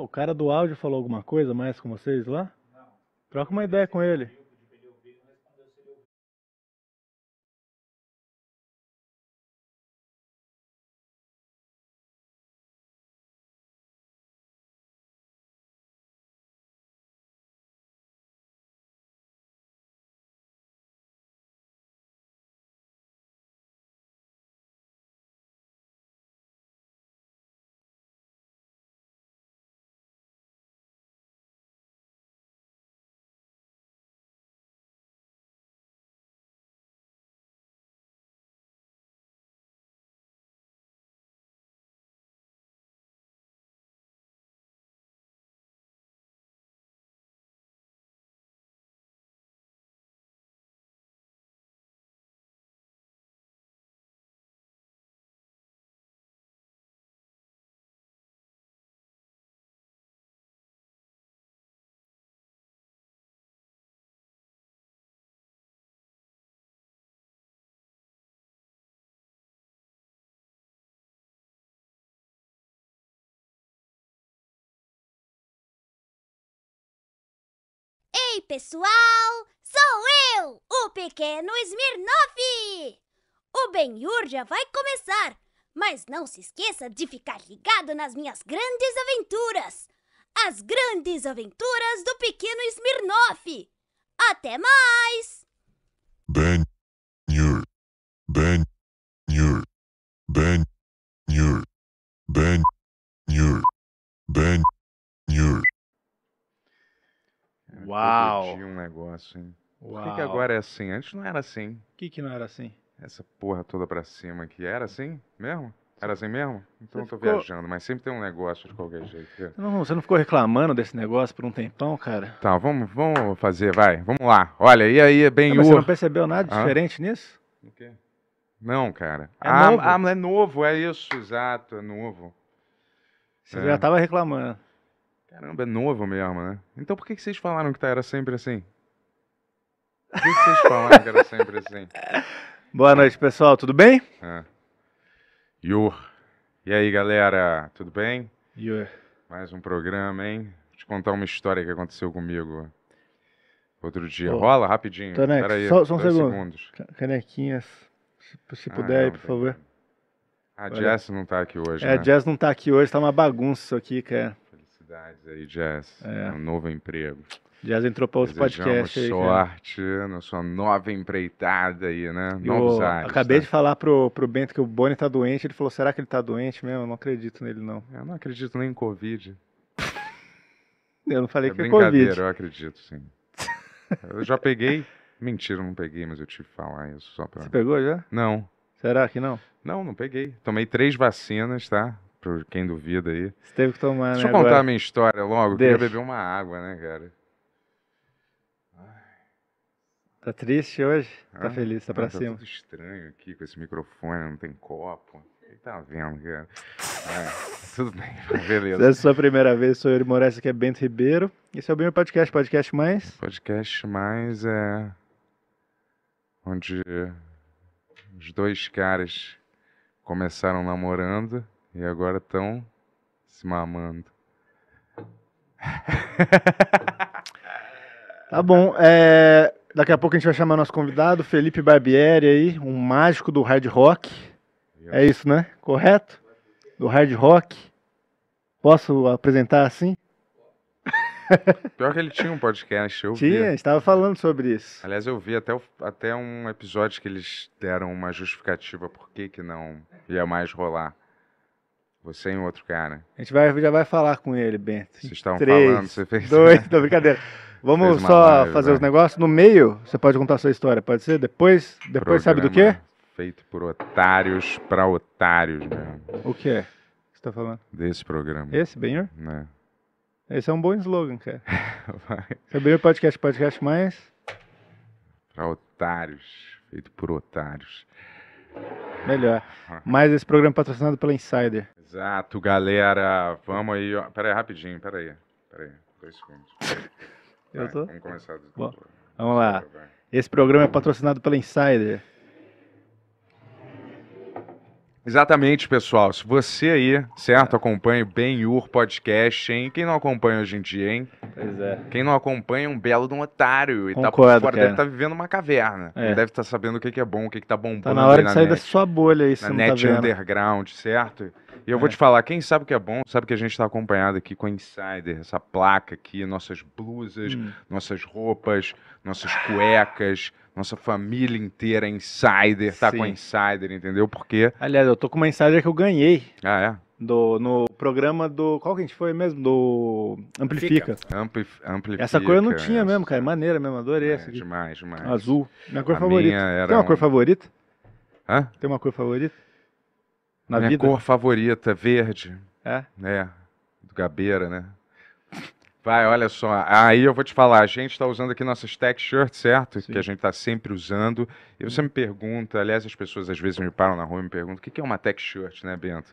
O cara do áudio falou alguma coisa mais com vocês lá? Não. Troca uma ideia com ele. Ei, pessoal! Sou eu, o pequeno Smirnoff! O Benhur já vai começar, mas não se esqueça de ficar ligado nas minhas grandes aventuras! As grandes aventuras do pequeno Smirnoff! Até mais! Ben Nhur, Ben Nhur, Ben Ben Ben Uau! Tinha um negócio, hein? Uau. Por que, que, agora é assim? Antes não era assim. O que, que não era assim? Essa porra toda pra cima aqui. Era assim mesmo? Era assim mesmo? Então você eu tô ficou... viajando, mas sempre tem um negócio de qualquer jeito. Não, você não ficou reclamando desse negócio por um tempão, cara? Tá, vamos, vamos fazer, vai. Vamos lá. Olha, e aí é bem não, ah, Você não percebeu nada diferente nisso? O quê? Não, cara. É ah, novo. ah, é novo, é isso, exato, é novo. Você é. já tava reclamando. Caramba, é novo mesmo, né? Então por que, que vocês falaram que tá, era sempre assim? Por que, que vocês falaram que era sempre assim? Boa noite, pessoal. Tudo bem? É. Yur. E aí, galera? Tudo bem? Yur. Mais um programa, hein? Vou te contar uma história que aconteceu comigo outro dia. Rola rapidinho. Tonex, Peraí, só, só um segundo. segundos. Canequinhas, se, se ah, puder, por favor. Ah, a Jess não tá aqui hoje, É, né? a Jess não tá aqui hoje, tá uma bagunça isso aqui, cara oportunidades aí, Jazz. É. é. Um novo emprego. Jazz entrou para os podcasts aí. sorte na sua nova empreitada aí, né? Novos ares. Acabei tá? de falar pro, pro Bento que o Boni tá doente. Ele falou, será que ele tá doente mesmo? Eu não acredito nele, não. Eu não acredito nem em Covid. eu não falei é que é Covid. eu acredito, sim. eu já peguei. Mentira, eu não peguei, mas eu te falar isso só pra... Você pegou já? Não. Será que não? Não, não peguei. Tomei três vacinas, tá? quem duvida aí. Você teve que tomar, Deixa né, eu contar agora? a minha história logo. Deixa. Eu queria beber uma água, né, cara? Tá triste hoje? Tá ah, tá feliz, tá pra ah, tá cima. Tá tudo estranho aqui com esse microfone, não tem copo. Quem tá vendo, cara. É, tudo bem, beleza. Essa é a sua primeira vez, sou Yuri Moraes, aqui é Bento Ribeiro. Esse é o meu Podcast, podcast mais... Podcast mais é... Onde os dois caras começaram namorando e agora estão se mamando. Tá bom. É, daqui a pouco a gente vai chamar nosso convidado, Felipe Barbieri aí, um mágico do hard rock. É isso, né? Correto? Do hard rock. Posso apresentar assim? Pior que ele tinha um podcast, eu Tinha, via. estava falando sobre isso. Aliás, eu vi até, até um episódio que eles deram uma justificativa por que, que não ia mais rolar. Você e outro cara. A gente vai, já vai falar com ele, Bento. Vocês estão Três, falando, você fez. Dois, não, brincadeira. Vamos só live, fazer os negócios. No meio, você pode contar a sua história, pode ser? Depois, depois sabe do quê? Feito por otários para otários mesmo. O que é? Você está falando? Desse programa. Esse, Benhor? É. Né. Esse é um bom slogan, cara. vai. Você abriu podcast, podcast mais. Pra otários. Feito por otários. Melhor. Ah. Mas esse programa patrocinado pela Insider. Exato, galera. Vamos aí. Ó. Pera aí, rapidinho. Pera aí. Pera aí. Dois segundos. Eu tô? Vamos começar. Do... Bom, vamos lá. Esse programa é patrocinado pela Insider. Exatamente, pessoal. Se você aí, certo, acompanha o Benhur Podcast, hein? Quem não acompanha hoje em dia, hein? Pois é. Quem não acompanha um belo de um otário e Concordo, tá por fora, cara. deve estar tá vivendo uma caverna. É. Deve estar tá sabendo o que, que é bom, o que, que tá bombando. Tá na hora de na sair net, da sua bolha aí, se na não net tá vendo. underground, certo? E eu vou é. te falar, quem sabe que é bom, sabe que a gente está acompanhado aqui com a Insider, essa placa aqui, nossas blusas, hum. nossas roupas, nossas cuecas, nossa família inteira é Insider, tá Sim. com a Insider, entendeu? Porque... Aliás, eu tô com uma Insider que eu ganhei. Ah, é? do, no programa do. Qual que a gente foi mesmo? Do. Amplifica. Ampli, amplifica. Essa cor eu não tinha é essa. mesmo, cara. É maneira mesmo, adorei é, essa. Aqui. Demais, demais. Azul. Minha cor a favorita. Era Tem uma um... cor favorita? Hã? Tem uma cor favorita? na Minha vida. cor favorita, verde. É? É, do Gabeira, né? Vai, olha só. Aí eu vou te falar, a gente está usando aqui nossas tech shirts, certo? Sim. Que a gente está sempre usando. E você me pergunta, aliás, as pessoas às vezes me param na rua e me perguntam, o que é uma tech shirt, né, Bento?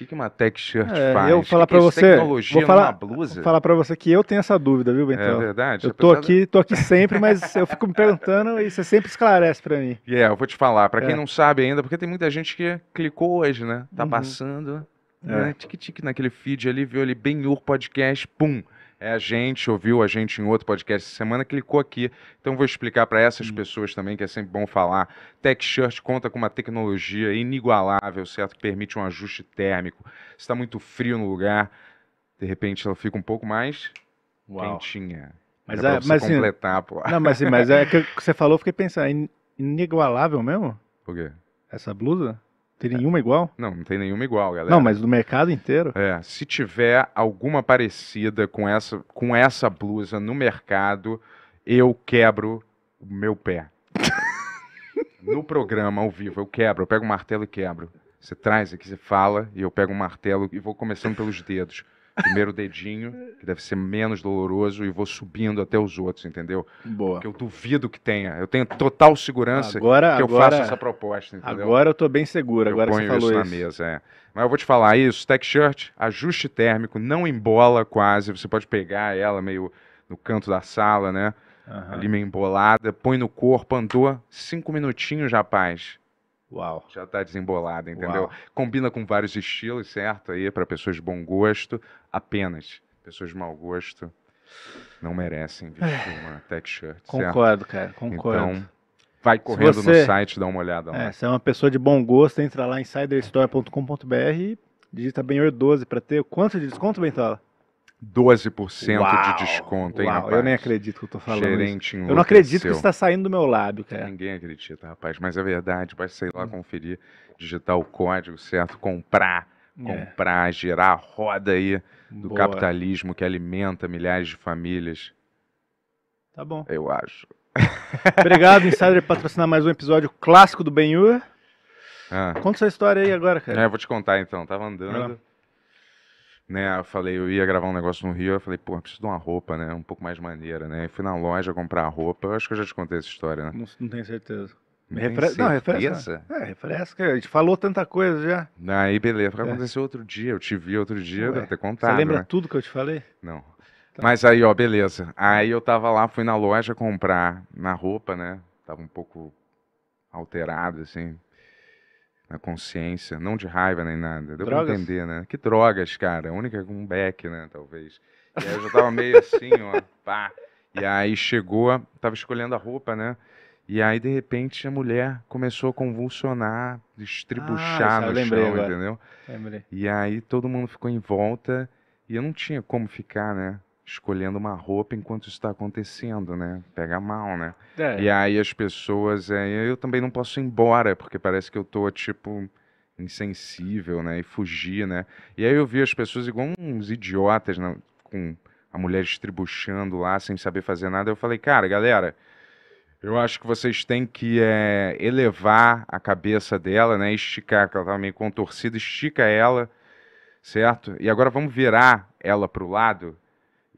que, que uma tech shirt é, faz? Eu é vou falar para você, vou falar, blusa? Vou falar para você que eu tenho essa dúvida, viu, Bentão? É verdade. Eu é tô aqui, tô aqui sempre, mas eu fico me perguntando e você sempre esclarece para mim. E yeah, é, eu vou te falar, para quem é. não sabe ainda, porque tem muita gente que clicou hoje, né? Tá uhum. passando, é. né? Tique-tique naquele feed ali, viu ali, Benhur Podcast, pum é a gente, ouviu a gente em outro podcast essa semana, clicou aqui. Então vou explicar para essas hum. pessoas também, que é sempre bom falar. TechShirt conta com uma tecnologia inigualável, certo? Que permite um ajuste térmico. Se está muito frio no lugar, de repente ela fica um pouco mais Uau. quentinha. Mas é, mas assim, completar, pô. Não, mas, sim, mas é que você falou, eu fiquei pensando, é inigualável mesmo? Por quê? Essa blusa? Tem é. nenhuma igual? Não, não tem nenhuma igual, galera. Não, mas do mercado inteiro? É, se tiver alguma parecida com essa, com essa blusa no mercado, eu quebro o meu pé. no programa, ao vivo, eu quebro, eu pego o um martelo e quebro. Você traz aqui, você fala, e eu pego o um martelo e vou começando pelos dedos. Primeiro dedinho, que deve ser menos doloroso, e vou subindo até os outros, entendeu? Boa. Porque eu duvido que tenha. Eu tenho total segurança agora, que eu agora, faço essa proposta, entendeu? Agora eu tô bem seguro, eu agora ponho você falou isso. isso. na mesa, é. Mas eu vou te falar isso, tech shirt, ajuste térmico, não embola quase, você pode pegar ela meio no canto da sala, né? Uhum. Ali meio embolada, põe no corpo, andou cinco minutinhos, rapaz Uau. Já está desembolada, entendeu? Uau. Combina com vários estilos, certo? Aí, para pessoas de bom gosto, apenas. Pessoas de mau gosto não merecem vestir é. uma tech shirt. Concordo, certo? cara, então, concordo. Então, vai correndo você, no site, dá uma olhada lá. É, se é uma pessoa de bom gosto, entra lá em insiderstore.com.br e digita Benhor 12 para ter quanto de desconto, Bentola? 12% Uau, de desconto, hein, uau, rapaz? Eu nem acredito que eu tô falando Gerente isso. Eu não acredito que isso está saindo do meu lábio, cara. Ninguém acredita, rapaz, mas é verdade. Vai sair lá, conferir, digitar o código certo, comprar, é. comprar, girar a roda aí do Boa. capitalismo que alimenta milhares de famílias. Tá bom. Eu acho. Obrigado, Insider, por patrocinar mais um episódio clássico do Ben-Hur. Ah. Conta sua história aí agora, cara. É, eu vou te contar então. Tava andando... Não né? Eu falei, eu ia gravar um negócio no Rio, eu falei, pô, preciso de uma roupa, né? Um pouco mais maneira, né? Eu fui na loja comprar roupa. Eu acho que eu já te contei essa história, né? Não, não tenho certeza. Não, Refre... não refresca. É, refresca. A gente falou tanta coisa já. Aí, beleza. O que é. aconteceu outro dia? Eu te vi outro dia, deve ter contado. Você lembra né? tudo que eu te falei? Não. Tá. Mas aí, ó, beleza. Aí eu tava lá, fui na loja comprar na roupa, né? Tava um pouco alterado, assim na consciência, não de raiva nem nada. Deu drogas? pra entender, né? Que drogas, cara. A única é com um beck, né, talvez. E aí eu já tava meio assim, ó, pá. E aí chegou, tava escolhendo a roupa, né? E aí, de repente, a mulher começou a convulsionar, ah, estribuchar ah, no chão, agora. entendeu? Lembrei. E aí todo mundo ficou em volta e eu não tinha como ficar, né? escolhendo uma roupa enquanto isso está acontecendo, né? Pega mal, né? É. E aí as pessoas, é, eu também não posso ir embora, porque parece que eu tô tipo insensível, né? E fugir, né? E aí eu vi as pessoas igual uns idiotas, né? com a mulher estribuchando lá sem saber fazer nada. Eu falei, cara, galera, eu acho que vocês têm que é, elevar a cabeça dela, né? Esticar, que ela estava meio contorcida, estica ela, certo? E agora vamos virar ela para o lado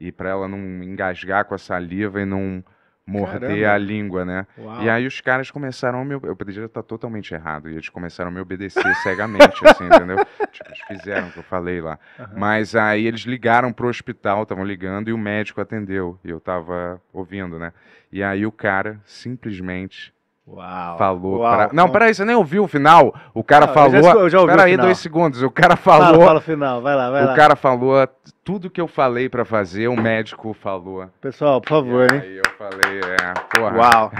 e para ela não engasgar com a saliva e não morder Caramba. a língua, né? Uau. E aí os caras começaram a me eu podia estar totalmente errado e eles começaram a me obedecer cegamente, assim, entendeu? Tipo, eles fizeram o que eu falei lá. Uhum. Mas aí eles ligaram pro hospital, estavam ligando e o médico atendeu e eu tava ouvindo, né? E aí o cara simplesmente Uau. Falou. Uau, pra... Não, peraí, você nem ouviu o final? O cara falou. Eu já, eu já ouvi peraí, dois segundos. O cara falou. Fala, fala o final, vai lá, vai lá. O cara falou tudo que eu falei para fazer, o um médico falou. Pessoal, por favor, e aí hein? Aí eu falei, é, porra. Uau.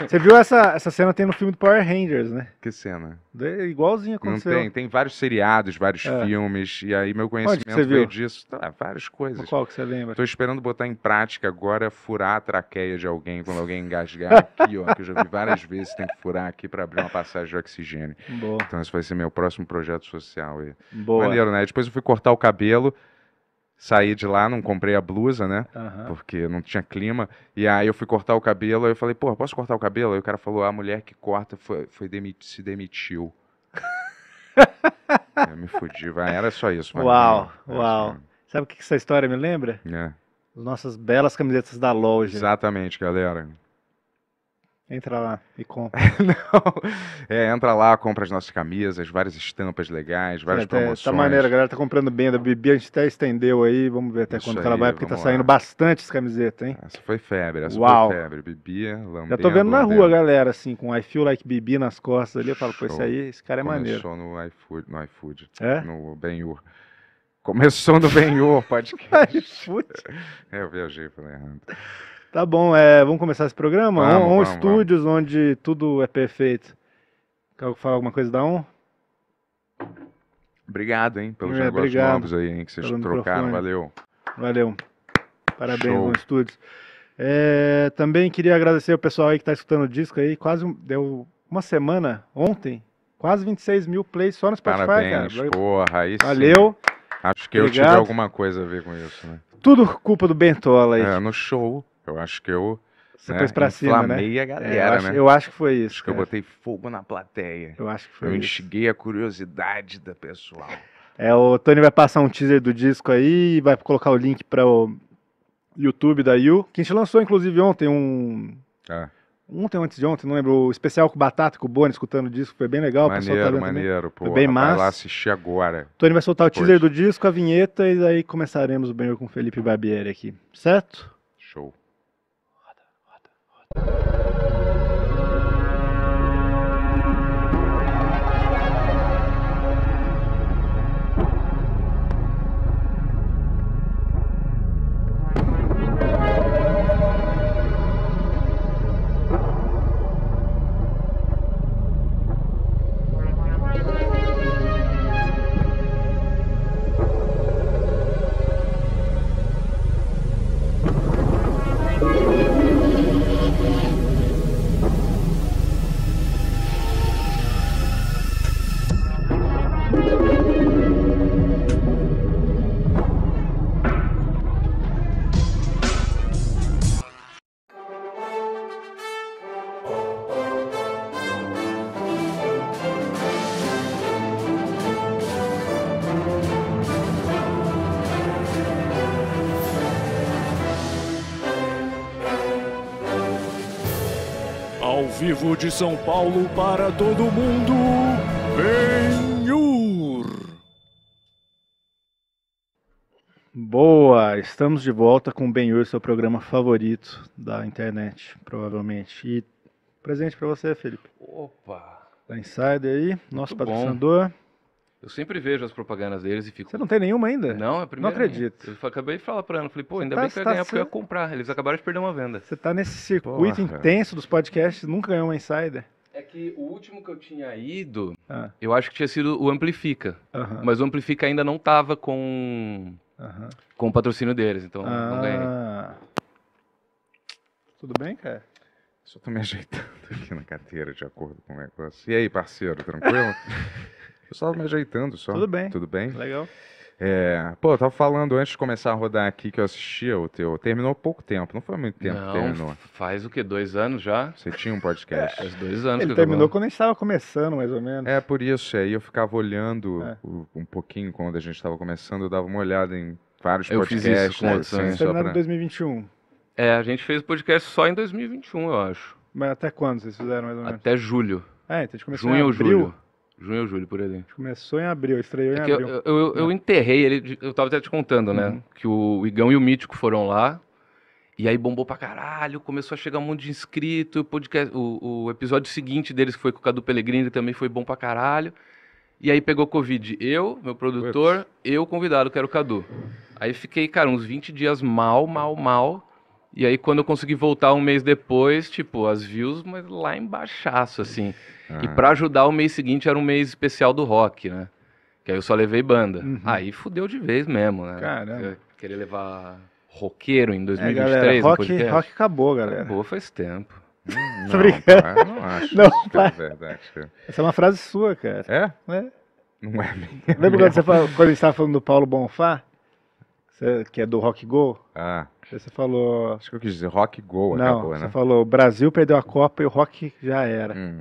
Você viu essa, essa cena tem no filme do Power Rangers, né? Que cena? De, igualzinho aconteceu. Não tem, tem vários seriados, vários é. filmes, e aí meu conhecimento veio viu? disso, tá, várias coisas. Qual que você lembra? Tô esperando botar em prática agora, furar a traqueia de alguém, quando alguém engasgar aqui, ó, que eu já vi várias vezes, tem que furar aqui para abrir uma passagem de oxigênio. Boa. Então esse vai ser meu próximo projeto social. aí. Boa. Maneiro, né? Depois eu fui cortar o cabelo, Saí de lá, não comprei a blusa, né? Uhum. Porque não tinha clima. E aí eu fui cortar o cabelo, aí eu falei, pô, posso cortar o cabelo? Aí o cara falou, a mulher que corta foi, foi demit se demitiu. eu é, me fudi, vai. Era só isso. Uau, uau. Isso, Sabe o que essa história me lembra? É. Nossas belas camisetas da loja. Exatamente, galera. Entra lá e compra. não. É, entra lá, compra as nossas camisas, várias estampas legais, várias é, promoções. Tá maneiro, a galera tá comprando bem da Bibi, a gente até estendeu aí, vamos ver até Isso quando aí, ela vai, porque tá lá. saindo bastante essa camiseta, hein? Essa foi febre, essa Uau. foi febre. Bibi, é lambendo, Já tô vendo na lambendo. rua a galera, assim, com I Feel Like Bibi nas costas ali, eu falo, pô, esse aí, esse cara é Começou maneiro. no iFood, no iFood, é? no Benhur. Começou no Benhur podcast. iFood? é, eu viajei, falei errado. Tá bom, é, vamos começar esse programa? Vamos, On, vamos, Studios, vamos. onde tudo é perfeito. Quer falar alguma coisa da On? Obrigado, hein, pelos é, negócios obrigado. novos aí, hein, que vocês Pelo trocaram. Microfone. Valeu. Valeu. Parabéns, Show. On Studios. É, também queria agradecer o pessoal aí que está escutando o disco aí. Quase deu uma semana, ontem, quase 26 mil plays só no Spotify, Parabéns, cara. porra, aí Valeu. Acho que obrigado. eu tive alguma coisa a ver com isso, né? Tudo culpa do Bentola aí. É, no show eu acho que eu. Você né, cima, né? a galera, é, eu acho, né? Eu acho que foi isso. Acho cara. que eu botei fogo na plateia. Eu acho que foi Eu isso. instiguei a curiosidade da pessoal. É, o Tony vai passar um teaser do disco aí, vai colocar o link para o YouTube da Yu, que a gente lançou inclusive ontem um. É. Ontem, antes de ontem, não lembro, o especial com Batata, com o Boni, escutando o disco, foi bem legal. Maneiro, tá maneiro, né? pô. Foi bem massa. Vai lá assistir agora. Tony vai soltar o teaser do disco, a vinheta, e aí começaremos o banho com o Felipe Barbieri aqui, certo? you de São Paulo para todo mundo, Benhur. Boa, estamos de volta com Benhur, seu programa favorito da internet, provavelmente. E presente para você, Felipe. Opa. Da Insider aí, nosso Muito patrocinador. Bom. Eu sempre vejo as propagandas deles e fico. Você não tem nenhuma ainda? Não, é a primeira. Não acredito. Minha. Eu acabei de falar pra Ana, falei, pô, ainda tá, bem que eu ia tá ganhar, se... porque eu ia comprar. Eles acabaram de perder uma venda. Você tá nesse circuito Porra. intenso dos podcasts, nunca ganhou uma insider? É que o último que eu tinha ido, ah. eu acho que tinha sido o Amplifica. Uh -huh. Mas o Amplifica ainda não tava com, uh -huh. com o patrocínio deles, então ah. não ganhei. Ah. Tudo bem, cara? Só tô me ajeitando aqui na carteira de acordo com o negócio. E aí, parceiro, tranquilo? Eu só me ajeitando só. Tudo bem. Tudo bem? Legal. É, pô, eu tava falando antes de começar a rodar aqui que eu assistia o teu. Terminou há pouco tempo, não foi muito tempo não, que terminou. Faz o que? Dois anos já? Você tinha um podcast? faz é, dois anos Ele que terminou quando a gente estava começando, mais ou menos. É, por isso. Aí eu ficava olhando é. um pouquinho quando a gente estava começando, eu dava uma olhada em vários eu podcasts. Eu fiz isso com né, outros assim, Terminado pra... 2021. É, a gente fez o podcast só em 2021, eu acho. Mas até quando vocês fizeram, mais ou menos? Até julho. É, então a gente começou Junho em abril. ou julho. Junho ou julho, por ali. Começou em abril, estreou em é abril. Eu, eu, eu, é. enterrei ele, eu tava até te contando, né? Uhum. Que o Igão e o Mítico foram lá. E aí bombou pra caralho, começou a chegar um monte de inscrito. O, podcast, o, o episódio seguinte deles, que foi com o Cadu Pellegrini, também foi bom pra caralho. E aí pegou Covid. Eu, meu produtor, Ups. eu convidado, que era o Cadu. Aí fiquei, cara, uns 20 dias mal, mal, mal. E aí, quando eu consegui voltar um mês depois, tipo, as views, mas lá embaixo, assim. Uhum. E ah. para ajudar, o mês seguinte era um mês especial do rock, né? Que aí eu só levei banda. Uhum. Aí fudeu de vez mesmo, né? Caramba. Querer levar roqueiro em 2023. É, galera, rock, rock acabou, galera. Acabou faz tempo. Não, Tô brincando. Pai, não acho não, isso é verdade. Essa é uma frase sua, cara. É? É. Não é minha. Lembra quando, você falou, quando estava falando do Paulo Bonfá? que é do Rock Go. Ah. Você falou. Acho que eu quis dizer Rock Go, Não, acabou, né? Você falou: o Brasil perdeu a Copa e o Rock já era. Hum.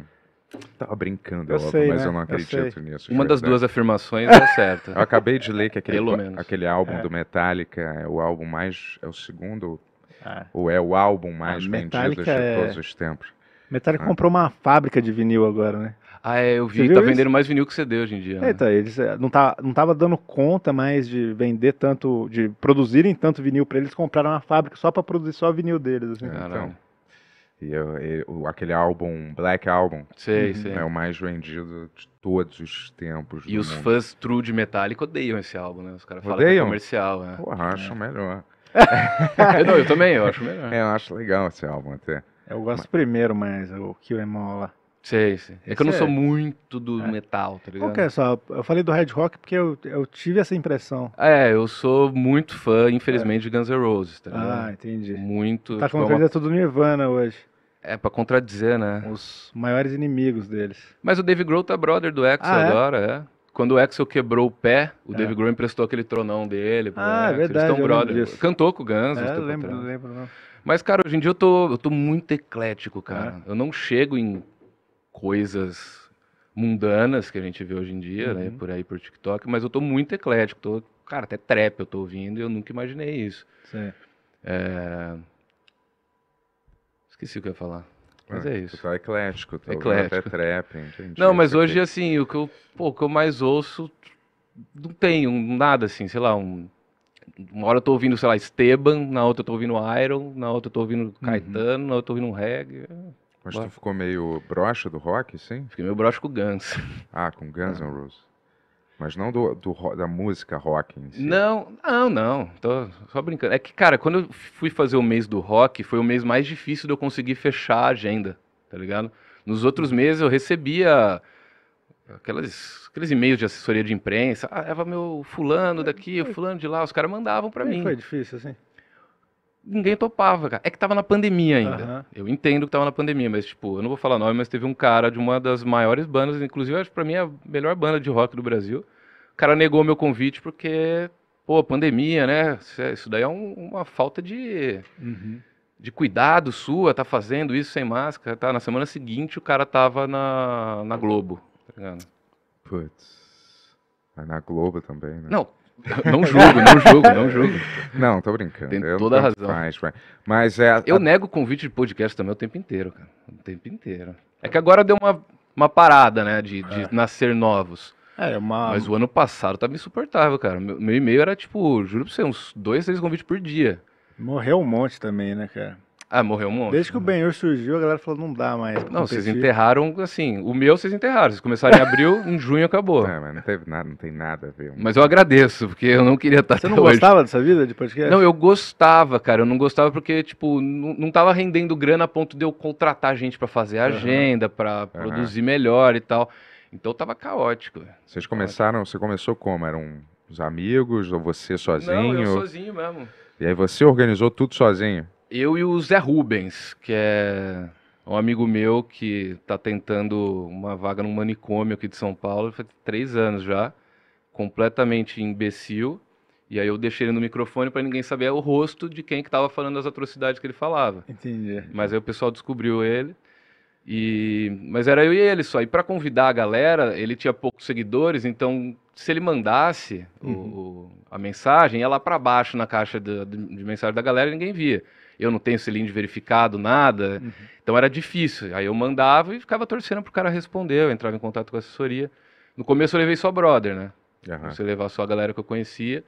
Tava brincando, eu óbvio, sei, mas né? eu não acredito eu nisso. Uma das né? duas afirmações é certa. Eu acabei de ler que aquele, aquele álbum é. do Metallica é o álbum mais. É o segundo. Ah. Ou é o álbum mais ah, vendido de é... todos os tempos. Metallica ah. comprou uma fábrica de vinil agora, né? Ah, é, eu vi. Tá isso? vendendo mais vinil que CD hoje em dia. Né? Eita, eles eh, não, tá, não tava dando conta mais de vender tanto, de produzirem tanto vinil para eles, compraram uma fábrica só para produzir só vinil deles. Assim. Então, e, eu, o, aquele álbum, Black Album, sei, uhum. sei. é o mais vendido de todos os tempos. E os mundo. fãs true de Metallica odeiam esse álbum, né? Os caras falam que é comercial, né? Porra, acho é. melhor. eu, não, eu também, eu acho melhor. É, eu acho legal esse álbum até. Eu gosto mas... primeiro, mas o Kill Em Sei, sei. É que eu não sou muito do é. metal, tá ligado? Qual que é só? Eu falei do Red Rock porque eu, eu tive essa impressão. É, eu sou muito fã, infelizmente, é. de Guns N' Roses, tá ligado? Ah, entendi. Muito. Tá tipo, contradizendo uma... tudo Nirvana hoje. É, pra contradizer, né? Os maiores inimigos deles. Mas o Dave Grohl tá brother do Axel ah, é? agora, é? é? Quando o Axel quebrou o pé, o é. Dave Grohl emprestou aquele tronão dele. Ah, é verdade. Eles brother. Cantou com o Guns. É, eu lembro, eu lembro. Não. Mas, cara, hoje em dia eu tô, eu tô muito eclético, cara. É. Eu não chego em coisas mundanas que a gente vê hoje em dia, né, uhum. né, por aí por TikTok, mas eu tô muito eclético, tô, cara, até trap eu tô ouvindo e eu nunca imaginei isso. É... Esqueci o que eu ia falar. Mas ah, é isso. Tu tá eclético, tá eclético. até trap, entendi. Não, mas hoje, assim, o que, eu, pô, o que eu mais ouço, não tem um, nada assim, sei lá, um, uma hora eu tô ouvindo, sei lá, Esteban, na outra eu tô ouvindo Iron, na outra eu tô ouvindo uhum. Caetano, uhum. na outra eu tô ouvindo um reggae. É mas Boa. tu ficou meio broxa do rock, sim? Fiquei meio broxa com Guns. Ah, com Guns ah. N' Roses. Mas não do, do, da música rock em si. Não, não, não. Tô só brincando. É que, cara, quando eu fui fazer o mês do rock, foi o mês mais difícil de eu conseguir fechar a agenda, tá ligado? Nos outros meses eu recebia aquelas, aqueles e-mails de assessoria de imprensa. Ah, era meu fulano daqui, fulano de lá. Os caras mandavam para é mim. Foi difícil, assim? ninguém topava, cara. É que tava na pandemia ainda. Uhum. Eu entendo que tava na pandemia, mas, tipo, eu não vou falar nome, mas teve um cara de uma das maiores bandas, inclusive, acho pra mim é a melhor banda de rock do Brasil. O cara negou meu convite porque, pô, pandemia, né? É, isso daí é um, uma falta de. Uhum. De cuidado sua, tá fazendo isso sem máscara, tá? Na semana seguinte o cara tava na, na Globo, tá ligado? Putz. Mas na Globo também, né? Não, Não julgo, não julgo, não julgo. Não, tô brincando. Tem eu toda a razão. Faz, mas é a... Eu nego convite de podcast também o tempo inteiro, cara. O tempo inteiro. É que agora deu uma, uma parada, né, de, de é. nascer novos. É, é, uma... Mas o ano passado tava insuportável, cara. Meu, meu e-mail era, tipo, juro pra você, uns dois, três convites por dia. Morreu um monte também, né, cara? Ah, morreu um monte. Desde que o né? Benhur surgiu, a galera falou, não dá mais. Não, competir. vocês enterraram, assim, o meu vocês enterraram. Vocês começaram em abril, em junho acabou. Não, é, mas não teve nada, não tem nada a ver. Mano. Mas eu agradeço, porque eu não queria estar Você não gostava dessa vida de podcast? Não, eu gostava, cara. Eu não gostava porque, tipo, não, não tava rendendo grana a ponto de eu contratar gente para fazer a uhum. agenda, para uhum. produzir melhor e tal. Então tava caótico. Vocês começaram, você começou como? Eram os amigos ou você sozinho? Não, eu sozinho mesmo. E aí você organizou tudo sozinho? eu e o Zé Rubens, que é um amigo meu que está tentando uma vaga num manicômio aqui de São Paulo, faz três anos já, completamente imbecil. E aí eu deixei ele no microfone para ninguém saber o rosto de quem que estava falando as atrocidades que ele falava. Entendi. Mas aí o pessoal descobriu ele. E mas era eu e ele só. E para convidar a galera, ele tinha poucos seguidores, então se ele mandasse uhum. o, a mensagem, ia lá para baixo na caixa de, de mensagem da galera, ninguém via eu não tenho cilindro verificado, nada. Uhum. Então era difícil. Aí eu mandava e ficava torcendo pro cara responder, eu entrava em contato com a assessoria. No começo eu levei só brother, né? Uhum. Você levar só a galera que eu conhecia.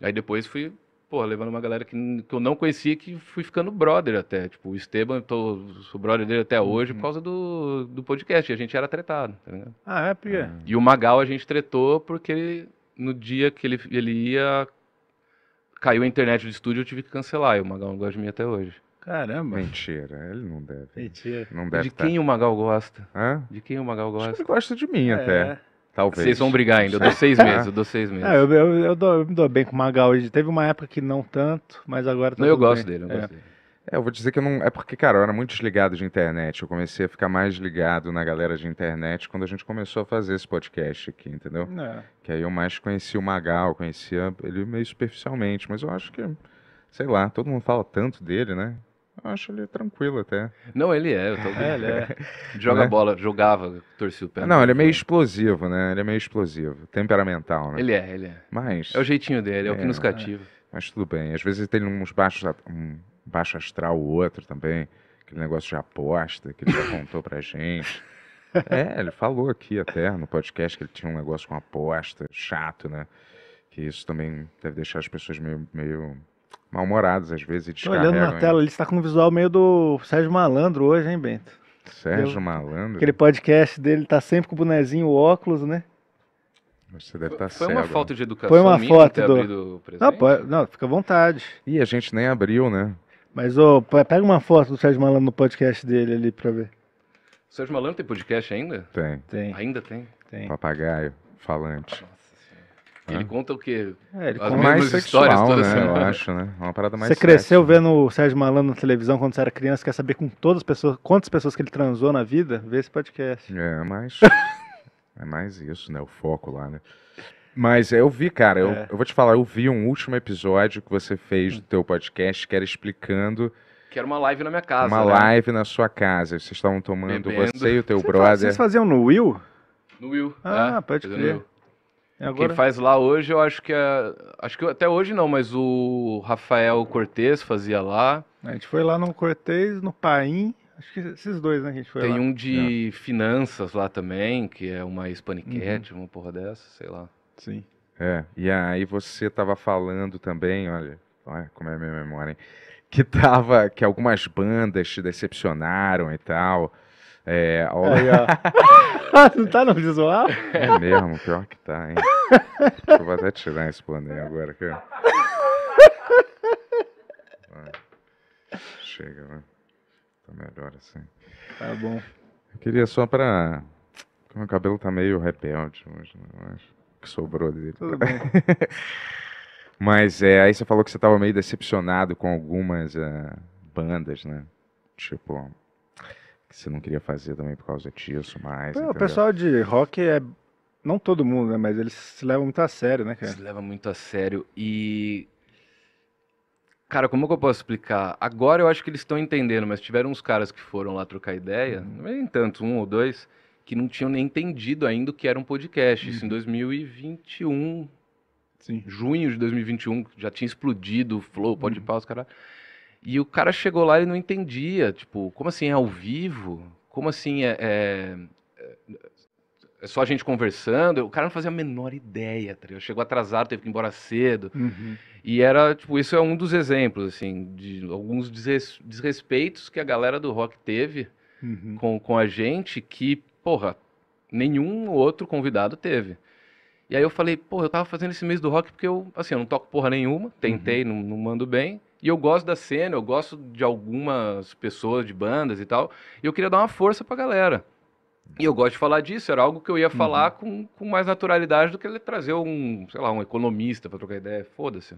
Aí depois fui, pô, levando uma galera que, que eu não conhecia que fui ficando brother até. Tipo, o Esteban, eu tô, sou brother dele até uhum. hoje uhum. por causa do, do podcast. E a gente era tretado, tá ligado? Ah, é, porque... E o Magal a gente tretou porque ele, no dia que ele, ele ia caiu a internet do estúdio, eu tive que cancelar. E o Magal não gosta de mim até hoje. Caramba. Mentira, ele não deve. Mentira. Não deve de tá. quem tá. o Magal gosta? Hã? De quem o Magal gosta? Ele gosta de mim é. até. Talvez. Vocês vão brigar ainda, eu dou seis é. meses, eu dou seis meses. É, eu, eu, eu, dou, eu me dou bem com o Magal. Teve uma época que não tanto, mas agora tá Não, eu gosto bem. dele, eu é. gosto dele. É, eu vou dizer que eu não. É porque, cara, eu era muito desligado de internet. Eu comecei a ficar mais ligado na galera de internet quando a gente começou a fazer esse podcast aqui, entendeu? É. Que aí eu mais conheci o Magal, conhecia ele meio superficialmente, mas eu acho que, sei lá, todo mundo fala tanto dele, né? Eu acho ele tranquilo até. Não, ele é, eu tô é, ele é. Joga né? bola, jogava, torcia o pé. Não, ele é meio explosivo, né? Ele é meio explosivo, temperamental, né? Ele é, ele é. Mas. É o jeitinho dele, é, é o que é. nos cativa. Mas tudo bem. Às vezes ele tem uns baixos, um, baixo astral o outro também, aquele negócio de aposta que ele já contou pra gente. É, ele falou aqui até no podcast que ele tinha um negócio com aposta, chato, né? Que isso também deve deixar as pessoas meio, meio mal-humoradas às vezes. Tô olhando na tela, ele está com um visual meio do Sérgio Malandro hoje, hein, Bento? Sérgio Eu, Malandro? Aquele podcast dele tá sempre com o bonezinho, o óculos, né? Você deve estar tá Foi uma foto né? de educação. Foi uma minha foto do... presente? Não, não, fica à vontade. E a gente nem abriu, né? Mas, ô, pega uma foto do Sérgio Malandro no podcast dele ali pra ver. O Sérgio Malandro tem podcast ainda? Tem. Tem. Ainda tem? Tem. Papagaio, falante. Nossa, ele é. conta o quê? É, ele As conta mais sexual, histórias né? Eu acho, né? Uma parada mais Você cresceu né? vendo o Sérgio Malandro na televisão quando você era criança, quer saber com todas as pessoas, quantas pessoas que ele transou na vida? Vê esse podcast. É, mas... é mais isso, né? O foco lá, né? Mas eu vi, cara, eu, é. eu vou te falar, eu vi um último episódio que você fez hum. do teu podcast que era explicando que era uma live na minha casa. Uma né? live na sua casa. Vocês estavam tomando, Bebendo. você e o teu Cê brother. Vocês faziam no Will? No Will. Ah, é, pode crer. Agora... Quem faz lá hoje, eu acho que é. Acho que até hoje não, mas o Rafael Cortez fazia lá. A gente foi lá no Cortez, no Paim. Acho que esses dois, né, a gente foi Tem lá. um de é. finanças lá também, que é uma hispaniquete, uhum. uma porra dessa, sei lá. Sim. É, e aí você estava falando também, olha, olha como é a minha memória, hein? que tava, que algumas bandas te decepcionaram e tal. É, ao... Aí, não tá no visual? É mesmo, pior que tá, hein? Eu vou até tirar esse boné agora. Que... Chega, né? Tá melhor assim. Tá bom. Eu queria só pra... Meu cabelo tá meio rebelde hoje, não né, acho? que sobrou dele. Mas é, aí você falou que você estava meio decepcionado com algumas uh, bandas, né? Tipo, que você não queria fazer também por causa disso, mas. o pessoal de rock é. Não todo mundo, né? Mas eles se levam muito a sério, né, cara? Se leva muito a sério. E. Cara, como que eu posso explicar? Agora eu acho que eles estão entendendo, mas tiveram uns caras que foram lá trocar ideia, uhum. nem tanto, um ou dois, que não tinham nem entendido ainda o que era um podcast. Uhum. Isso em 2021. Uhum. Sim. Junho de 2021, já tinha explodido o Flow, pode uhum. os caras. E o cara chegou lá e não entendia. Tipo, como assim é ao vivo? Como assim é, é, é, é só a gente conversando? O cara não fazia a menor ideia. Tá? Chegou atrasado, teve que ir embora cedo. Uhum. E era, tipo, isso é um dos exemplos, assim, de alguns desres, desrespeitos que a galera do rock teve uhum. com, com a gente, que porra, nenhum outro convidado teve. E aí eu falei, porra, eu tava fazendo esse mês do rock porque eu, assim, eu não toco porra nenhuma, tentei, uhum. não, não mando bem. E eu gosto da cena, eu gosto de algumas pessoas, de bandas e tal. E eu queria dar uma força pra galera. E eu gosto de falar disso, era algo que eu ia uhum. falar uhum. com, com mais naturalidade do que ele trazer um, sei lá, um economista para trocar ideia, foda-se.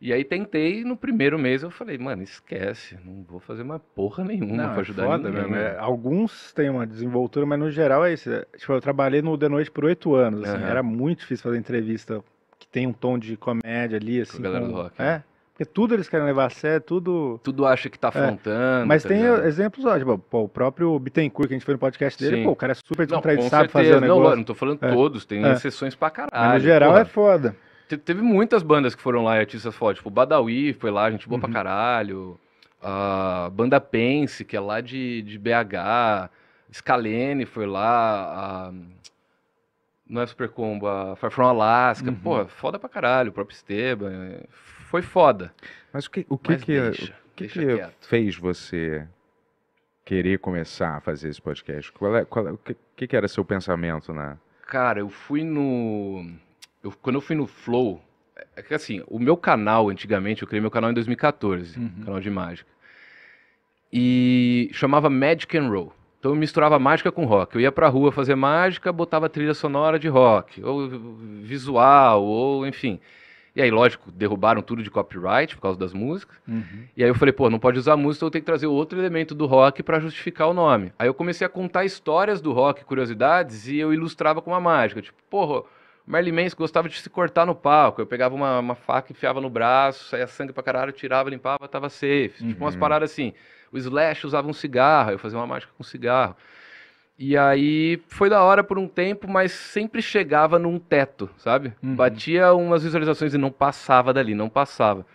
E aí tentei, no primeiro mês eu falei, mano, esquece, não vou fazer uma porra nenhuma não, pra é ajudar foda, ninguém. Mesmo. É, alguns têm uma desenvoltura, mas no geral é isso. É, tipo, eu trabalhei no The Noite por oito anos, assim, uhum. era muito difícil fazer entrevista que tem um tom de comédia ali, assim. Com a assim, galera do rock. É, né? porque tudo eles querem levar a sério, tudo... Tudo acha que tá é, afrontando. É. Mas tá tem ligado? exemplos, ó, tipo, pô, o próprio Bittencourt, que a gente foi no podcast dele, Sim. pô, o cara é super descontraído, sabe certeza. fazer o negócio. Não, não tô falando todos, tem exceções pra caralho. Mas no geral porra. é foda. Te, teve muitas bandas que foram lá e artistas foda. Tipo, Badawi foi lá, gente boa uhum. pra caralho. A banda Pense, que é lá de, de BH. Scalene foi lá. A, não é Super a Far From Alaska. Uhum. Pô, foda pra caralho. O próprio Esteban. É, foi foda. Mas o que, o que, que, deixa, o que, que fez você querer começar a fazer esse podcast? Qual é, qual é, o que, que era seu pensamento na. Cara, eu fui no eu, quando eu fui no Flow, é que assim, o meu canal, antigamente, eu criei meu canal em 2014, uhum. canal de mágica. E chamava Magic and Roll. Então eu misturava mágica com rock. Eu ia pra rua fazer mágica, botava trilha sonora de rock, ou visual, ou enfim. E aí, lógico, derrubaram tudo de copyright por causa das músicas. Uhum. E aí eu falei, pô, não pode usar música, então eu tenho que trazer outro elemento do rock para justificar o nome. Aí eu comecei a contar histórias do rock, curiosidades, e eu ilustrava com uma mágica. Tipo, porra Merlin Mans gostava de se cortar no palco. Eu pegava uma, uma faca, enfiava no braço, saía sangue pra caralho, tirava, limpava, tava safe. Uhum. Tipo umas paradas assim. O Slash usava um cigarro, eu fazia uma mágica com cigarro. E aí foi da hora por um tempo, mas sempre chegava num teto, sabe? Uhum. Batia umas visualizações e não passava dali, não passava.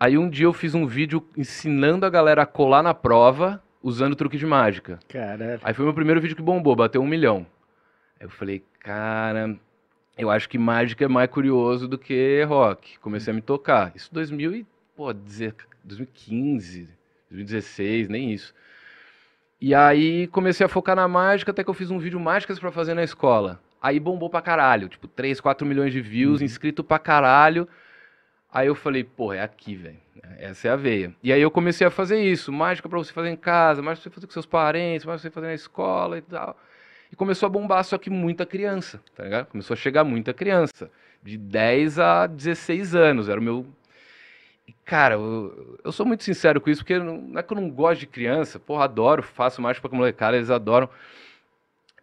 Aí um dia eu fiz um vídeo ensinando a galera a colar na prova usando truque de mágica. Caralho. Aí foi meu primeiro vídeo que bombou, bateu um milhão. Aí eu falei, cara, eu acho que mágica é mais curioso do que rock. Comecei a me tocar. Isso 2000 e, pô, 2015, 2016, nem isso. E aí comecei a focar na mágica, até que eu fiz um vídeo mágicas para fazer na escola. Aí bombou pra caralho, tipo 3, 4 milhões de views, uhum. inscrito pra caralho. Aí eu falei, pô, é aqui, velho. Essa é a veia. E aí eu comecei a fazer isso, mágica para você fazer em casa, mágica pra você fazer com seus parentes, mágica pra você fazer na escola e tal começou a bombar, só que muita criança, tá ligado? Começou a chegar muita criança, de 10 a 16 anos, era o meu... cara, eu, eu, sou muito sincero com isso, porque não, não, é que eu não gosto de criança, porra, adoro, faço mais pra cara, eles adoram.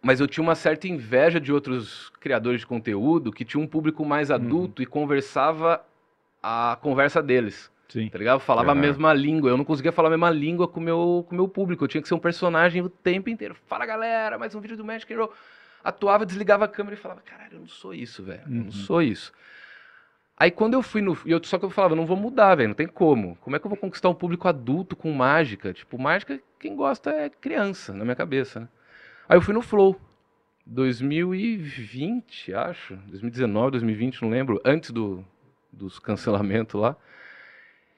Mas eu tinha uma certa inveja de outros criadores de conteúdo que tinha um público mais uhum. adulto uhum. e conversava a conversa deles. Sim. Tá ligado? falava a mesma língua. Eu não conseguia falar a mesma língua com meu, o com meu público. Eu tinha que ser um personagem o tempo inteiro. Fala galera, mais um vídeo do Magic Hero. Atuava, desligava a câmera e falava: Caralho, eu não sou isso, velho. Uhum. Eu não uhum. sou isso. Aí quando eu fui no. Eu, só que eu falava, não vou mudar, velho, não tem como. Como é que eu vou conquistar um público adulto com mágica? Tipo, mágica, quem gosta é criança, na minha cabeça, né? Aí eu fui no Flow. 2020, acho. 2019, 2020, não lembro. Antes do, dos cancelamentos lá.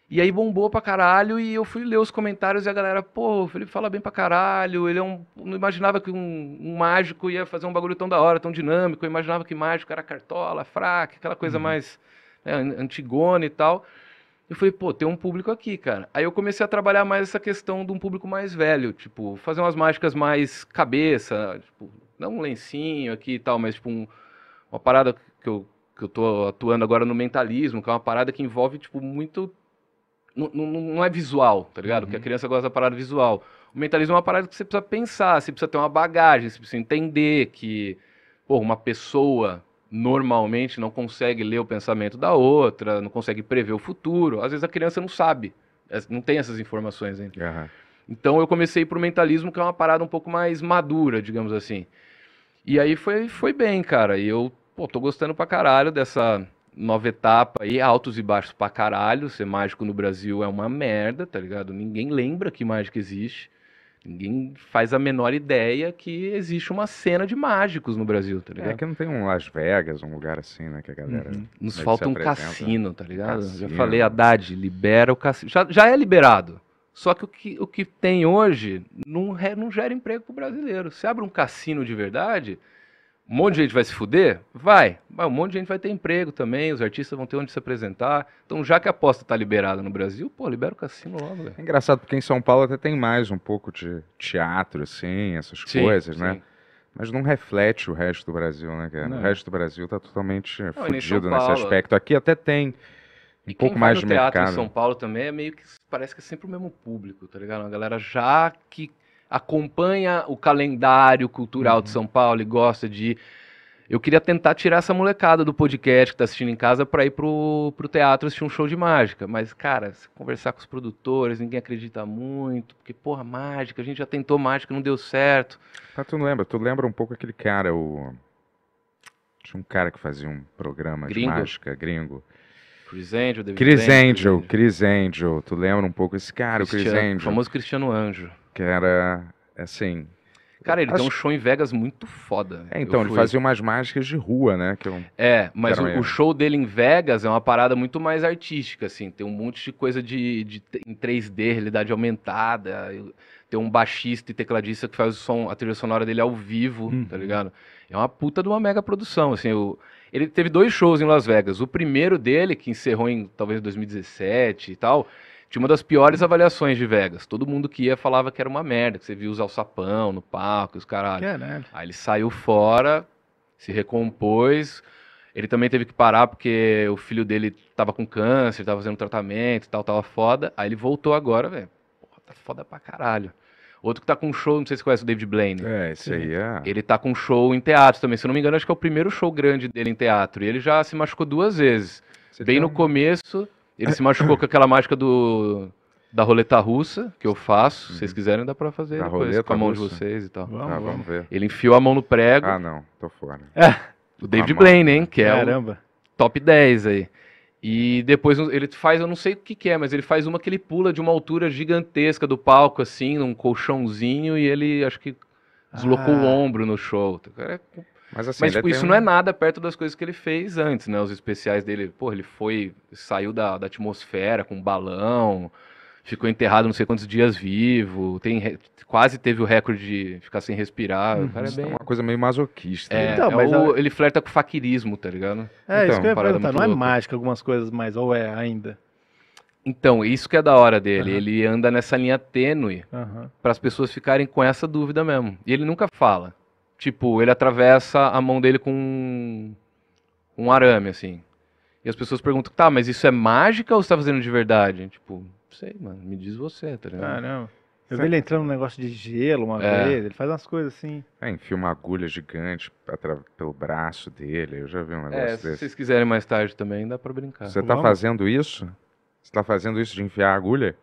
E aí bombou pra caralho e eu fui ler os comentários e a galera, pô, o Felipe fala bem pra caralho, ele é um. Não imaginava que um, um mágico ia fazer um bagulho tão da hora, tão dinâmico, eu imaginava que mágico era cartola, fraca, aquela coisa uhum. mais né, antigona e tal. Eu falei, pô, tem um público aqui, cara. Aí eu comecei a trabalhar mais essa questão de um público mais velho, tipo, fazer umas mágicas mais cabeça, tipo, não um lencinho aqui e tal, mas tipo um, uma parada que eu, que eu tô atuando agora no mentalismo, que é uma parada que envolve, tipo, muito não, não, não é visual, tá ligado? Uhum. Porque a uhum. criança gosta da parada visual. O mentalismo é uma parada que você precisa pensar, você precisa ter uma bagagem, você precisa entender que, pô, uma pessoa normalmente não consegue ler o pensamento da outra, não consegue prever o futuro. Às vezes a criança não sabe, não tem essas informações ainda. Uhum. Então eu comecei pro mentalismo, que é uma parada um pouco mais madura, digamos assim. E aí foi, foi bem, cara. E eu, pô, tô gostando pra caralho dessa nova etapa aí, altos e baixos pra caralho. Ser mágico no Brasil é uma merda, tá ligado? Ninguém lembra que mágica existe. Ninguém faz a menor ideia que existe uma cena de mágicos no Brasil, tá ligado? É que não tem um Las Vegas, um lugar assim, né, que a galera... Uhum. Nos falta um cassino, tá ligado? Cassino. Já falei, Haddad, libera o cassino. Já, já é liberado. Só que o que, o que tem hoje não, não gera emprego pro brasileiro. Se abre um cassino de verdade, um monte de gente vai se fuder? Vai. Mas um monte de gente vai ter emprego também, os artistas vão ter onde se apresentar. Então, já que a aposta está liberada no Brasil, pô, libera o cassino logo, velho. É engraçado, porque em São Paulo até tem mais um pouco de teatro, assim, essas sim, coisas, né? sim. né? Mas não reflete o resto do Brasil, né, cara? Não. O resto do Brasil está totalmente não, fudido nesse aspecto. Aqui até tem um e pouco mais de mercado. teatro em São Paulo também é meio que parece que é sempre o mesmo público, tá ligado? A galera já que acompanha o calendário cultural uhum. de São Paulo e gosta de. Eu queria tentar tirar essa molecada do podcast que tá assistindo em casa para ir pro, pro teatro assistir um show de mágica. Mas, cara, se conversar com os produtores, ninguém acredita muito, porque, porra, mágica, a gente já tentou mágica, não deu certo. Tá, tu lembra, tu lembra um pouco aquele cara, o. Tinha um cara que fazia um programa gringo. de mágica, gringo. Chris Angel, David Chris Angel, Chris Angel, Chris Angel. Tu lembra um pouco esse cara, Cristiano, o Chris Angel. O famoso Cristiano Anjo que era assim. Cara, ele acho... tem um show em Vegas muito foda. É, então, ele fazia umas mágicas de rua, né? Que eu... É, mas o, o, show dele em Vegas é uma parada muito mais artística, assim. Tem um monte de coisa de, de em 3D, realidade aumentada. Tem um baixista e tecladista que faz o som, a trilha sonora dele ao vivo, hum. tá uhum. ligado? É uma puta de uma mega produção, assim. O, ele teve dois shows em Las Vegas. O primeiro dele, que encerrou em talvez 2017 e tal, tinha uma das piores avaliações de Vegas. Todo mundo que ia falava que era uma merda, que você via usar o sapão no palco, os caralho. né? Aí ele saiu fora, se recompôs. Ele também teve que parar porque o filho dele tava com câncer, tava fazendo tratamento e tal, tava foda. Aí ele voltou agora, velho. Porra, tá foda pra caralho. Outro que tá com um show, não sei se você conhece o David Blaine. É, esse aí é. Ele tá com um show em teatro também. Se eu não me engano, acho que é o primeiro show grande dele em teatro. E ele já se machucou duas vezes. Você Bem tá... no começo ele se machucou com aquela mágica do da roleta russa que eu faço. Se vocês uhum. quiserem, dá pra fazer da depois com a mão russa. de vocês e tal. Vamos, tá, ah, vamos ver. Ele enfiou a mão no prego. Ah, não, tô fora. É, o David Blaine, hein? Né? Que é Caramba. o top 10 aí. E depois ele faz, eu não sei o que, que, é, mas ele faz uma que ele pula de uma altura gigantesca do palco, assim, num colchãozinho, e ele acho que deslocou ah. o ombro no show. O cara é mas, assim, Mas tipo, é isso um... não é nada perto das coisas que ele fez antes, né? Os especiais dele, pô, ele foi, saiu da, da atmosfera com um balão, ficou enterrado não sei quantos dias vivo, tem quase teve o recorde de ficar sem respirar. Uhum. É, é bem... uma coisa meio masoquista. É, né? então, é o, a... ele flerta com o faquirismo, tá ligado? É, então, isso que eu ia perguntar, não é louca. é mágica algumas coisas mais, ou é ainda? Então, isso que é da hora dele, uhum. ele anda nessa linha tênue uhum. para as pessoas ficarem com essa dúvida mesmo. E ele nunca fala. Tipo, ele atravessa a mão dele com um, arame, assim. E as pessoas perguntam, tá, mas isso é mágica ou você tá fazendo de verdade? Tipo, não sei, mano, me diz você, tá ligado? Caramba. Eu vi ele entrando num negócio de gelo uma é. vez, ele faz umas coisas assim. É, enfia uma agulha gigante pelo braço dele, eu já vi um é, negócio é, desse. Se vocês quiserem mais tarde também, dá pra brincar. Você tá Vamos? fazendo isso? Você tá fazendo isso de enfiar agulha?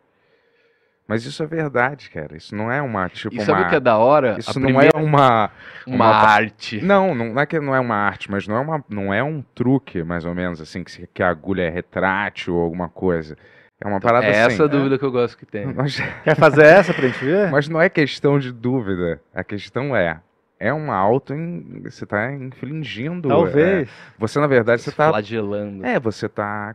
Mas isso é verdade, cara. Isso não é uma, tipo, e sabe uma... que é da hora? Isso não é primeira... é uma... Uma, uma... arte. Não, não, não, é que não é uma arte, mas não é, uma, não é um truque, mais ou menos, assim, que, que a agulha é retrátil ou alguma coisa. É uma então, parada é assim. Essa é. Assim. dúvida que eu gosto que tem. Mas... Quer fazer essa pra gente ver? Mas não é questão de dúvida. A questão é, é uma auto in... você está infringindo. É. Talvez. É. Você na verdade você está. Flagelando. É, você está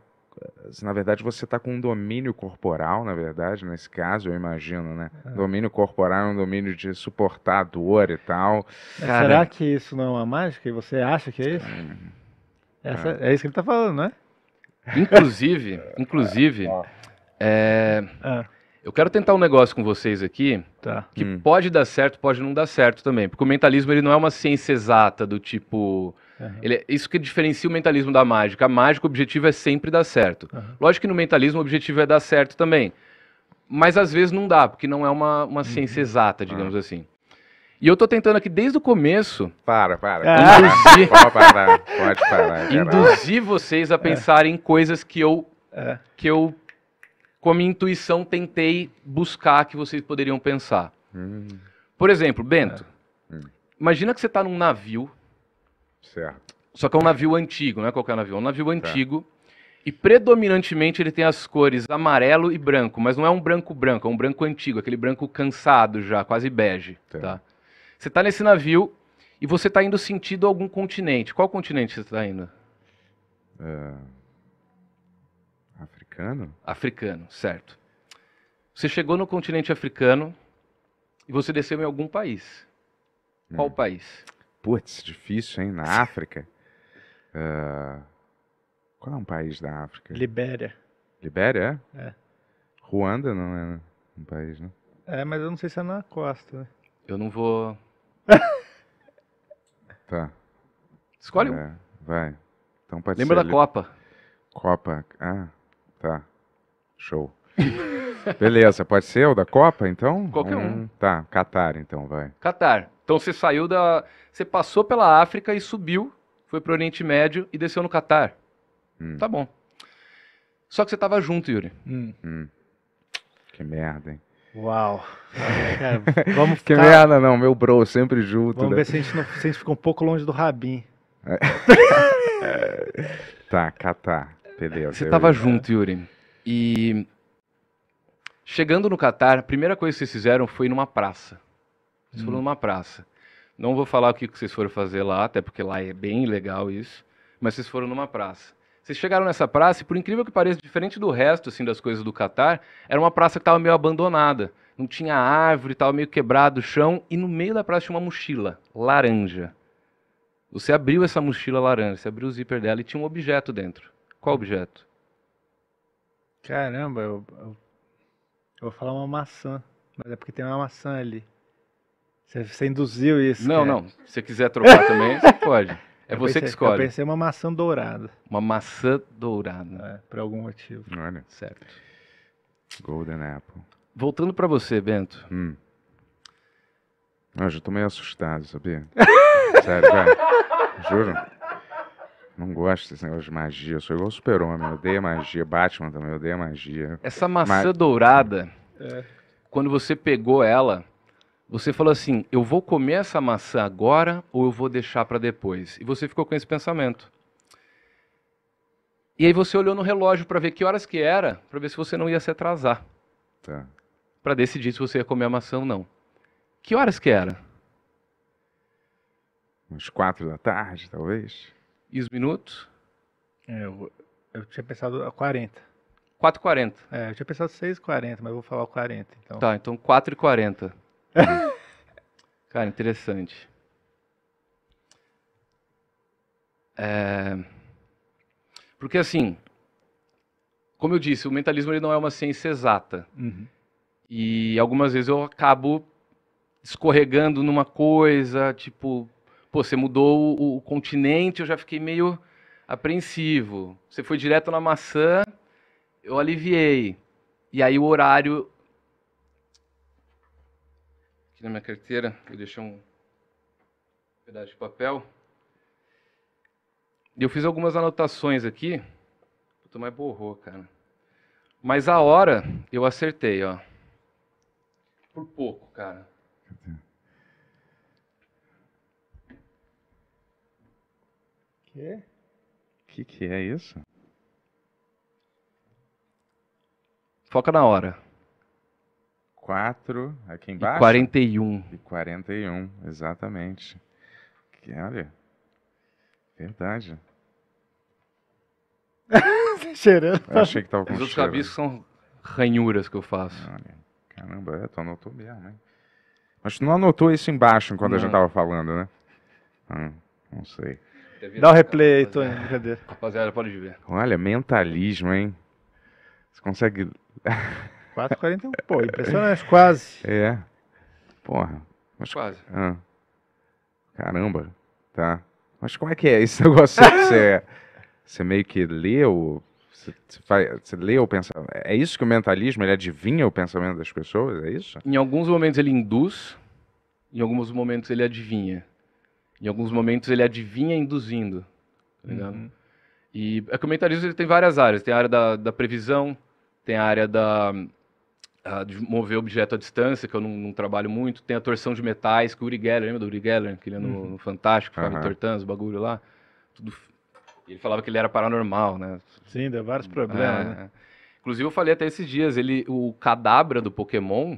se na verdade você está com um domínio corporal, na verdade, nesse caso, eu imagino, né? É. Domínio corporal é um domínio de suportar a dor e tal. É, Cara, Será que isso não é uma mágica? E você acha que é isso? É, Essa, é isso que ele está falando, né? Inclusive, inclusive, é. É, é, eu quero tentar um negócio com vocês aqui tá. que hum. pode dar certo, pode não dar certo também. Porque o mentalismo ele não é uma ciência exata do tipo. Uhum. Ele, é, isso que diferencia o mentalismo da mágica. A mágica, o objetivo é sempre dar certo. Uhum. Lógico que no mentalismo o objetivo é dar certo também. Mas às vezes não dá, porque não é uma, uma uhum. ciência exata, digamos ah. assim. E eu tô tentando aqui desde o começo. Para, para. Ah. Induzir... Pode parar, pode parar. É induzir vocês a é. pensarem em coisas que eu. Que eu com a minha intuição, tentei buscar que vocês poderiam pensar. Hum. Por exemplo, Bento, hum. imagina que você está num navio Certo. Só que é um navio antigo, não é qualquer navio, é um navio tá. antigo. E predominantemente ele tem as cores amarelo e branco, mas não é um branco branco, é um branco antigo, aquele branco cansado já, quase bege. Certo. Tá. tá? Você está nesse navio e você está indo sentido a algum continente. Qual continente você está indo? É... Africano? Africano, certo. Você chegou no continente africano e você desceu em algum país. Qual Qual hum. país? Putz, difícil, hein? Na África. Uh, qual é um país da África? Libéria. Libéria, é? É. Ruanda não é um país, né? É, mas eu não sei se é na costa, né? Eu não vou. tá. Escolhe um. É, vai. Então pode Lembra ser da Copa? Copa. Ah, tá. Show. Beleza, pode ser o da Copa, então? Qualquer um. um. Tá, Catar, então, vai. Catar. Então você saiu da. Você passou pela África e subiu, foi para o Oriente Médio e desceu no Catar. Hum. Tá bom. Só que você tava junto, Yuri. Hum. Hum. Que merda, hein? Uau. É, vamos ficar... Que merda, não, meu bro, sempre junto. Vamos né? ver se a, gente não, se a gente um pouco longe do Rabin. É. tá, Catar. Beleza. Você tava é. junto, Yuri. E. Chegando no Catar, a primeira coisa que vocês fizeram foi numa praça. Vocês hum. foram numa praça. Não vou falar o que vocês foram fazer lá, até porque lá é bem legal isso. Mas vocês foram numa praça. Vocês chegaram nessa praça e, por incrível que pareça, diferente do resto assim das coisas do Catar, era uma praça que estava meio abandonada. Não tinha árvore, estava meio quebrado o chão. E no meio da praça tinha uma mochila laranja. Você abriu essa mochila laranja, você abriu o zíper dela e tinha um objeto dentro. Qual objeto? Caramba, eu, eu, eu vou falar uma maçã. Mas é porque tem uma maçã ali. Você, você induziu isso. Não, cara. não. Se você quiser trocar também, você pode. É eu você pensei, que escolhe. Eu pensei uma maçã dourada. Uma maçã dourada. É, por algum motivo. Olha. Certo. Golden Apple. Voltando para você, Bento. Hum. Eu ah, já tô meio assustado, sabia? Sério, cara. Juro. Não gosto desse negócio de magia. Eu sou igual super-homem. eu Odeio magia. Batman também odeia magia. Essa maçã Ma... dourada, é. quando você pegou ela, você falou assim: eu vou comer essa maçã agora ou eu vou deixar para depois? E você ficou com esse pensamento. E aí você olhou no relógio para ver que horas que era, para ver se você não ia se atrasar. Tá. Para decidir se você ia comer a maçã ou não. Que horas que era? Uns quatro da tarde, talvez. E os minutos? É, eu, eu tinha pensado a 40. 4h40. É, eu tinha pensado 6h40, mas vou falar o 40. Então. Tá, então 4h40. Cara, interessante. É... Porque assim, como eu disse, o mentalismo ele não é uma ciência exata. Uhum. E algumas vezes eu acabo escorregando numa coisa, tipo, pô, você mudou o, o, continente, eu já fiquei meio apreensivo. Você foi direto na maçã, eu aliviei. E aí o horário aqui na minha carteira, eu deixei um pedaço de papel. E eu fiz algumas anotações aqui. Puta, mas borrou, cara. Mas a hora eu acertei, ó. Por pouco, cara. Quê? Que que é isso? Foca na hora. 4, aqui embaixo? E 41. E 41, exatamente. Que, olha, verdade. Cheirando. Eu achei que tava com Os outros cheiro. são ranhuras que eu faço. Olha, caramba, é, tu anotou mesmo, hein? Mas tu não anotou isso embaixo enquanto não. a gente tava falando, né? Hum, não sei. Dá o um replay aí, Tony. Rapaziada, pode ver. Olha, mentalismo, hein? Você consegue. 4,41. Pô, impressionante, quase. É. Porra. Mas, quase. Ah, caramba, tá. Mas como é que é esse negócio? Você, é, você meio que lê ou, Você, você lê ou pensa, É isso que o mentalismo ele adivinha o pensamento das pessoas? É isso? Em alguns momentos ele induz, em alguns momentos ele adivinha. Em alguns momentos ele adivinha induzindo. Tá ligado? Uhum. E é, o mentalismo ele tem várias áreas. Tem a área da, da previsão, tem a área da, uh, de mover objeto à distância, que eu não, não, trabalho muito. Tem a torção de metais, que o Uri Geller, lembra do Uri Geller, que ele é no, uhum. no Fantástico, ficava uhum. tortando os bagulho lá. Tudo... Ele falava que ele era paranormal, né? Sim, deu vários é, problemas, né? é, né? Inclusive, eu falei até esses dias, ele, o Cadabra do Pokémon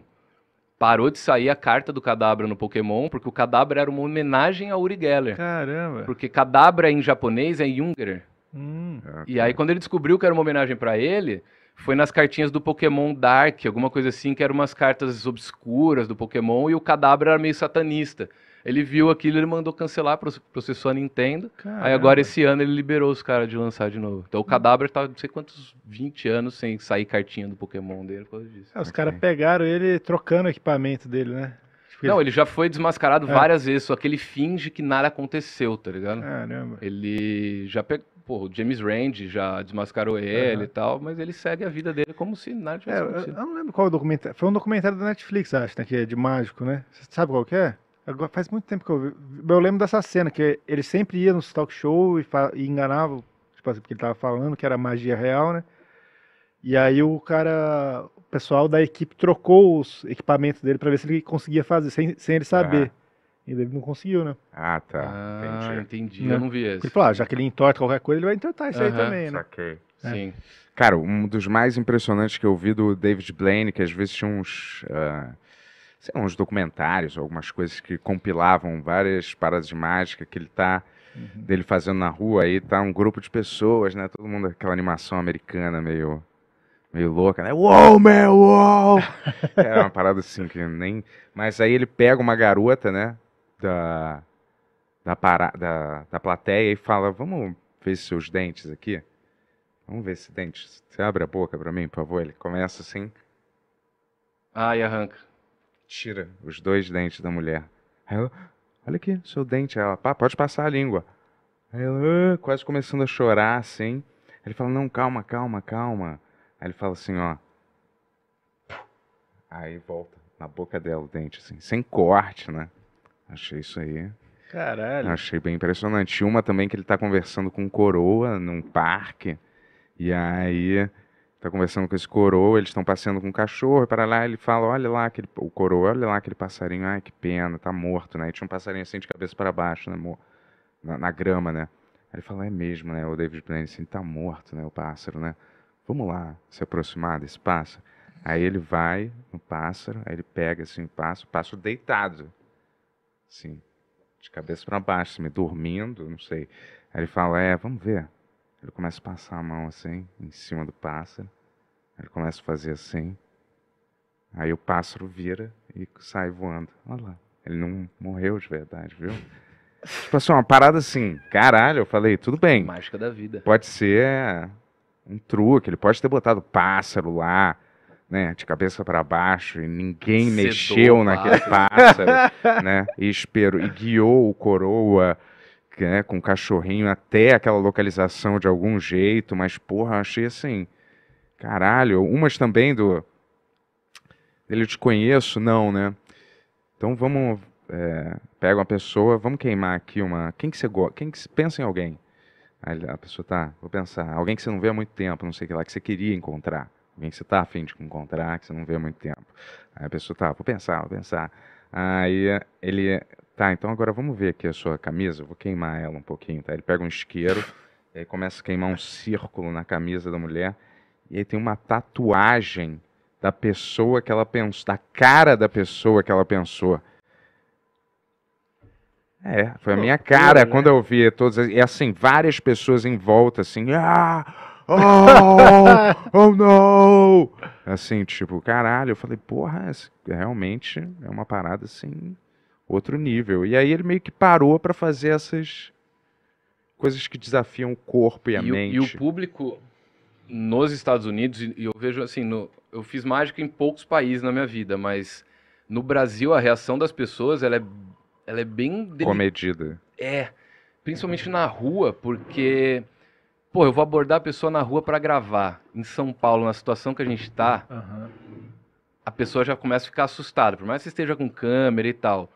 parou de sair a carta do Cadabra no Pokémon, porque o Cadabra era uma homenagem a Uri Geller. Caramba! Porque Cadabra em japonês é Junger. Hum. E aí, quando ele descobriu que era uma homenagem para ele, foi nas cartinhas do Pokémon Dark, alguma coisa assim, que eram umas cartas obscuras do Pokémon e o Cadabra era meio satanista. Ele viu aquilo, ele mandou cancelar, processou a Nintendo. Caramba. Aí agora esse ano ele liberou os caras de lançar de novo. Então o Cadabra tá não sei quantos 20 anos sem sair cartinha do Pokémon dele por causa disso. É, os caras pegaram ele trocando o equipamento dele, né? Tipo, não, ele... ele já foi desmascarado é. várias vezes, só que ele finge que nada aconteceu, tá ligado? Caramba. Ele já pegou Pô, o James Rand já desmascarou ele uhum. e tal, mas ele segue a vida dele como se nada tivesse é, acontecido. Eu não lembro qual é o documentário. Foi um documentário da Netflix, acho, né? Que é de mágico, né? Você sabe qual que é? Agora, faz muito tempo que eu vi. Eu lembro dessa cena, que ele sempre ia nos talk show e, e enganava, tipo assim, porque ele tava falando que era magia real, né? E aí o cara, o pessoal da equipe trocou os equipamentos dele para ver se ele conseguia fazer, sem, sem ele saber. Ah. E ele não conseguiu, né? Ah, tá. Ah, entendi. entendi. Né? Eu não vi esse. Ele falou, ah, já que ele entorta qualquer coisa, ele vai entortar isso uh -huh, aí também, né? Saquei. É. Sim. Cara, um dos mais impressionantes que eu vi do David Blaine, que às vezes tinha uns. Uh, sei lá, uns documentários, algumas coisas que compilavam várias paradas de mágica que ele tá. Uhum. dele fazendo na rua, aí tá um grupo de pessoas, né? Todo mundo aquela animação americana meio meio louca, né? Uou, meu, uou! Era é uma parada assim que nem. Mas aí ele pega uma garota, né? da, da, para, da, da plateia e fala: Vamos ver seus dentes aqui? Vamos ver esse dente. Você abre a boca para mim, por favor? Ele começa assim. Ah, e arranca. Tira os dois dentes da mulher. ela, olha aqui, seu dente. ela, pá, pode passar a língua. ela, quase começando a chorar, assim. ele fala, não, calma, calma, calma. Aí ele fala assim, ó. Aí volta na boca dela o dente, assim, sem corte, né? Achei isso aí. Caralho. Achei bem impressionante. uma também que ele está conversando com um coroa num parque. E aí está conversando com esse coroa, eles estão passeando com um cachorro, e para lá ele fala, olha lá aquele o coroa, olha lá aquele passarinho, ai que pena, tá morto, né? E tinha um passarinho assim de cabeça para baixo, né, na, na grama, né? Aí ele fala, é mesmo, né? O David Blaine assim, tá morto, né, o pássaro, né? Vamos lá se aproximar desse pássaro. Aí ele vai no pássaro, aí ele pega assim o pássaro, o pássaro deitado, assim, de cabeça para baixo, me assim, dormindo, não sei. Aí ele fala, é, vamos ver. Ele começa a passar a mão assim, em cima do pássaro. Ele começa a fazer assim. Aí o pássaro vira e sai voando. Olha lá. Ele não morreu de verdade, viu? tipo assim, uma parada assim, caralho, eu falei, tudo bem. Mágica da vida. Pode ser é, um truque, ele pode ter botado pássaro lá, né, de cabeça para baixo e ninguém Cedou mexeu naquele pássaro, né, e esperou e guiou o coroa né, com o cachorrinho até aquela localização de algum jeito, mas porra, achei assim, caralho, umas também do ele te conheço, não, né? Então vamos é, pega uma pessoa, vamos queimar aqui uma, quem que você gosta, quem que pensa em alguém? Aí ah, a pessoa tá, vou pensar, alguém que você não vê há muito tempo, não sei o que lá, que você queria encontrar Alguém que você tá afim de encontrar, que você não vê há muito tempo. Aí a pessoa tá, vou pensar, vou pensar. Aí eh, ele, tá, então agora vamos ver aqui a sua camisa, eu vou queimar ela um pouquinho, tá? Ele pega um isqueiro, e aí começa a queimar um círculo na camisa da mulher, e aí tem uma tatuagem da pessoa que ela pensou, da cara da pessoa que ela pensou. É, foi a minha cara né? quando eu vi todas. E assim, várias pessoas em volta, assim, ah! Oh, oh não! Assim, tipo, caralho. Eu falei, porra, é realmente é uma parada assim, outro nível. E aí ele meio que parou para fazer essas coisas que desafiam o corpo e a e mente. O, e o público nos Estados Unidos, e eu vejo assim, no, eu fiz mágica em poucos países na minha vida, mas no Brasil a reação das pessoas ela é, ela é bem. Deli... Comedida. É. Principalmente na rua, porque pô, eu vou abordar a pessoa na rua para gravar. Em São Paulo, na situação que a gente está, uhum. a pessoa já começa a ficar assustada. Por mais que você esteja com câmera e tal.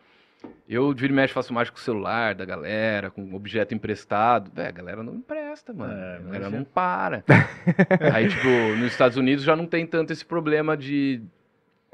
Eu, de vira e mexe, faço mais com o celular da galera, com objeto emprestado. Véi, a galera não empresta, mano. É, a galera não para. Aí, tipo, nos Estados Unidos já não tem tanto esse problema de...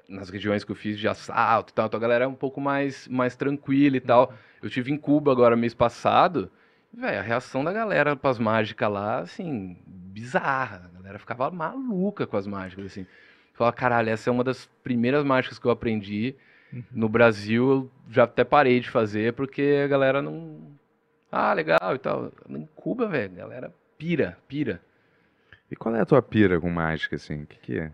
Nas regiões que eu fiz de assalto e tal, então a galera é um pouco mais, mais tranquila e tal. Uhum. Eu tive em Cuba agora, mês passado velho, a reação da galera pras mágicas lá, assim, bizarra. A galera ficava maluca com as mágicas, assim. Falava, caralho, essa é uma das primeiras mágicas que eu aprendi. Uhum. No Brasil, eu já até parei de fazer, porque a galera não. Ah, legal e tal. Em Cuba, velho, a galera pira, pira. E qual é a tua pira com mágica, assim? O que, que é?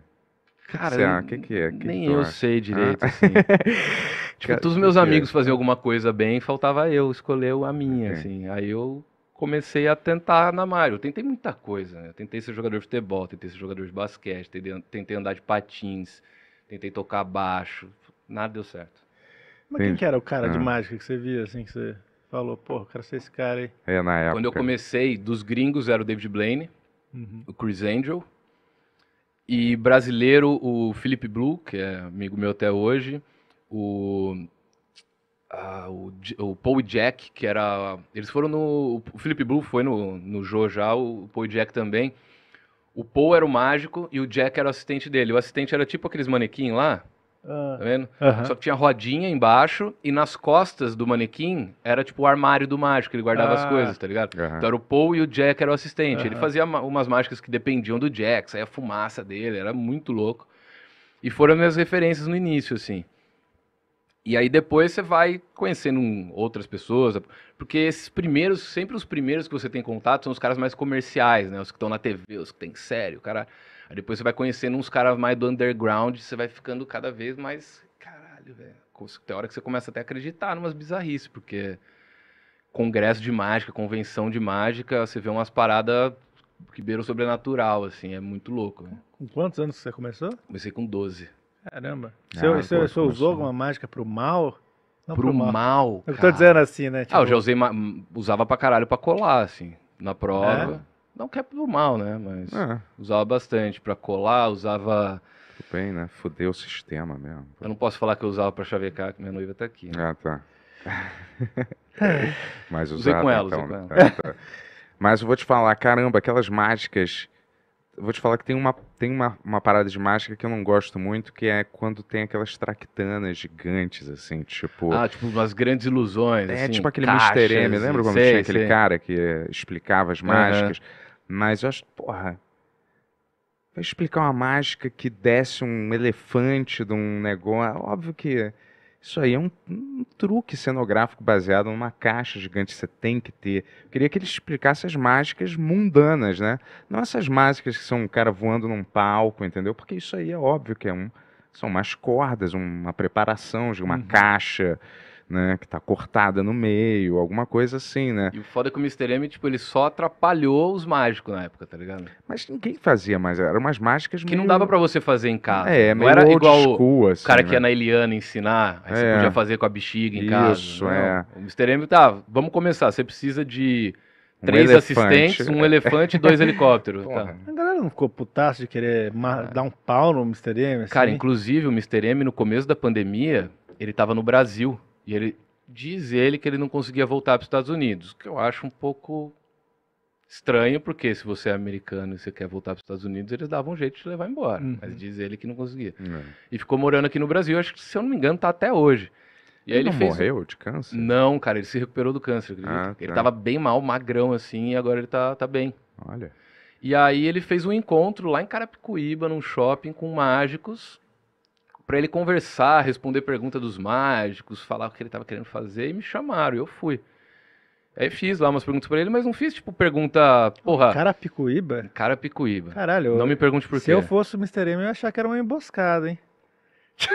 Cara, o que, que é? Que nem que é? eu acha? sei direito, ah. assim. Tipo, todos os meus amigos faziam alguma coisa bem, faltava eu escolher a minha, assim. Aí eu comecei a tentar na Mario. Eu tentei muita coisa, né? Eu tentei ser jogador de futebol, tentei ser jogador de basquete, tentei, tentei andar de patins, tentei tocar baixo. Nada deu certo. Mas Sim. quem que era o cara ah. de mágica que você via, assim, que você falou, pô, eu quero ser esse cara aí? É, na época. Quando eu comecei, dos gringos era o David Blaine, uhum. o Chris Angel, e brasileiro o Felipe Blue, que é amigo meu até hoje, o, ah, o, o, Paul e Jack, que era. Eles foram no. O Philip Blue foi no, no Joe já, o Paul e Jack também. O Paul era o mágico e o Jack era o assistente dele. O assistente era tipo aqueles manequim lá. Ah. tá vendo? Uh -huh. Só que tinha rodinha embaixo e nas costas do manequim era tipo o armário do mágico, ele guardava ah, as coisas, tá ligado? Uh -huh. Então era o Paul e o Jack era o assistente. Uh -huh. Ele fazia umas mágicas que dependiam do Jack, saía a fumaça dele, era muito louco. E foram minhas referências no início, assim. E aí depois você vai conhecendo outras pessoas, porque esses primeiros, sempre os primeiros que você tem contato são os caras mais comerciais, né? Os que estão na TV, os que tem sério o cara... Aí depois você vai conhecendo uns caras mais do underground, você vai ficando cada vez mais... Caralho, velho. Tem hora que você começa até a acreditar numas bizarrices, porque congresso de mágica, convenção de mágica, você vê umas paradas que beiram sobrenatural, assim, é muito louco. Né? Com quantos anos você começou? Comecei com 12. Caramba. Você, ah, você, você usou alguma mágica pro mal? Não, pro, pro mal. mal é eu tô dizendo assim, né? Tipo... Ah, eu tipo já usei, usava pra caralho pra colar, assim, na prova. É? Não que é pro mal, né? Mas ah. usava bastante pra colar, usava... Tudo bem, né? Fudeu o sistema mesmo. Eu não posso falar que eu usava pra chavecar, que minha noiva tá aqui. Né? Ah, tá. Mas usava, usei com ela, então, usei com né. ela. Tá, tá. Mas eu vou te falar, caramba, aquelas mágicas vou te falar que tem, uma, tem uma, uma parada de mágica que eu não gosto muito, que é quando tem aquelas tractanas gigantes, assim, tipo. Ah, tipo umas grandes ilusões. É, assim, tipo aquele caixas, Mr. M, lembra quando sei, tinha aquele sei. cara que eh, explicava as mágicas? Uhum. Mas eu acho, porra. Vai explicar uma mágica que desce um elefante de um negócio. Óbvio que isso aí é um, um, truque cenográfico baseado numa caixa gigante que você tem que ter. Eu queria que ele explicasse as mágicas mundanas, né? Não essas mágicas que são um cara voando num palco, entendeu? Porque isso aí é óbvio que é um, são mais cordas, uma preparação de uma uhum. caixa né? Que tá cortada no meio, alguma coisa assim, né? E o foda é que o Mr. M, tipo, ele só atrapalhou os mágicos na época, tá ligado? Mas ninguém fazia mais, eram umas mágicas Que meio... não dava para você fazer em casa. É, não era igual school, assim, o cara né? que ia na Eliana ensinar, aí é. você podia fazer com a bexiga em Isso, casa. Isso, é. O Mr. M, tá, vamos começar, você precisa de... Um Três elefante. assistentes, um elefante e dois helicópteros. Tá. A galera não ficou putaço de querer é. dar um pau no Mr. M? Assim? Cara, inclusive o Mr. M, no começo da pandemia, ele tava no Brasil. E ele diz ele que ele não conseguia voltar para os Estados Unidos, que eu acho um pouco estranho, porque se você é americano e você quer voltar para os Estados Unidos, eles davam um jeito de te levar embora. Uhum. Mas diz ele que não conseguia. Uhum. E ficou morando aqui no Brasil, acho que, se eu não me engano, está até hoje. E ele, ele fez... morreu de câncer? Não, cara, ele se recuperou do câncer, Ah, tá. Ele estava bem mal, magrão assim, e agora ele está tá bem. Olha. E aí ele fez um encontro lá em Carapicuíba, num shopping, com mágicos, para ele conversar, responder pergunta dos mágicos, falar o que ele estava querendo fazer e me chamaram, eu fui. Aí fiz lá umas perguntas para ele, mas não fiz tipo pergunta, porra. Carapicuíba? Carapicuíba. Caralho. Não me pergunte por se quê. Se eu fosse o Mr. M, eu ia achar que era uma emboscada, hein.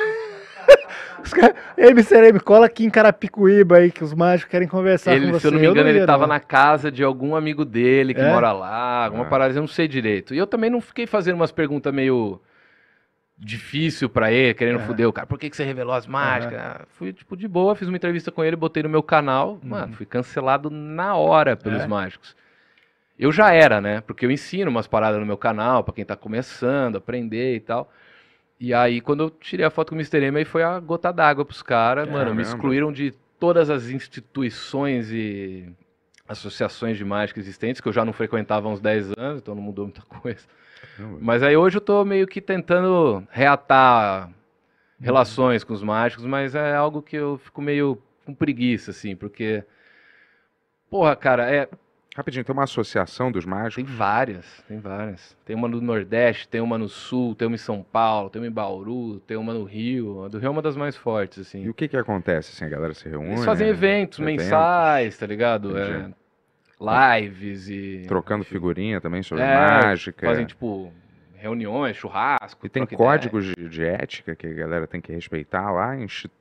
Ei, Mr. M, cola aqui em Carapicuíba aí, que os mágicos querem conversar ele, com você. Se eu não me engano, ele tava não. Né? na casa de algum amigo dele que é? mora lá, alguma ah. parada, eu não sei direito. E eu também não fiquei fazendo umas perguntas meio difícil para ele, querendo é. foder o cara. Por que, que você revelou as mágicas? Uhum. fui, tipo, de boa, fiz uma entrevista com ele, botei no meu canal. Uhum. Mano, fui cancelado na hora pelos é. mágicos. Eu já era, né? Porque eu ensino umas paradas no meu canal para quem tá começando, aprender e tal. E aí, quando eu tirei a foto com o Mr. M, aí foi a gota d'água pros caras. É, mano, me excluíram de todas as instituições e associações de mágica existentes, que eu já não frequentava há uns 10 anos, então não mudou muita coisa mas aí hoje eu tô meio que tentando reatar uhum. relações com os mágicos, mas é algo que eu fico meio com preguiça, assim, porque. Porra, cara, é. Rapidinho, tem uma associação dos mágicos? Tem várias, tem várias. Tem uma no Nordeste, tem uma no Sul, tem uma em São Paulo, tem uma em Bauru, tem uma no Rio. A do Rio é uma das mais fortes, assim. E o que que acontece, assim, a galera se reúne? Eles fazem né? eventos, eventos. mensais, tá ligado? É Entendi. É, lives e. Trocando figurinha também sobre é, mágica. Fazem, tipo, reuniões, churrasco. E tem códigos de, de, ética que a galera tem que respeitar lá,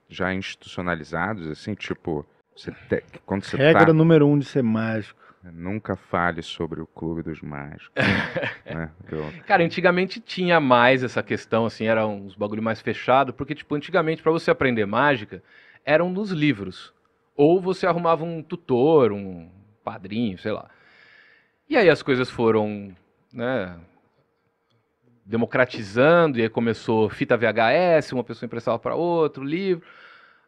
já institucionalizados, assim, tipo. Você te, quando você Regra tá, número um de ser mágico. Nunca fale sobre o clube dos mágicos. né? Eu... Cara, antigamente tinha mais essa questão, assim, era uns bagulho mais fechado, porque, tipo, antigamente, para você aprender mágica, eram nos livros. Ou você arrumava um tutor, um, padrinho, sei lá. E aí as coisas foram né, democratizando, e aí começou fita VHS, uma pessoa emprestava para outro, livro,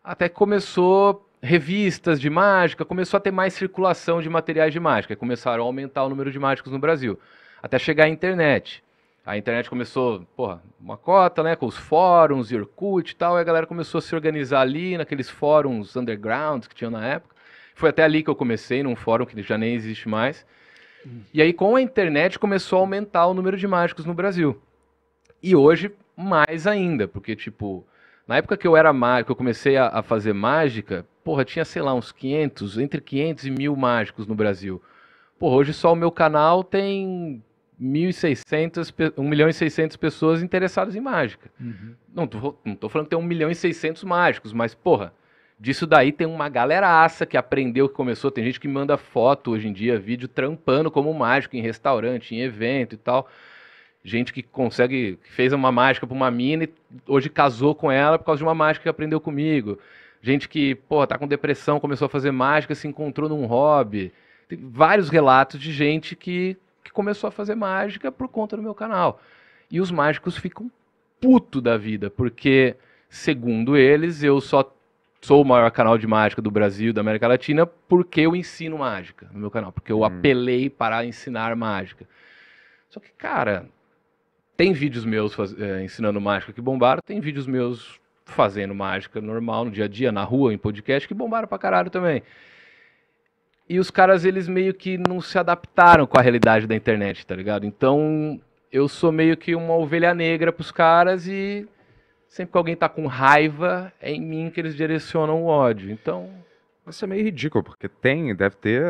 até começou revistas de mágica, começou a ter mais circulação de materiais de mágica, e começaram a aumentar o número de mágicos no Brasil, até chegar a internet. A internet começou, porra, uma cota, né, com os fóruns, Orkut e tal, e a galera começou a se organizar ali, naqueles fóruns underground que tinha na época, foi até ali que eu comecei, num fórum que já nem existe mais. E aí, com a internet, começou a aumentar o número de mágicos no Brasil. E hoje, mais ainda, porque, tipo, na época que eu era mágico, eu comecei a, a fazer mágica, porra, tinha, sei lá, uns 500, entre 500 e mil mágicos no Brasil. Porra, hoje só o meu canal tem 1.600, 1 milhão e 600 pessoas interessadas em mágica. Uhum. Não, tô, não tô falando que tem 1 milhão e 600 mágicos, mas, porra, Disso daí tem uma galeraça que aprendeu, que começou. Tem gente que manda foto hoje em dia, vídeo trampando como mágico em restaurante, em evento e tal. Gente que consegue, que fez uma mágica para uma mina e hoje casou com ela por causa de uma mágica que aprendeu comigo. Gente que, pô, tá com depressão, começou a fazer mágica, se encontrou num hobby. Tem vários relatos de gente que, que começou a fazer mágica por conta do meu canal. E os mágicos ficam puto da vida, porque, segundo eles, eu só sou o maior canal de mágica do Brasil, da América Latina, porque eu ensino mágica no meu canal, porque eu hum. apelei para ensinar mágica. Só que, cara, tem vídeos meus faz... é, ensinando mágica que bombaram, tem vídeos meus fazendo mágica normal, no dia a dia, na rua, em podcast, que bombaram pra caralho também. E os caras, eles meio que não se adaptaram com a realidade da internet, tá ligado? Então, eu sou meio que uma ovelha negra pros caras e sempre que alguém tá com raiva, é em mim que eles direcionam o ódio. Então. Isso é meio ridículo, porque tem, deve ter,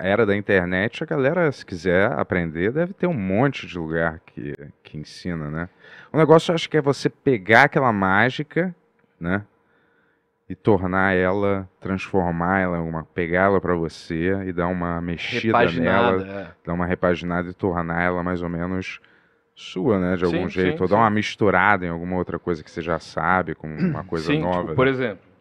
era da internet, a galera, se quiser aprender, deve ter um monte de lugar que, que ensina, né? O negócio, eu acho que é você pegar aquela mágica, né? E tornar ela, transformar ela, uma, pegá-la para você e dar uma mexida repaginada, nela, é. dar uma repaginada e tornar ela mais ou menos sua, né? De algum sim, jeito, sim, ou dar uma misturada em alguma outra coisa que você já sabe, com uma coisa sim, nova. Tipo, né? Por exemplo.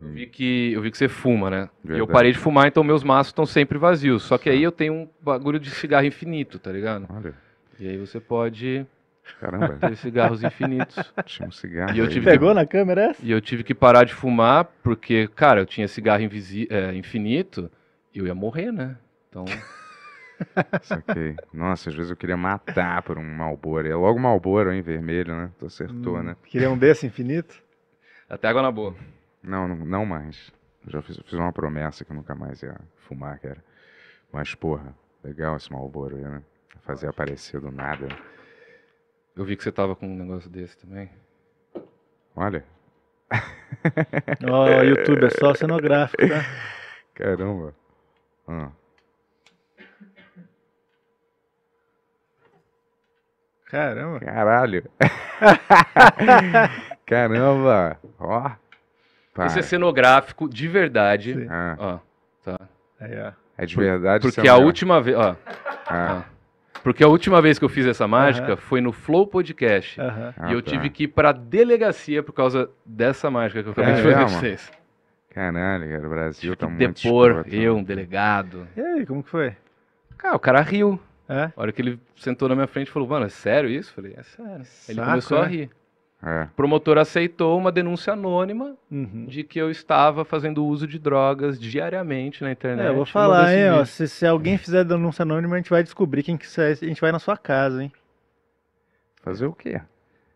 Eu vi, hum. que, eu vi que você fuma, né? Verdade. eu parei de fumar, então meus maços estão sempre vazios. Só que aí eu tenho um bagulho de cigarro infinito, tá ligado? Olha. E aí você pode Caramba. Tem cigarros infinitos. Tinha um cigarro. E eu tive Pegou que... na câmera essa? E eu tive que parar de fumar, porque, cara, eu tinha cigarro é, infinito e eu ia morrer, né? Então. Saquei. Nossa, às vezes eu queria matar por um Malboro. É logo Malboro, hein? Vermelho, né? Tu acertou, hum, né? Queria um desse infinito? Até água na boca. Não, não, não mais. Eu já fiz, fiz, uma promessa que eu nunca mais ia fumar, cara. Mas, porra, legal esse Malboro aí, né? Fazer aparecer do nada. Eu vi que você tava com um negócio desse também. Olha. Ó, oh, YouTube, é só cenográfico, tá? Caramba. Ah. Caramba. Caralho. Caramba. Ó. Pai. Esse é cenográfico de verdade. Ah. Ó, tá. Aí, ó. É de verdade. Por, é porque a última vez. Ó. Ah. Porque a última vez que eu fiz essa mágica foi no Flow Podcast. e ah, eu tá. tive que ir pra delegacia por causa dessa mágica que eu acabei é, de fazer é, vocês. Caralho, cara, o Brasil tá muito. Depor, eu, um delegado. E aí, como que foi? Cara, o cara riu. É. A hora que ele sentou na minha frente e falou, mano, é sério isso? Eu falei, é sério. Saco, é ele começou né? a é? rir. É. O promotor aceitou uma denúncia anônima uhum. de que eu estava fazendo uso de drogas diariamente na é, internet. É, eu vou falar, hein, ó, se, se, alguém fizer denúncia anônima, a gente vai descobrir quem que é, a gente vai na sua casa, hein? Fazer o quê?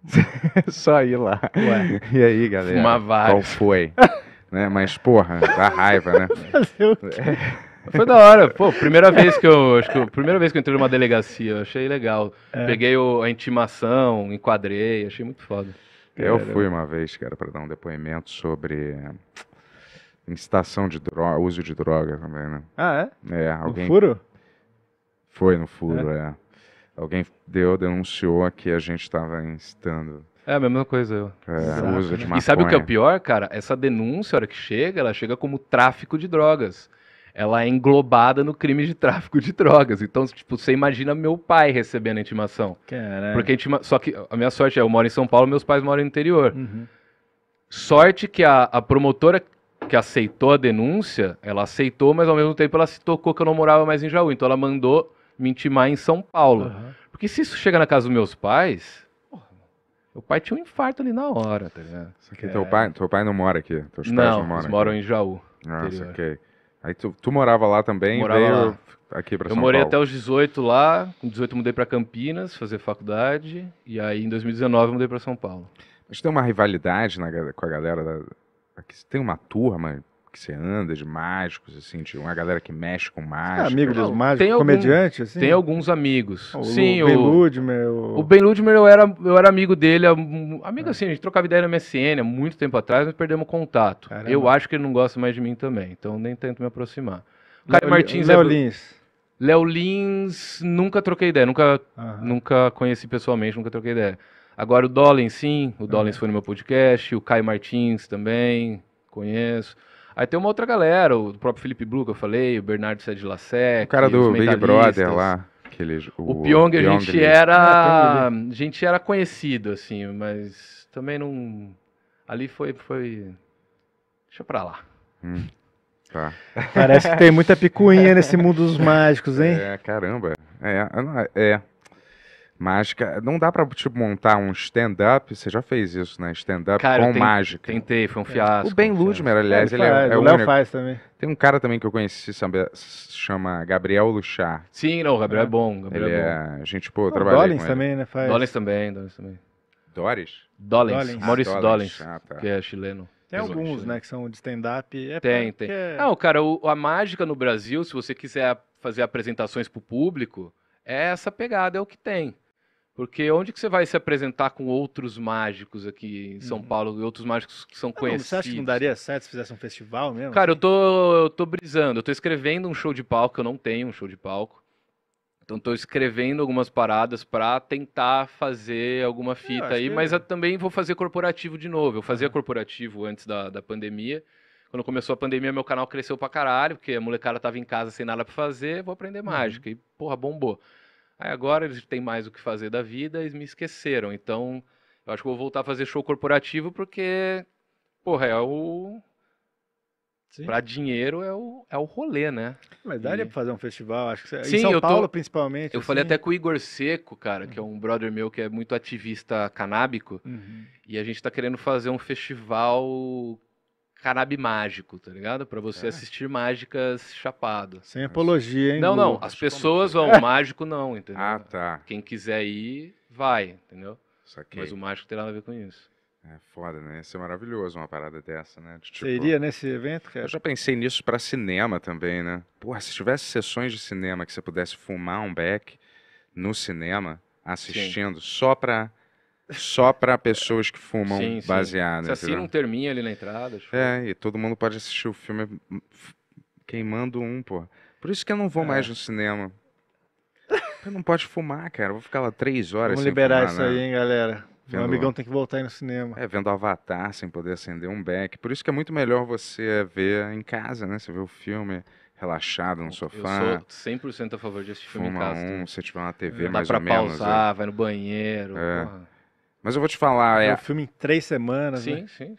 Só ir lá. Ué. E aí, galera? Uma vários. Qual foi? né? Mas, porra, dá raiva, né? Fazer o quê? Foi da hora. Pô, primeira vez que eu. Acho que primeira vez que entrei numa delegacia, achei legal. É. Peguei o, a intimação, enquadrei, achei muito foda. Eu Era... fui uma vez, cara, para dar um depoimento sobre incitação de droga, uso de droga também, né? Ah, é? É, alguém. No furo? Foi no furo, é. é. Alguém deu, denunciou que a gente estava incitando. É a mesma coisa. É, uso de maconha. E sabe o que é o pior, cara? Essa denúncia, a hora que chega, ela chega como tráfico de drogas ela é englobada no crime de tráfico de drogas. Então, tipo, você imagina meu pai recebendo a intimação. Caralho. Porque a intima... Só que a minha sorte é, eu moro em São Paulo, meus pais moram no interior. Uhum. Sorte que a, a, promotora que aceitou a denúncia, ela aceitou, mas ao mesmo tempo ela se tocou que eu não morava mais em Jaú. Então ela mandou me intimar em São Paulo. Uhum. Porque se isso chega na casa dos meus pais, o pai tinha um infarto ali na hora, tá ligado? aqui, é. teu, pai, é. teu pai não mora aqui? Teus não, pais não moram, moram em Jaú. Ah, interior. ok. Aí tu, tu morava lá também? Morava veio lá. aqui para São Paulo? Eu morei até os 18 lá, com 18 mudei para Campinas, fazer faculdade, e aí em 2019 mudei para São Paulo. Mas tem uma rivalidade na, com a galera da, aqui, tem uma turma que você anda de mágicos, assim, de uma galera que mexe com mágicos É amigo dos mágicos, tem comediante, algum, assim? Tem alguns amigos. Ah, o, Sim, o Ben Ludmer. O... o Ben Ludmer, eu era, eu era amigo dele, amigo é. assim, a gente trocava ideia na MSN há muito tempo atrás, mas perdemos contato. Caramba. Eu acho que ele não gosta mais de mim também, então nem tento me aproximar. O Caio Martins... Léo é... Lins. Léo Lins, nunca troquei ideia, nunca, nunca conheci pessoalmente, nunca troquei ideia. Agora o Dolens, sim, o é Dolens foi no meu podcast, o Caio Martins também, conheço. Aí tem uma outra galera, o próprio Felipe Blue, que eu falei, o Bernardo Sedlacek. O cara do Big Brother lá. Aquele, o, o Pyong, a gente ah, Pyong, era. a gente era conhecido, assim, mas também não. Ali foi. foi... Deixa pra lá. Hum, tá. Parece que tem muita picuinha nesse mundo dos mágicos, hein? É, caramba. É, é, mágica. Não dá pra tipo, montar um stand-up, você já fez isso, né? Stand-up com tem, mágica. Tentei, foi um é. fiasco. O Ben um Ludmer, aliás, ele, ele é, é o Léo único. faz também. Tem um cara também que eu conheci, chama Gabriel Luchar. Sim, não, o Gabriel é, é bom. Gabriel ele é, é... gente, pô, trabalha com ele. também, né? Faz. Dollins também, Dolins também. Doris? Dolins ah, Maurício ah, ah, tá. que é chileno. Tem alguns, né, que são de stand-up. É tem, tem. É... Não, cara, o, a mágica no Brasil, se você quiser fazer apresentações pro público, é essa pegada, é o que tem. Porque onde que você vai se apresentar com outros mágicos aqui em São uhum. Paulo, outros mágicos que são ah, não, conhecidos? Você acha que não daria certo se fizesse um festival mesmo? Cara, eu tô, eu tô brisando, eu tô escrevendo um show de palco, eu não tenho um show de palco. Então tô escrevendo algumas paradas para tentar fazer alguma é, fita aí, que... mas eu também vou fazer corporativo de novo. Eu fazia uhum. corporativo antes da, da pandemia. Quando começou a pandemia, meu canal cresceu pra caralho, porque a molecada tava em casa sem nada pra fazer, vou aprender uhum. mágica. E, porra, bombou. Aí agora eles têm mais o que fazer da vida e me esqueceram. Então, eu acho que vou voltar a fazer show corporativo porque, porra, é o. Para dinheiro é o, é o rolê, né? Mas daria e... pra fazer um festival, acho que Sim, em São eu Paulo, tô... principalmente. Eu assim... falei até com o Igor Seco, cara, que é um brother meu que é muito ativista canábico. Uhum. E a gente tá querendo fazer um festival cannabis mágico, tá ligado? Para você é. assistir mágicas chapado. Sem apologia, hein? Não, não. As pessoas vão, o mágico não, entendeu? Ah, tá. Quem quiser ir, vai, entendeu? Saquei. Mas o mágico tem nada a ver com isso. É foda, né? Ia ser maravilhoso uma parada dessa, né? De, tipo, Seria nesse evento, cara? Eu já pensei nisso para cinema também, né? Porra, se tivesse sessões de cinema que você pudesse fumar um beck no cinema, assistindo, Sim. só pra só para pessoas que fumam sim, sim. baseado. Você assina um terminho ali na entrada. É, e todo mundo pode assistir o filme queimando um, pô. Por isso que eu não vou é. mais no cinema. Eu não pode fumar, cara. Eu vou ficar lá três horas Vamos liberar fumar, isso né? aí, hein, galera. Vendo... Meu amigão tem que voltar aí no cinema. É, vendo Avatar sem poder acender um beck. Por isso que é muito melhor você ver em casa, né? Você vê o filme relaxado no sofá. Eu sou 100% a favor de assistir filme em casa. Um, se tiver uma TV Dá mais ou menos. Dá é. pra pausar, vai no banheiro. É. Porra. Mas eu vou te falar. É, é um filme em três semanas, sim, né? Sim,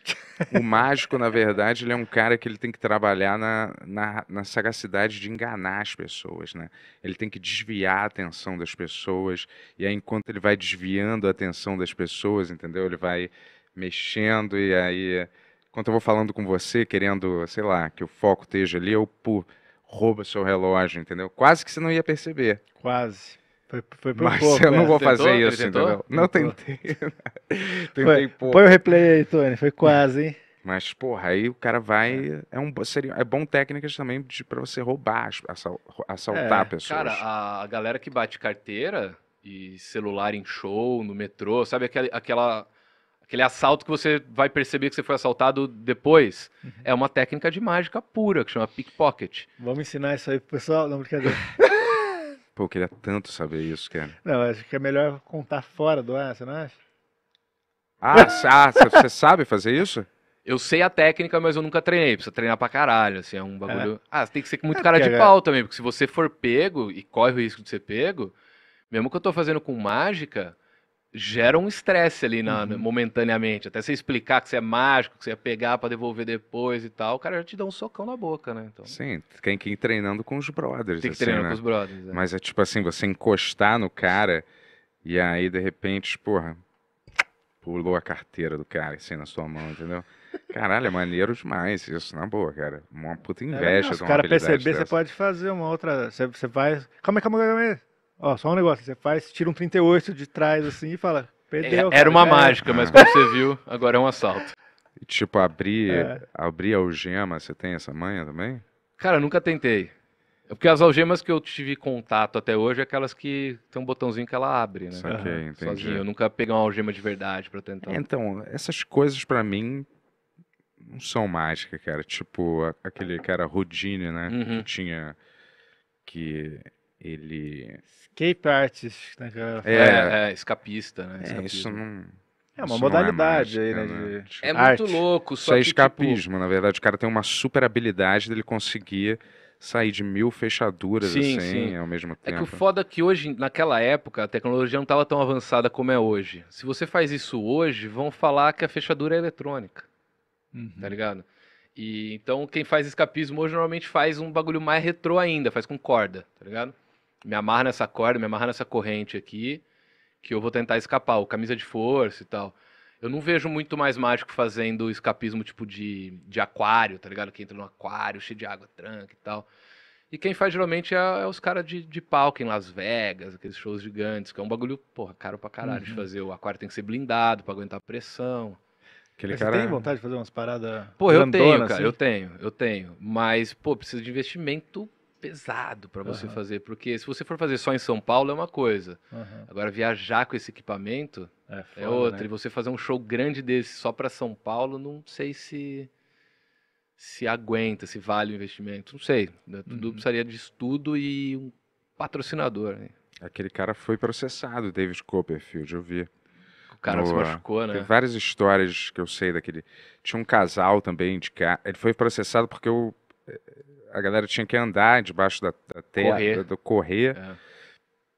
O mágico, na verdade, ele é um cara que ele tem que trabalhar na, na, na, sagacidade de enganar as pessoas, né? Ele tem que desviar a atenção das pessoas. E aí, enquanto ele vai desviando a atenção das pessoas, entendeu? Ele vai mexendo e aí. Enquanto eu vou falando com você, querendo, sei lá, que o foco esteja ali, eu pu, rouba seu relógio, entendeu? Quase que você não ia perceber. Quase. Foi, foi por Mas pouco, eu não né? vou tentou? fazer isso, entendeu? Não tentei. Né? tentei foi, pouco. Põe o replay aí, Tony. Foi quase, hein? Mas, porra, aí o cara vai. É, é um, seria, é bom técnicas também para você roubar, assal, assaltar é, pessoas. Cara, a galera que bate carteira e celular em show, no metrô, sabe aquela, aquela, aquele assalto que você vai perceber que você foi assaltado depois? Uhum. É uma técnica de mágica pura, que chama pickpocket. Vamos ensinar isso aí pro pessoal? Não, brincadeira. Pô, eu queria tanto saber isso, cara. Não, acho que é melhor contar fora do ar, você não acha? Ah, ah você sabe fazer isso? Eu sei a técnica, mas eu nunca treinei. Precisa treinar pra caralho, assim, é um bagulho... É. Ah, tem que ser muito é, cara de é. pau também, porque se você for pego e corre o risco de ser pego, mesmo que eu tô fazendo com mágica, gera um estresse ali na, uhum. momentaneamente. Até você explicar que você é mágico, que você ia pegar para devolver depois e tal, o cara já te dá um socão na boca, né? Então... Sim, tem que ir treinando com os brothers. Tem que assim, treinar né? com os brothers. É. Mas é tipo assim, você encostar no cara e aí de repente, porra, pulou a carteira do cara assim na sua mão, entendeu? Caralho, é maneiro demais isso, na boa, cara. Uma puta é, inveja. É, se o cara perceber, dessa. você pode fazer uma outra. Você, você vai. Calma aí, calma aí, calma aí. Ó, só um negócio, você faz, tira um 38 de trás assim e fala, perdeu. É, era uma mágica, mas como você viu, agora é um assalto. E, tipo, abrir, é. abrir algema, você tem essa manha também? Cara, nunca tentei. É porque as algemas que eu tive contato até hoje é aquelas que tem um botãozinho que ela abre, né? Saquei, uhum. entendi. Sozinho. Eu nunca peguei uma algema de verdade para tentar. Então, essas coisas para mim não são mágica, cara. Tipo, aquele cara Rodine, né? Uhum. Que tinha. Que ele Escape artist, né, cara? É, é, escapista, né? É isso não. É uma isso é modalidade é mágica, aí, né? né de... Tipo, é muito Arte. louco. Só isso é tipo, escapismo, tipo... na verdade. O cara tem uma super habilidade dele conseguir sair de mil fechaduras, sim, assim, sim. ao mesmo tempo. É que o foda é que hoje, naquela época, a tecnologia não estava tão avançada como é hoje. Se você faz isso hoje, vão falar que a fechadura é eletrônica. Uhum. Tá ligado? E então quem faz escapismo hoje normalmente faz um bagulho mais retrô ainda, faz com corda, tá ligado? me amarra nessa corda, me amarra nessa corrente aqui, que eu vou tentar escapar, o camisa de força e tal. Eu não vejo muito mais mágico fazendo escapismo tipo de, de aquário, tá ligado? Que entra no aquário cheio de água, tranca e tal. E quem faz geralmente é, é os caras de, de palco em Las Vegas, aqueles shows gigantes, que é um bagulho, porra, caro pra caralho uhum. de fazer. O aquário tem que ser blindado pra aguentar a pressão. Aquele cara... Você tem é vontade de fazer umas paradas. Pô, eu tenho, cara, assim? eu tenho, eu tenho. Mas, pô, precisa de investimento pesado para você uhum. fazer, porque se você for fazer só em São Paulo é uma coisa. Uhum. Agora viajar com esse equipamento é, é foda, é outra. Né? E você fazer um show grande desse só para São Paulo, não sei se se aguenta, se vale o investimento, não sei. Né? Tudo uhum. precisaria de estudo e um patrocinador. Né? Aquele cara foi processado, David Copperfield, eu vi. O cara no, se machucou, né? Tem várias histórias que eu sei daquele. Tinha um casal também de cara. Ele foi processado porque o a galera tinha que andar debaixo da, da terra, correr. Do, do correr. É.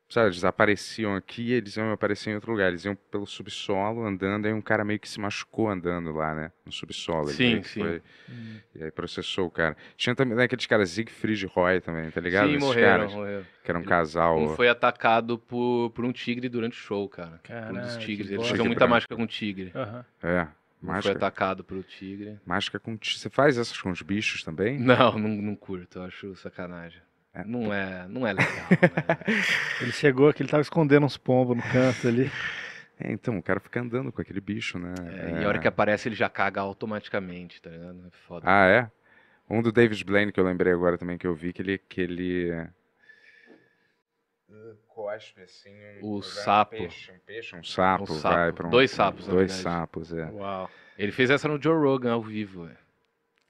Sabe, eles apareciam aqui e eles iam aparecer em outro lugar. Eles iam pelo subsolo andando, aí um cara meio que se machucou andando lá, né? No subsolo. Sim, sim. Foi, hum. E aí processou o cara. Tinha também né, aqueles caras Siegfried Roy também, tá ligado? Sim, Esses morreram, caras, morreram. Que era um casal. Um foi atacado por, por um tigre durante o show, cara. Caraca, um dos tigres. Eles tinham muita mágica com tigre. Uhum. É. Mágica. Foi atacado pelo tigre. Mágica com Você faz essas com os bichos também? Não, não, não curto, eu acho sacanagem. É. Não, é, não é legal. né? ele chegou aqui, ele tava escondendo uns pombos no canto ali. É, então, o cara fica andando com aquele bicho, né? É, é. E a hora que aparece, ele já caga automaticamente, tá ligado? É foda. Ah, é? Um do David Blaine que eu lembrei agora também que eu vi, que ele. Que ele cospe, assim, um, o sapo. Um peixe, um peixe, um sapo, um sapo. vai para um, Dois sapos, Dois sapos, é. Uau. Ele fez essa no Joe Rogan ao vivo, é.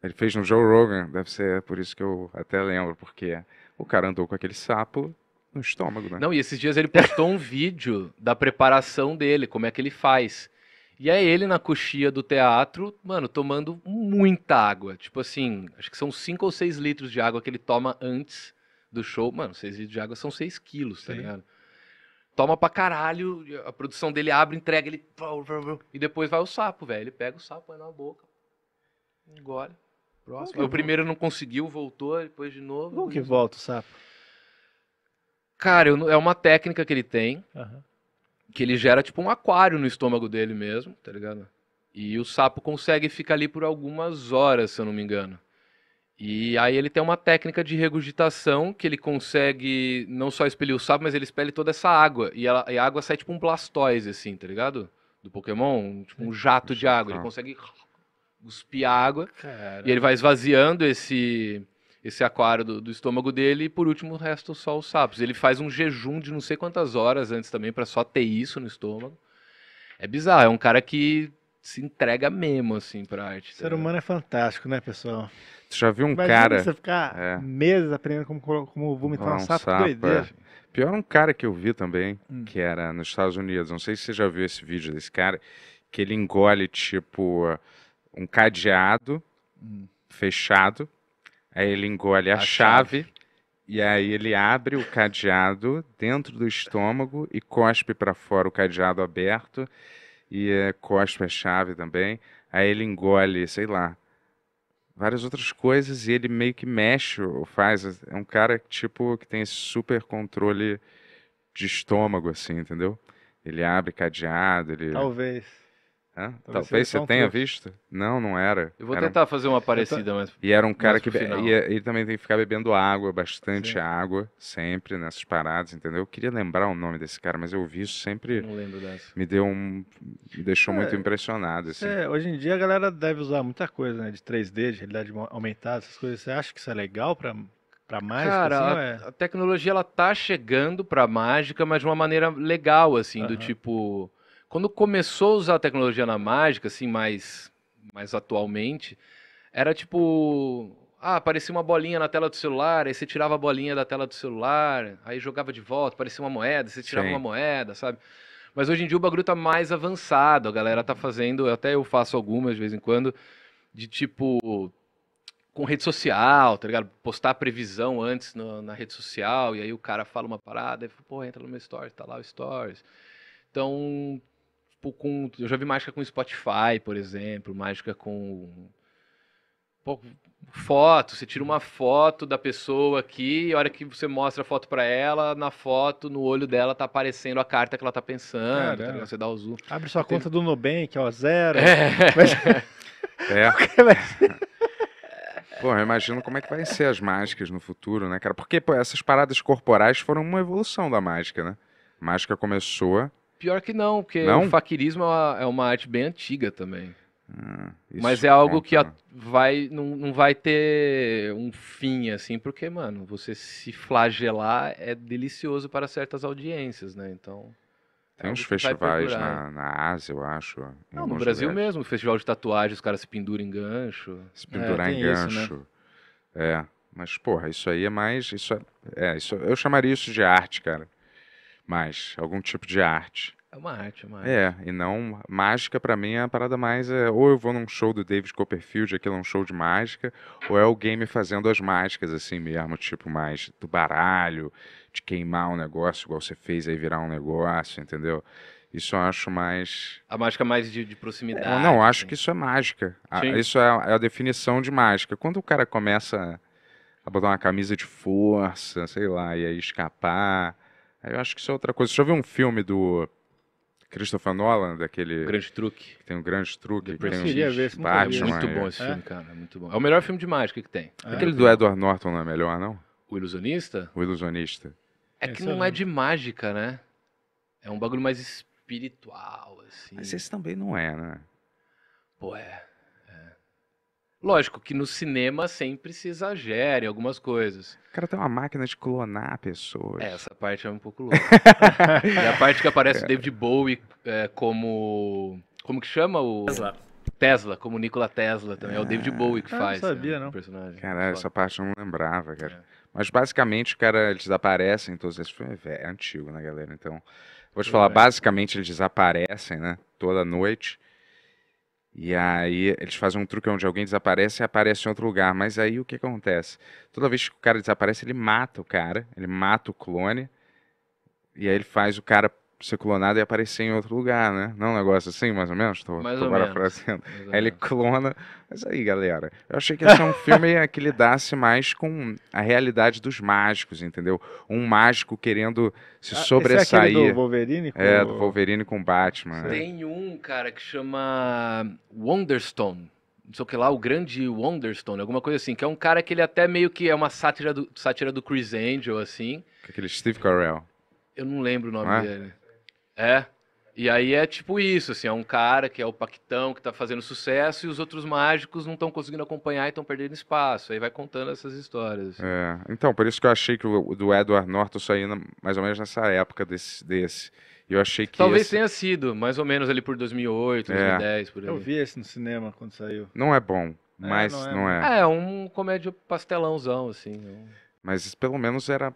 Ele fez no Joe Rogan, deve ser por isso que eu até lembro, porque o cara andou com aquele sapo no estômago, né? Não, e esses dias ele postou um vídeo da preparação dele, como é que ele faz. E é ele na coxia do teatro, mano, tomando muita água. Tipo assim, acho que são 5 ou 6 litros de água que ele toma antes do show, mano, 6 litros de água são 6 quilos, tá Sim. ligado? Toma pra caralho, a produção dele abre, entrega, ele. E depois vai o sapo, velho. Ele pega o sapo, põe na boca, engole. Próximo. O primeiro não conseguiu, voltou, depois de novo. Como que volta o sapo? Cara, eu, é uma técnica que ele tem, uhum. que ele gera tipo um aquário no estômago dele mesmo, tá ligado? E o sapo consegue ficar ali por algumas horas, se eu não me engano. E aí ele tem uma técnica de regurgitação que ele consegue não só expelir o sapo, mas ele expele toda essa água. E, ela, e a água sai tipo um Blastoise, assim, tá ligado? Do Pokémon, tipo um jato de água. Ele consegue cuspir água e ele vai esvaziando esse esse aquário do, do, estômago dele e por último resta só os sapos. Ele faz um jejum de não sei quantas horas antes também para só ter isso no estômago. É bizarro, é um cara que se entrega mesmo assim para arte. O tá ser tá humano é fantástico, né, pessoal? Tu já viu um Imagina cara. Você ficar é. meses aprendendo como, como vomitar um, um sapo, sapo doideira. É. Pior um cara que eu vi também, hum. que era nos Estados Unidos. Não sei se você já viu esse vídeo desse cara, que ele engole, tipo, um cadeado hum. fechado. Aí ele engole a, a chave, chave, e aí ele abre o cadeado dentro do estômago e cospe para fora o cadeado aberto. E é, cospe a chave também. Aí ele engole, sei lá, várias outras coisas e ele meio que mexe ou faz. É, é um cara tipo que tem esse super controle de estômago, assim, entendeu? Ele abre cadeado, ele. Talvez. É? Talvez, você tenha visto. Não, não era. Eu vou era tentar um... fazer uma parecida, então, mas. E era um cara que. E, é, ele também tem que ficar bebendo água, bastante Sim. água, sempre nessas paradas, entendeu? Eu queria lembrar o nome desse cara, mas eu vi isso sempre. Não lembro dessa. Me deu um. Me deixou é, muito impressionado. Assim. É, hoje em dia a galera deve usar muita coisa, né? De 3D, de realidade aumentada, essas coisas. Você acha que isso é legal para para mágica? Cara, assim, a, é? a, tecnologia ela tá chegando para mágica, mas de uma maneira legal, assim, uhum. do tipo quando começou a usar a tecnologia na mágica, assim, mais, mais atualmente, era tipo. Ah, aparecia uma bolinha na tela do celular, aí você tirava a bolinha da tela do celular, aí jogava de volta, aparecia uma moeda, você tirava Sim. uma moeda, sabe? Mas hoje em dia o bagulho tá mais avançado, a galera tá fazendo, até eu faço algumas de vez em quando, de tipo com rede social, tá ligado? Postar a previsão antes no, na rede social, e aí o cara fala uma parada, e fala, pô, entra no meu stories, tá lá o stories. Então, Tipo, com. Eu já vi mágica com Spotify, por exemplo, mágica com. Pô, foto, você tira uma foto da pessoa aqui, e a hora que você mostra a foto para ela, na foto, no olho dela tá aparecendo a carta que ela tá pensando, tá você dá o zoom. Abre sua Tem... conta do Nubank, ó, zero. É. Mas... é. Pô, eu imagino como é que vai ser as mágicas no futuro, né, cara? Porque pô, essas paradas corporais foram uma evolução da mágica, né? A mágica começou Pior que não, porque não? o faquirismo é, é uma, arte bem antiga também. Ah, mas é algo conta. que a, vai, não, não vai ter um fim, assim, porque, mano, você se flagelar é delicioso para certas audiências, né? Então. É tem uns festivais na, na Ásia, eu acho. Não, no Brasil lugares. mesmo, festival de tatuagem, os caras se penduram em gancho. Se é, pendurar é, em gancho. Isso, né? É. Mas, porra, isso aí é mais. Isso é, é, isso, eu chamaria isso de arte, cara mais, algum tipo de arte. É uma arte, é uma arte. É, e não. Mágica, para mim, é a parada mais. É, ou eu vou num show do David Copperfield, aquilo é um show de mágica, ou é o game fazendo as mágicas, assim mesmo, tipo, mais do baralho, de queimar um negócio, igual você fez aí virar um negócio, entendeu? Isso eu acho mais. A mágica é mais de, de proximidade. É, não, acho assim. que isso é mágica. A, isso é a, é a definição de mágica. Quando o cara começa a botar uma camisa de força, sei lá, e aí escapar eu acho que isso é outra coisa. Você já viu um filme do Christopher Nolan, daquele. Grande Truque. Tem um Grande Truque. Tem queria ver esse Batman. Muito bom esse é? filme, cara. Muito bom. É o melhor filme de mágica que tem. É. Aquele é. do Edward Norton não é melhor, não? O Ilusionista? O Ilusionista. É que não é de mágica, né? É um bagulho mais espiritual, assim. Mas esse também não é, né? Pô, é. Lógico que no cinema sempre se exagera algumas coisas. O cara tem uma máquina de clonar pessoas. É, essa parte é um pouco louca. é a parte que aparece o é. David Bowie é, como. Como que chama o. Tesla. Tesla, como Nikola Tesla também. É, é o David é. Bowie que ah, faz. Eu não sabia, né, não. Personagem. Caralho, essa parte eu não lembrava, cara. É. Mas basicamente, o cara, eles desaparecem todos esses filmes. É antigo, né, galera? Então, vou te falar, basicamente eles desaparecem, né? Toda noite. E aí eles fazem um truque onde alguém desaparece e aparece em outro lugar. Mas aí o que acontece? Toda vez que o cara desaparece, ele mata o cara, ele mata o clone. E aí ele faz o cara ser clonado e aparecer em outro lugar, né? Não é um negócio assim, mais ou menos? Tô, mais tô ou Menos. Aí ele clona. Mas aí, galera, eu achei que ia ser um filme que lidasse mais com a realidade dos mágicos, entendeu? Um mágico querendo se ah, sobressair. Esse é, é do Wolverine com... É, do Wolverine com Batman. Né? Tem um, cara, que chama Wonderstone não sei o que lá, o grande Wonderstone, alguma coisa assim, que é um cara que ele até meio que é uma sátira do, sátira do Chris Angel, assim. Aquele Steve Carell. Eu não lembro o nome é? dele. É. E aí é tipo isso, assim, é um cara que é o Paquitão que tá fazendo sucesso e os outros mágicos não estão conseguindo acompanhar e estão perdendo espaço. Aí vai contando essas histórias. Assim. É, então, por isso que eu achei que o do Edward Norton saía mais ou menos nessa época desse. desse. Eu achei que. Talvez esse... tenha sido, mais ou menos ali por 2008, 2010, é. por aí. Eu vi esse no cinema quando saiu. Não é bom, é, mas é, não, é, não é. É, um comédia pastelãozão, assim. Mas pelo menos era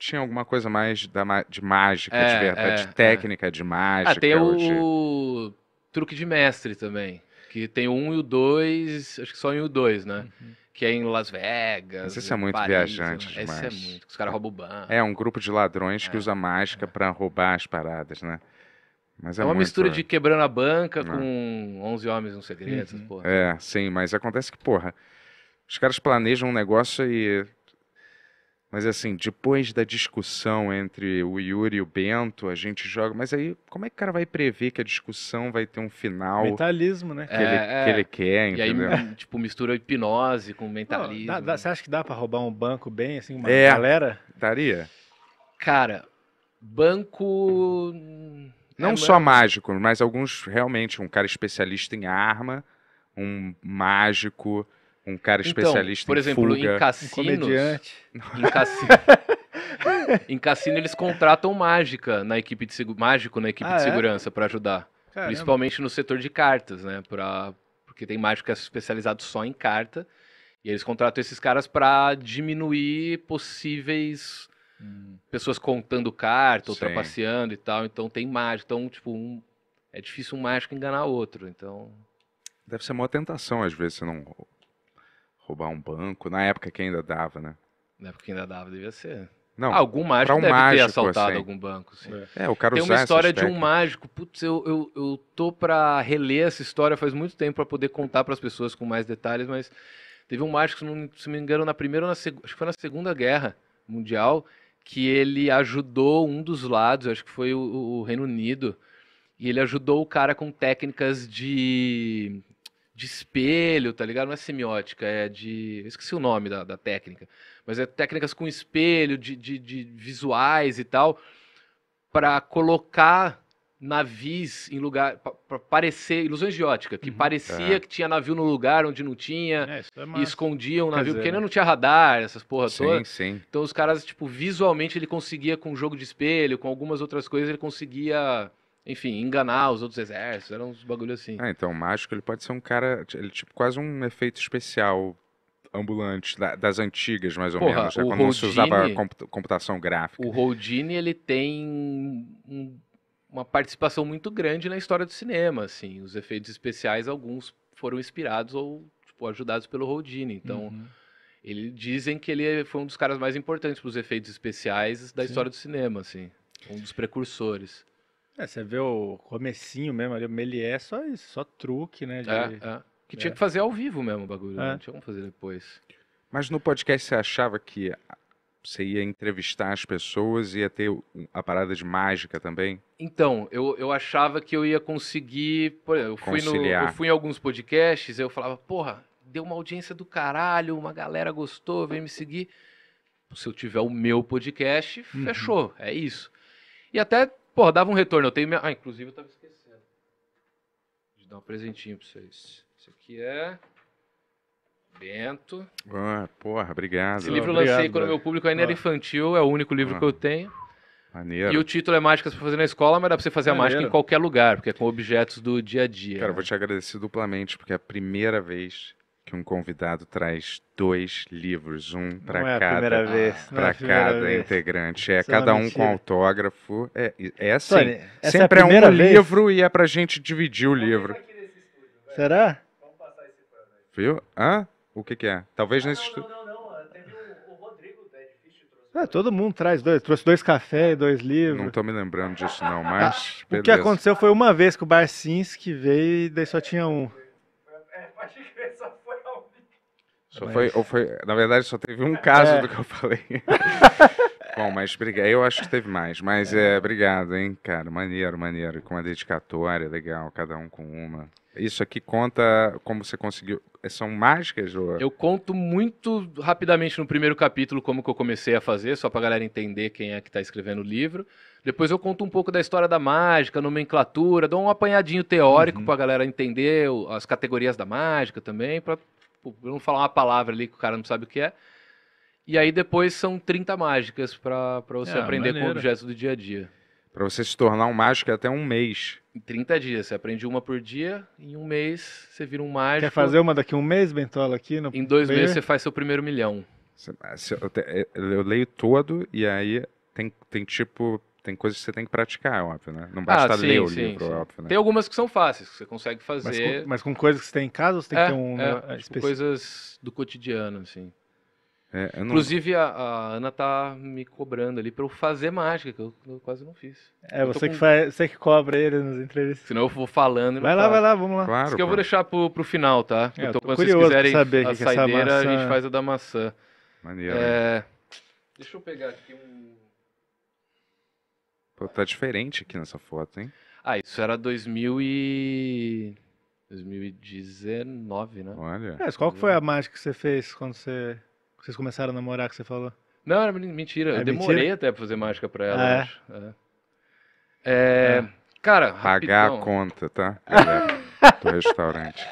tinha alguma coisa mais da, de mágica, é, é, de verdade, é, de técnica, ah, é. de mágica. Ah, tem o de... truque de mestre também. Que tem o 1 um e o 2, acho que só em o 2, né? Uhum. Que é em Las Vegas. Mas isso é muito Paris, viajante né? demais. é muito, os caras roubam o banco. É, um grupo de ladrões que é, usa mágica é. para roubar as paradas, né? Mas é, é uma muito... mistura de quebrando a banca com 11 homens no segredo, uhum. porra. É, sim, mas acontece que, porra, os caras planejam um negócio e mas assim, depois da discussão entre o Yuri e o Bento, a gente joga. Mas aí, como é que o cara vai prever que a discussão vai ter um final? Mentalismo, né? Que, é, ele, é. que ele, quer, entendeu? E aí, tipo, mistura hipnose com mentalismo. Não, dá, dá, Você acha que dá para roubar um banco bem, assim, uma é, galera? Daria. Cara, banco. Não é só mágico, mas alguns realmente. Um cara especialista em arma, um mágico um cara então, especialista então, por em exemplo, fuga. em cassinos, um em, cassino, em cassino eles contratam mágica na equipe de mágico na equipe ah, de é? segurança é? para ajudar, Caramba. principalmente no setor de cartas, né, para porque tem mágico que é especializado só em carta. E eles contratam esses caras para diminuir possíveis hum. pessoas contando carta ou trapaceando e tal. Então tem mágico. Então, tipo, um, é difícil um mágico enganar outro. Então. Deve ser uma tentação, às vezes, se não roubar um banco, na época que ainda dava, né? Na época que ainda dava, devia ser. Não, ah, algum mágico um deve mágico, ter assaltado assim. algum banco, assim É, o cara Tem uma história de um mágico. Putz, eu, eu, eu tô para reler essa história faz muito tempo para poder contar para as pessoas com mais detalhes, mas teve um mágico, se não me engano, na primeira ou na segunda, acho que foi na Segunda Guerra Mundial, que ele ajudou um dos lados, acho que foi o, o Reino Unido, e ele ajudou o cara com técnicas de de espelho, tá ligado? Não é semiótica, é de. Eu esqueci o nome da, da técnica. Mas é técnicas com espelho, de, de, de visuais e tal, para colocar navios em lugar. para parecer. ilusões de ótica, que uhum, parecia é. que tinha navio no lugar onde não tinha, é, é e escondiam o navio, porque ainda né? não tinha radar, essas porra sim, toda. Sim. Então os caras, tipo, visualmente ele conseguia, com jogo de espelho, com algumas outras coisas, ele conseguia enfim, enganar os outros exércitos, eram uns bagulho assim. Ah, então o mágico ele pode ser um cara, ele tipo quase um efeito especial ambulante da, das antigas, mais ou Porra, menos, né? quando Houdini, não se usava computação gráfica. O Houdini ele tem um, uma participação muito grande na história do cinema, assim, os efeitos especiais alguns foram inspirados ou tipo, ajudados pelo Houdini, então uhum. Ele dizem que ele foi um dos caras mais importantes para os efeitos especiais da Sim. história do cinema, assim, um dos precursores. É, você vê o comecinho mesmo ali, o Melié, só isso, só truque, né? De... É, é. Que tinha é. que fazer ao vivo mesmo o bagulho, né, é. não tinha como fazer depois. Mas no podcast você achava que você ia entrevistar as pessoas e ia ter a parada de mágica também? Então, eu, eu achava que eu ia conseguir. eu, fui no, eu fui em alguns podcasts, eu falava, porra, deu uma audiência do caralho, uma galera gostou, veio me seguir. Se eu tiver o meu podcast, uhum. fechou, é isso. E até Porra, dava um retorno. Eu tenho minha. Ah, inclusive eu tava esquecendo. De dar um presentinho pra vocês. esse aqui é. Bento. Ah, porra, obrigado. Esse livro eu lancei quando velho. meu público ainda era ah. infantil, é o único livro ah. que eu tenho. Maneiro. E o título é Mágicas para fazer na escola, mas dá para você fazer Maneiro. a mágica em qualquer lugar, porque é com objetos do dia a dia. Cara, né? eu vou te agradecer duplamente, porque é a primeira vez que um convidado traz dois livros, um para é cada, para ah, é cada integrante. É Isso cada é um mentira. com autógrafo. É, é assim. Tony, é sempre é um vez? livro e é para gente dividir o livro. Estúdio, Será? Vamos passar esse plano. Viu? Hã? O que, que é? Talvez ah, nesse estúdio. não, não, não. Teve o, difícil, ah, todo mundo traz dois, trouxe dois cafés, dois livros. Não estou me lembrando disso não, ah, mas ah, O que aconteceu foi uma vez que o Barcinski veio e daí só tinha um. É, pode crer. Só mas... foi, ou foi, na verdade, só teve um caso é. do que eu falei. Bom, mas obrigado. Eu acho que teve mais, mas é. é. obrigado, hein, cara. Maneiro, maneiro. Com uma dedicatória, legal, cada um com uma. Isso aqui conta como você conseguiu. São mágicas? Ou... Eu conto muito rapidamente no primeiro capítulo como que eu comecei a fazer, só pra galera entender quem é que tá escrevendo o livro. Depois eu conto um pouco da história da mágica, nomenclatura, dou um apanhadinho teórico uhum. pra galera entender as categorias da mágica também, pra vamos tipo, falar uma palavra ali que o cara não sabe o que é. E aí depois são 30 mágicas para você é, aprender maneiro. com objeto do dia a dia. Para você se tornar um mágico é até um mês. Em 30 dias. Você aprende uma por dia. Em um mês você vira um mágico. Quer fazer uma daqui a um mês, Bentola? Aqui no... Em dois meses você faz seu primeiro milhão. Eu leio todo e aí tem, tem tipo tem coisas que você tem que praticar, é óbvio, né? Não basta ah, sim, ler o sim, livro, sim. É óbvio. Né? Tem algumas que são fáceis, que você consegue fazer. Mas com, mas com coisas que você tem em casa ou você tem é, que ter um. É, tipo, especi... coisas do cotidiano, assim. É, não... Inclusive, a, a, Ana tá me cobrando ali para eu fazer mágica, que eu, eu quase não fiz. É, você, com... que faz, você que cobra ele nas entrevistas. Senão eu vou falando. vai lá, faço. vai lá, vamos lá. Claro, Isso que eu vou deixar pro, pro final, tá? É, então, quando vocês quiserem saber a que é saideira, maçã... a gente faz a da maçã. Maneiro. É... Deixa eu pegar aqui um. Pô, tá diferente aqui nessa foto, hein? Ah, isso era 2000 e... 2019, né? Olha. É, qual que foi a mágica que você fez quando você... vocês começaram a namorar, que você falou? Não, era mentira. É, eu demorei mentira? até pra fazer mágica pra ela, ah, é? acho. É. é. Cara, Pagar rapidão. a conta, tá? É do restaurante.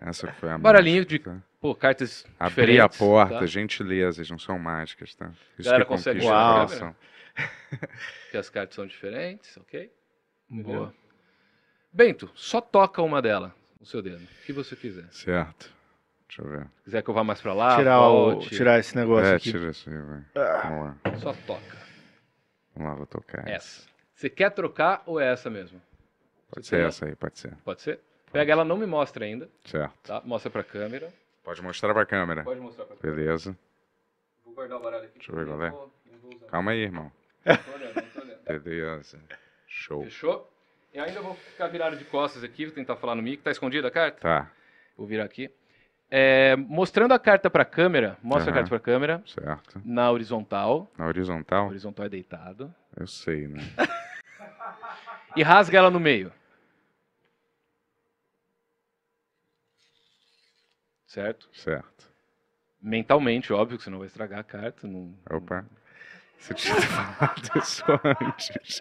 Essa foi a Baralhinho mágica, de tá? pô, cartas Abrir a porta, tá? gentilezas, não são mágicas, tá? Isso Galera que consegue. Uau que as cartas são diferentes, ok? Boa. Bento, só toca uma dela, o seu dedo, o que você quiser. Certo. Deixa eu ver. Quiser que eu vá mais pra lá? Tirar, o, tirar esse negócio é, aqui. tira isso aí, vai. Ah. Vamos lá. Só toca. Vamos lá, vou tocar. Essa. Você quer trocar ou é essa mesmo? Pode você ser essa aí, pode ser. Pode ser? Pode. Pega ela, não me mostra ainda. Certo. Tá? Mostra pra câmera. Pode mostrar pra câmera. Pode mostrar pra câmera. Beleza. Vou guardar o baralho aqui. Deixa eu ver qual é. Calma aí, irmão. Beleza. olhando, tô olhando. Show. Fechou? E ainda vou ficar virado de costas aqui, vou tentar falar no mic. Tá escondida a carta? Tá. Vou virar aqui. É, mostrando a carta para a câmera, mostra uhum. a carta para a câmera. Certo. Na horizontal. Na horizontal? Na horizontal é deitado. Eu sei, né? e rasga ela no meio. Certo? Certo. Mentalmente, óbvio que você não vai estragar a carta. Não, Opa. Você tinha falado isso antes.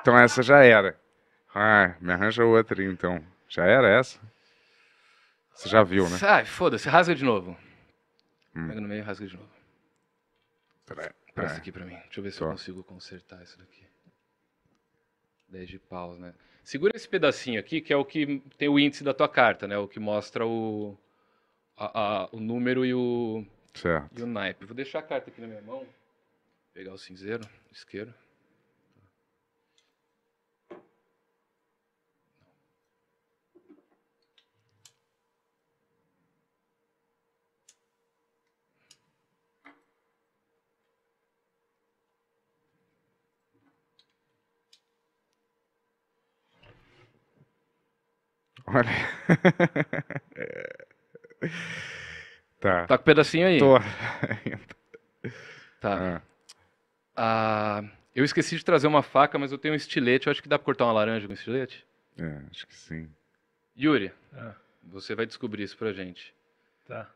Então essa já era. Ah, me arranja outra aí, então. Já era essa? Você já viu, né? Ai, foda-se, rasga de novo. Hum. Pega no meio e rasga de novo. Presta aqui pra mim. Deixa eu ver se Tô. eu consigo consertar isso daqui. 10 de paus, né? Segura esse pedacinho aqui, que é o que tem o índice da tua carta, né? O que mostra o, a, a, o número e o, certo. e o naipe. Vou deixar a carta aqui na minha mão. Pegar o cinzeiro, isqueiro. Olha. tá. Tá com um pedacinho aí? Tô. tá. Ah. Ah, eu esqueci de trazer uma faca, mas eu tenho um estilete. Eu acho que dá para cortar uma laranja com estilete? É, acho que sim. Yuri, ah. você vai descobrir isso pra gente. Tá.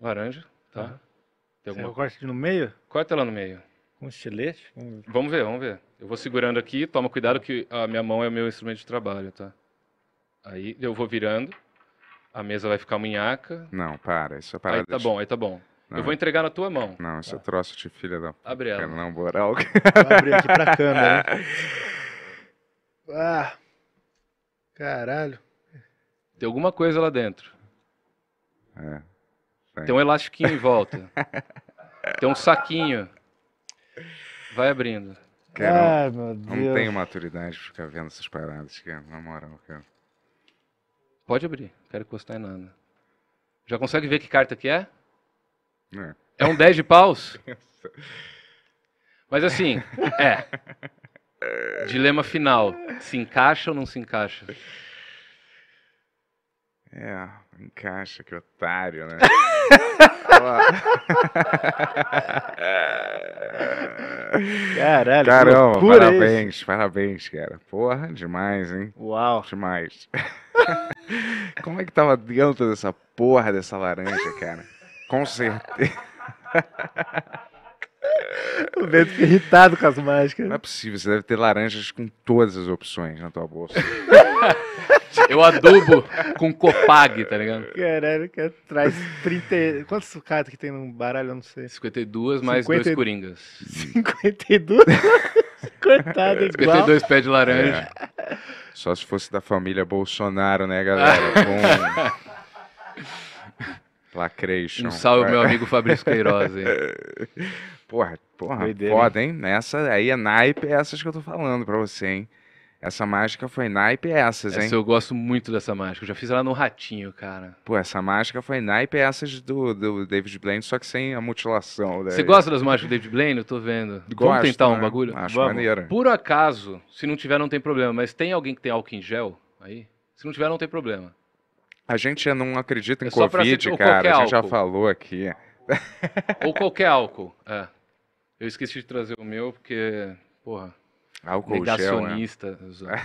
Laranja, tá. Ah. Tem alguma... Você corta no meio? Corta ela no meio. Com um estilete? Vamos ver. vamos ver, vamos ver. Eu vou segurando aqui, toma cuidado que a minha mão é o meu instrumento de trabalho, tá? Aí eu vou virando, a mesa vai ficar munhaca. Não, para, isso é parada. Aí tá bom, aí tá bom. Não, eu vou entregar na tua mão. Não, esse tá. troço de filha da. Abre ela. Não, moral. Vou abrir aqui pra câmera. ah, caralho. Tem alguma coisa lá dentro. É. Tem, um elastiquinho em volta. Tem um saquinho. Vai abrindo. Cara, ah, meu Deus. Não tenho maturidade pra ficar vendo essas paradas, que Na moral, cara. Pode abrir. Quero encostar em nada. Já consegue ver que carta que é? É, é um 10 de paus? Mas assim, é. Dilema final. Se encaixa ou não se encaixa? É, encaixa, que otário, né? Caralho, Caramba, parabéns, isso. parabéns, cara. Porra, demais, hein? Uau. Demais. Como é que tava dentro dessa porra dessa laranja, cara? Com certeza. o Bento fica irritado com as mágicas. Não é possível, você deve ter laranjas com todas as opções na tua bolsa. Eu adubo com Copag, tá ligado? Caralho, que traz 30. Quantos sucatas que tem no baralho? Eu não sei. 52 mais 50... dois coringas. 52? Coitado, igual. 52 pés de laranja. É. Só se fosse da família Bolsonaro, né, galera? Com... Lacration. Um salve, meu amigo Fabrício Queiroz. Hein? porra, porra, Doideira, foda, hein? Nessa aí é naipe essas que eu tô falando pra você, hein? Essa mágica foi naipe é essas, Essa hein? eu gosto muito dessa mágica. Eu já fiz ela no ratinho, cara. Pô, essa mágica foi naipe é essas do, do David Blaine, só que sem a mutilação. Daí. Né? Você gosta das mágicas do David Blaine? Eu tô vendo. Gosto, Vamos tentar né? um bagulho? Acho Vamos. maneira. Por acaso, se não tiver, não tem problema. Mas tem alguém que tem álcool em gel aí? Se não tiver, não tem problema. A gente não acredita em é Covid, pra... cara. A gente já falou aqui. Ou qualquer álcool. É. Eu esqueci de trazer o meu, porque, porra. Álcool negacionista. Gel, né?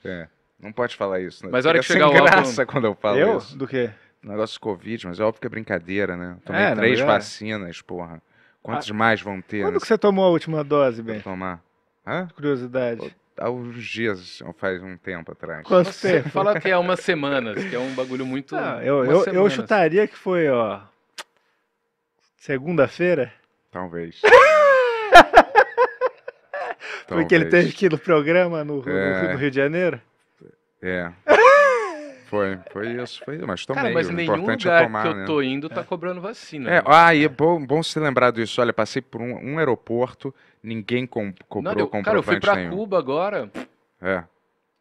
é. Não pode falar isso. Né? Mas a hora que chegar o álcool... graça quando eu falo eu? isso. Do quê? Negócio de Covid, mas é óbvio que é brincadeira, né? tomei é, três vacinas, porra. Quantos ah, mais vão ter? Quando né? que você tomou a última dose, Ben? Tomar. Hã? Curiosidade há uns dias, faz um tempo atrás. Você fala que é umas semanas, que é um bagulho muito. eu, eu, eu, chutaria que foi, ó. Segunda-feira? Talvez. Porque ele teve que ir no programa no, é... no Rio de Janeiro? É. Foi, foi isso, foi isso. Mas também, Cara, mas nenhum importante é lugar é tomar, que eu né? tô indo tá cobrando vacina. É, né? ah, e é bom, bom se lembrar disso. Olha, passei por um, um aeroporto, ninguém com, cobrou não, Cara, eu fui pra nenhum. Cuba agora. É.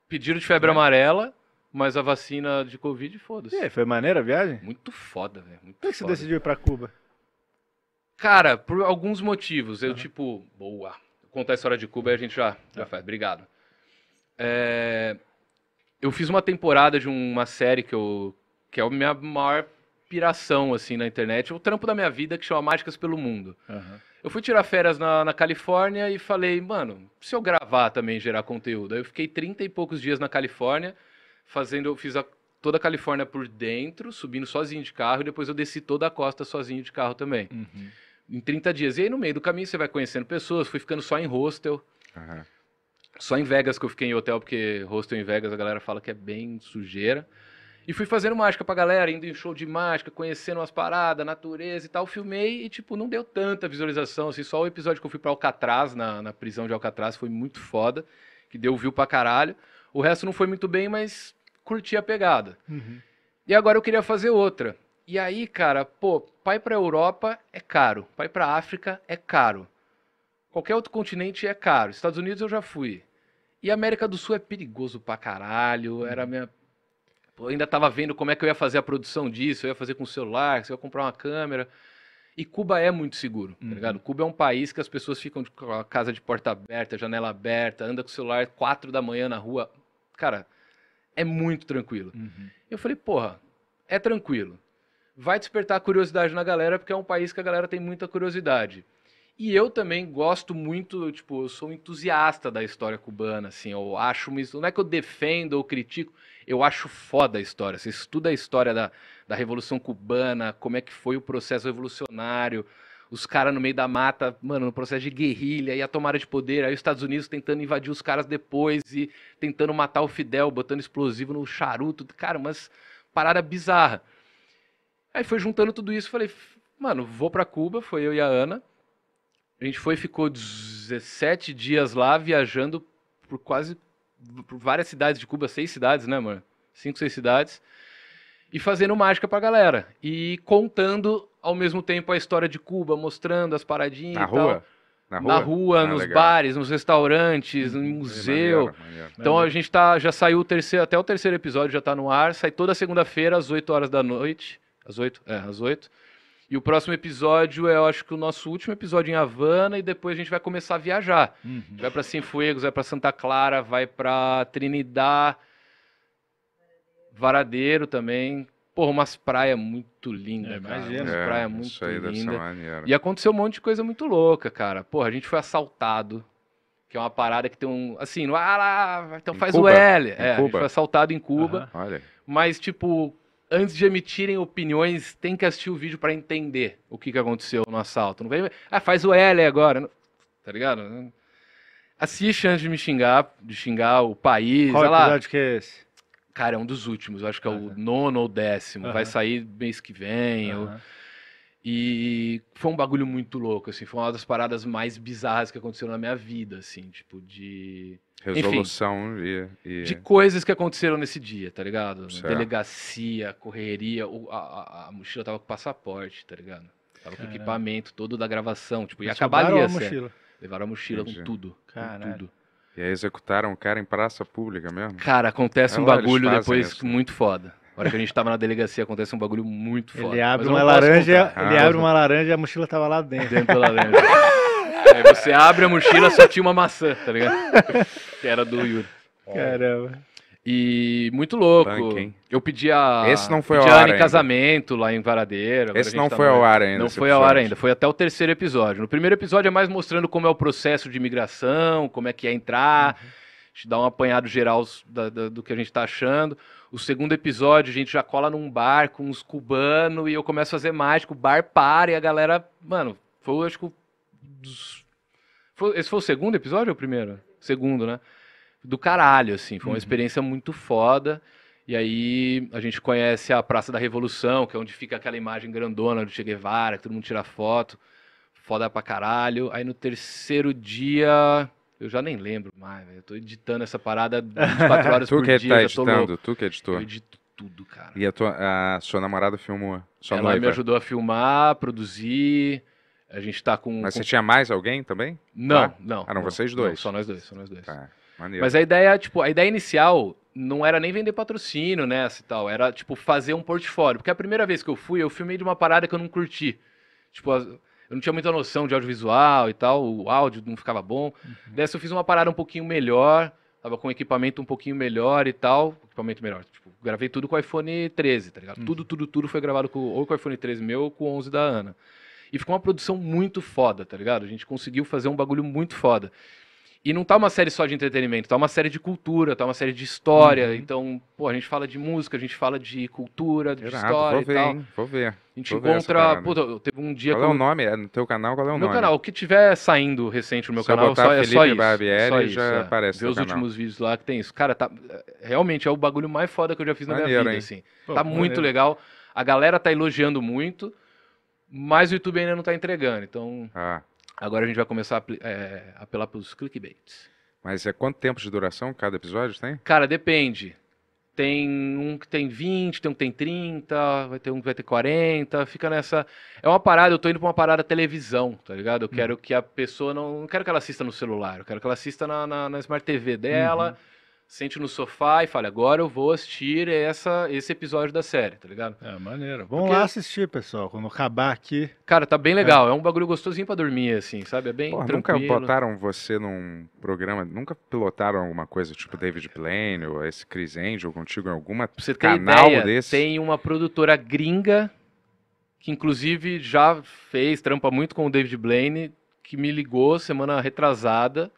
Pediram de febre é. amarela, mas a vacina de Covid, foda-se. E aí, foi maneira a viagem? Muito foda, velho. Por que, você decidiu ir pra Cuba? Cara, por alguns motivos. Eu, uhum. tipo, boa. contar a história de Cuba e a gente já, já tá. faz. Obrigado. É eu fiz uma temporada de uma série que eu que é a minha maior piração assim na internet, o trampo da minha vida que chama Mágicas pelo Mundo. Uhum. Eu fui tirar férias na, na, Califórnia e falei, mano, se eu gravar também gerar conteúdo. Aí eu fiquei 30 e poucos dias na Califórnia, fazendo, eu fiz a, toda a Califórnia por dentro, subindo sozinho de carro e depois eu desci toda a costa sozinho de carro também. Uhum. Em 30 dias. E aí no meio do caminho você vai conhecendo pessoas, fui ficando só em hostel. Uhum. Só em Vegas que eu fiquei em hotel, porque hostel em Vegas a galera fala que é bem sujeira. E fui fazendo mágica pra galera, indo em show de mágica, conhecendo umas paradas, natureza e tal. Filmei e, tipo, não deu tanta visualização, assim. Só o episódio que eu fui pra Alcatraz, na, na prisão de Alcatraz, foi muito foda. Que deu view pra caralho. O resto não foi muito bem, mas curti a pegada. Uhum. E agora eu queria fazer outra. E aí, cara, pô, pai pra Europa é caro. Pai pra África é caro. Qualquer outro continente é caro. Estados Unidos eu já fui. E América do Sul é perigoso pra caralho. Uhum. Era minha. Eu ainda tava vendo como é que eu ia fazer a produção disso, eu ia fazer com o celular, se eu ia comprar uma câmera. E Cuba é muito seguro, tá uhum. tá ligado? Cuba é um país que as pessoas ficam com a casa de porta aberta, janela aberta, anda com o celular quatro da manhã na rua. Cara, é muito tranquilo. Uhum. Eu falei, porra, é tranquilo. Vai despertar curiosidade na galera, porque é um país que a galera tem muita curiosidade. E eu também gosto muito, tipo, eu sou entusiasta da história cubana, assim, eu acho, não é que eu defendo ou critico, eu acho foda a história. Você estuda a história da, da Revolução Cubana, como é que foi o processo revolucionário, os caras no meio da mata, mano, no processo de guerrilha e a tomada de poder, aí os Estados Unidos tentando invadir os caras depois e tentando matar o Fidel, botando explosivo no charuto, cara, mas parada bizarra. Aí foi juntando tudo isso, falei, mano, vou para Cuba, foi eu e a Ana. A gente foi, ficou 17 dias lá viajando por quase por várias cidades de Cuba, seis cidades, né, mano? Cinco, seis cidades. E fazendo mágica pra galera. E contando ao mesmo tempo a história de Cuba, mostrando as paradinhas Na e rua? tal. Na rua, na rua ah, nos legal. bares, nos restaurantes, hum, no museu. Maneiro, então, maneiro. Então a gente tá, já saiu o terceiro, até o terceiro episódio já tá no ar, sai toda segunda-feira às 8 horas da noite, às 8, é, às 8. E o próximo episódio é, eu acho que o nosso último episódio em Havana e depois a gente vai começar a viajar. Uhum. Vai para Cienfuegos, vai para Santa Clara, vai para Trinidad, Varadeiro também. Porra, umas praias muito lindas, é, cara. Imagina. É, praias muito isso aí E aconteceu um monte de coisa muito louca, cara. Porra, a gente foi assaltado, que é uma parada que tem um, assim, ah lá, então em faz Cuba? o L. Em é, Cuba? a gente foi assaltado em Cuba. Uhum. Olha. Mas tipo, antes de emitirem opiniões, tem que assistir o vídeo para entender o que, que aconteceu no assalto. Não vem, ah, faz o L agora, tá ligado? Assiste antes de me xingar, de xingar o país. Qual episódio que é esse? Cara, é um dos últimos, eu acho que é o nono ou décimo. Vai sair mês que vem. E foi um bagulho muito louco, assim. Foi uma das paradas mais bizarras que aconteceu na minha vida, assim. Tipo, de Resolução Enfim, e, e, De coisas que aconteceram nesse dia, tá ligado? Certo. Delegacia, correria, a, a, a mochila tava com passaporte, tá ligado? Tava com equipamento todo da gravação, tipo, e acabaria ali a mochila. Levaram a mochila Entendi. com tudo. Caralho. Com tudo. E aí executaram o cara em praça pública mesmo? Cara, acontece é um bagulho depois isso. muito foda. Na hora que a gente tava na delegacia, acontece um bagulho muito foda. Ele abre uma laranja, ele ah, abre uma laranja e a mochila tava lá dentro. Dentro da laranja. Aí você abre a mochila, só tinha uma maçã, tá ligado? que era do Yuri. Caramba. E muito louco. Bank, eu pedi a. Esse não foi ao ar. em casamento lá em Varadeira. Esse não tá foi no... ao ar ainda. Não foi episódio. ao ar ainda. Foi até o terceiro episódio. No primeiro episódio é mais mostrando como é o processo de imigração, como é que é entrar. Uhum. A gente dá um apanhado geral da, da, do que a gente tá achando. O segundo episódio, a gente já cola num bar com uns cubanos e eu começo a fazer mágico. O bar para e a galera. Mano, foi acho que o dos... Esse foi o segundo episódio ou o primeiro? Segundo, né? Do caralho, assim. Foi uma uhum. experiência muito foda. E aí a gente conhece a Praça da Revolução, que é onde fica aquela imagem grandona do Che Guevara, que todo mundo tira foto. Foda pra caralho. Aí no terceiro dia. Eu já nem lembro mais, velho. Eu tô editando essa parada 24 horas por dia. Tu que tá editando? Tu que editou? Eu edito tudo, cara. E a, tua, a sua namorada filmou? Sua Ela noiva. me ajudou a filmar, produzir. A gente está com. Mas com... você tinha mais alguém também? Não, ah, não. Eram não, vocês dois? Não, só nós dois, só nós dois. Tá, maneiro. Mas a ideia, tipo, a ideia inicial não era nem vender patrocínio nessa e tal, era, tipo, fazer um portfólio. Porque a primeira vez que eu fui, eu filmei de uma parada que eu não curti. Tipo, eu não tinha muita noção de audiovisual e tal, o áudio não ficava bom. Uhum. Dessa eu fiz uma parada um pouquinho melhor, tava com equipamento um pouquinho melhor e tal. Equipamento melhor, tipo, gravei tudo com o iPhone 13, tá ligado? Uhum. Tudo, tudo, tudo foi gravado com, ou com o iPhone 13 meu ou com o 11 da Ana. E ficou uma produção muito foda, tá ligado? A gente conseguiu fazer um bagulho muito foda. E não tá uma série só de entretenimento, tá uma série de cultura, tá uma série de história. Uhum. Então, pô, a gente fala de música, a gente fala de cultura, de Exato, história vou ver, e tal. Hein, vou ver. A gente vou encontra. Puta, teve um dia. Qual como... é o nome? É no teu canal? Qual é o no nome? Meu canal, o que tiver saindo recente no meu canal, botar só, é só isso. Barbieri, é só isso, já é. aparece. Vê os canal. últimos vídeos lá que tem isso. Cara, tá, realmente é o bagulho mais foda que eu já fiz na minha vida, hein? assim. Pô, tá muito legal. A galera tá elogiando muito. Mas o YouTube ainda não está entregando, então ah. agora a gente vai começar a é, apelar pelos clickbaits. Mas é quanto tempo de duração cada episódio tem? Cara, depende. Tem um que tem 20, tem um que tem 30, vai ter um que vai ter 40, fica nessa. É uma parada, eu tô indo pra uma parada televisão, tá ligado? Eu hum. quero que a pessoa não. Não quero que ela assista no celular, eu quero que ela assista na, na, na Smart TV dela. Uhum sente no sofá e fala, agora eu vou assistir essa, esse episódio da série, tá ligado? É, maneiro. Vamos Porque... lá assistir, pessoal, quando acabar aqui. Cara, tá bem é. legal, é, é um bagulho gostosinho pra dormir, assim, sabe? É bem Porra, tranquilo. Nunca botaram você num programa, nunca pilotaram alguma coisa, tipo David Blaine ou esse Chris Angel contigo em alguma você canal ideia, desse? Tem uma produtora gringa que inclusive já fez, trampa muito com o David Blaine, que me ligou semana retrasada,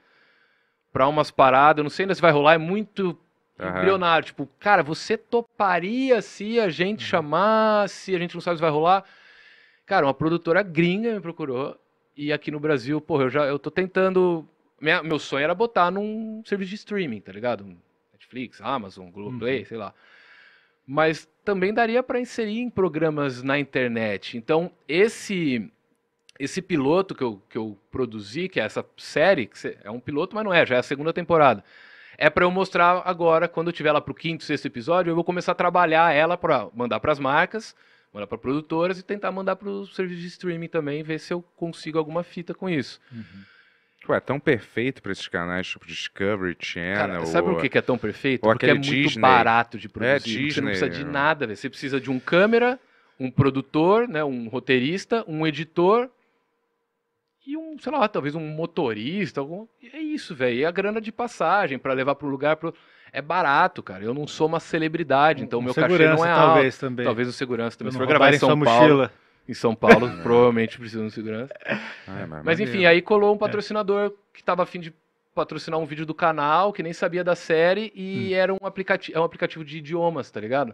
pra umas paradas, eu não sei ainda se vai rolar, é muito uhum. Tipo, cara, você toparia se a gente uhum. a gente não sabe se vai rolar? Cara, uma produtora gringa me procurou e aqui no Brasil, porra, eu já eu tô tentando. Minha, meu sonho era botar num serviço de streaming, tá ligado? Netflix, Amazon, Globoplay, uhum. sei lá. Mas também daria para inserir em programas na internet. Então, esse esse piloto que eu, que eu produzi, que é essa série, que é um piloto, mas não é, já é a segunda temporada. É para eu mostrar agora, quando eu tiver lá para o quinto, sexto episódio, eu vou começar a trabalhar ela para mandar para as marcas, mandar para produtoras e tentar mandar para o serviço de streaming também, ver se eu consigo alguma fita com isso. Uhum. Ué, é tão perfeito para esses canais tipo Discovery Channel. Cara, sabe ou... por que, é tão perfeito? Porque é muito Disney. barato de produzir. É, Disney, você não precisa de nada, véio. você precisa de um câmera, um produtor, né, um roteirista, um editor e um, sei lá, talvez um motorista, algum... é isso, velho. E a grana de passagem para levar para o lugar pro... é barato, cara. Eu não sou uma celebridade, então um, meu cachê não é alto. Talvez também. Talvez o segurança também. Se for gravar em São Paulo, em São Paulo, provavelmente precisa de um segurança. É, mas, é mas enfim, aí colou um é. patrocinador é. que estava afim de patrocinar um vídeo do canal, que nem sabia da série e hum. era um aplicativo, é um aplicativo de idiomas, tá ligado?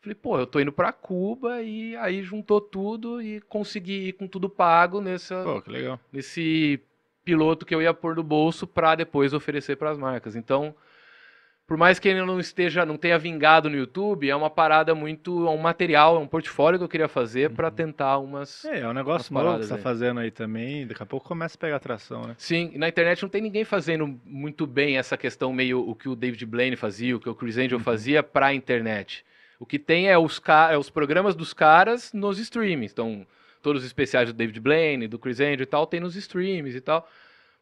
Falei, pô, eu tô indo para Cuba e aí juntou tudo e consegui ir com tudo pago nessa, pô, que legal. nesse piloto que eu ia pôr no bolso para depois oferecer para as marcas. Então, por mais que ele não esteja, não tenha vingado no YouTube, é uma parada muito, é um material, é um portfólio que eu queria fazer uhum. para tentar umas. É, é um negócio novo que você tá fazendo aí também. Daqui a pouco começa a pegar atração, né? Sim, na internet não tem ninguém fazendo muito bem essa questão meio o que o David Blaine fazia, o que o Chris Angel uhum. fazia para a internet. O que tem é os, é os programas dos caras nos streams. Então, todos os especiais do David Blaine, do Chris Andrew e tal, tem nos streams e tal.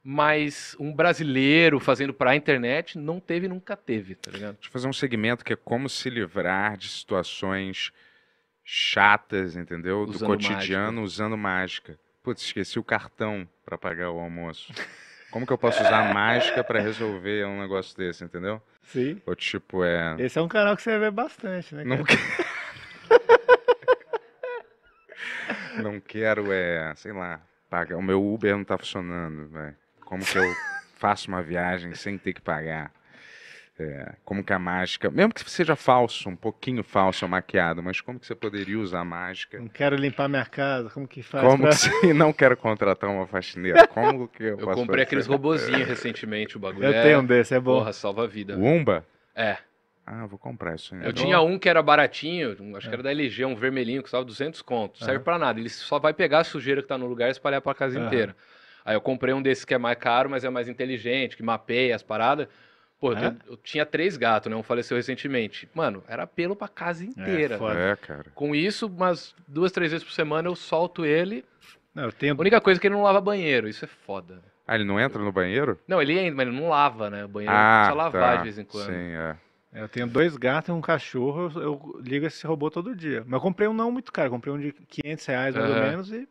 Mas um brasileiro fazendo para a internet não teve, nunca teve, tá ligado? Deixa eu fazer um segmento que é como se livrar de situações chatas, entendeu? Usando do cotidiano mágica. usando mágica. Putz, esqueci o cartão para pagar o almoço. Como que eu posso usar mágica para resolver um negócio desse, entendeu? Sim. Ou tipo, é. Esse é um canal que você vê bastante, né? Não, que... não quero, é, sei lá, pagar. O meu Uber não tá funcionando, velho. Como que eu faço uma viagem sem ter que pagar? É, como que a mágica, mesmo que seja falso, um pouquinho falso ou maquiado, mas como que você poderia usar a mágica? Não quero limpar minha casa, como que faz? Como pra... você não quero contratar uma faxineira, como que eu, eu comprei fazer? aqueles robozinhos recentemente, o bagulho. Eu é... tenho um desse, é bom. Porra, salva a vida. Umba? É. Ah, vou comprar isso. Eu tinha um que era baratinho, acho é. que era da LG, um vermelhinho que custava 200 contos. Serve é. para nada, ele só vai pegar a sujeira que tá no lugar e espalhar para casa inteira. Aí eu comprei um desses que é mais caro, mas é mais inteligente, que mapeia as paradas. Pô, eu, é? eu, tinha três gatos, né? Um faleceu recentemente. Mano, era pelo pra casa é inteira. É, é cara. Com isso, umas duas, três vezes por semana eu solto ele. Não, tenho... A única coisa é que ele não lava banheiro. Isso é foda. Ah, ele não entra no banheiro? Não, ele entra, mas ele não lava, né? O banheiro ah, precisa lavar tá. de vez em quando. Sim, é. é eu tenho dois gatos e um cachorro, eu, ligo esse robô todo dia. Mas comprei um não muito caro, comprei um de 500 reais mais uhum. ou menos e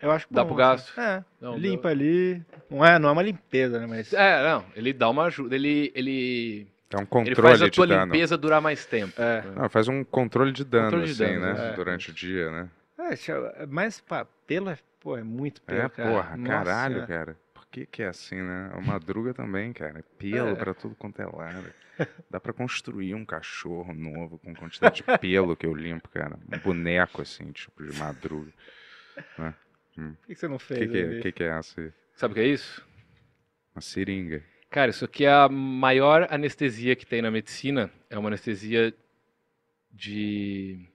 eu acho Dá pro gasto. Assim. É. Não, limpa ali. Não é, não é uma limpeza, né? Mas... É, não. Ele dá uma ajuda. Ele. ele... É um controle ele faz a tua limpeza dano. durar mais tempo. É. Não, faz um controle de dano, controle assim, dano, né? É. Durante o dia, né? É, é mas pelo é, pô, é muito pelo, é, cara. porra, Nossa, caralho, é. cara. Por que que é assim, né? uma Madruga também, cara. Pelo é. pra tudo quanto é lado. Dá pra construir um cachorro novo com quantidade de pelo que eu limpo, cara. Um boneco, assim, tipo, de Madruga. Né? Hum. Por que, você não fez? O que, é, que, que, é essa? Sabe o que é isso? Uma seringa. Cara, isso aqui é a maior anestesia que tem na medicina. É uma anestesia de.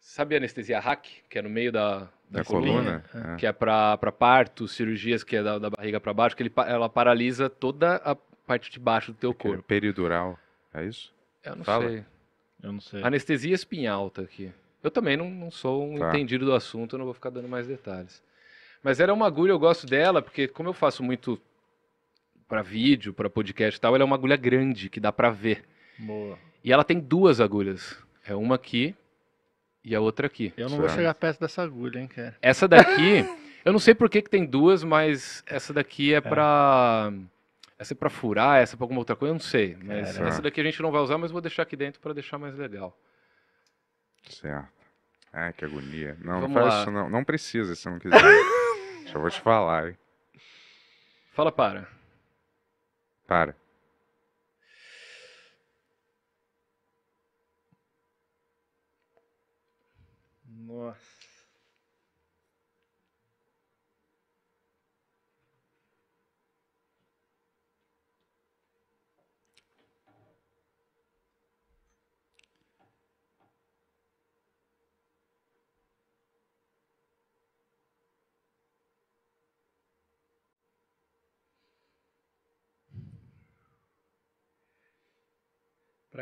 Sabe a anestesia hack, que é no meio da, da, da coluna? coluna? É. é. Que é para parto, cirurgias que é da, da barriga para baixo, que ele, ela paralisa toda a parte de baixo do teu corpo. É peridural, é isso? Eu não Fala. sei. Eu não sei. Anestesia espinhal tá aqui. Eu também não, não sou um tá. entendido do assunto, eu não vou ficar dando mais detalhes. Mas ela é uma agulha, eu gosto dela, porque como eu faço muito para vídeo, para podcast e tal, ela é uma agulha grande, que dá para ver. Boa. E ela tem duas agulhas. É uma aqui e a outra aqui. Eu não certo. vou chegar perto dessa agulha, hein, cara. Essa daqui, eu não sei por que, que tem duas, mas essa daqui é, é. para essa é para furar, essa é para alguma outra coisa, eu não sei, mas essa daqui a gente não vai usar, mas vou deixar aqui dentro para deixar mais legal. Certo. Ai, que agonia. Não, Vamos não faz lá. isso não. Não precisa se não quiser. Só vou te falar, hein? Fala para. Para. Nossa.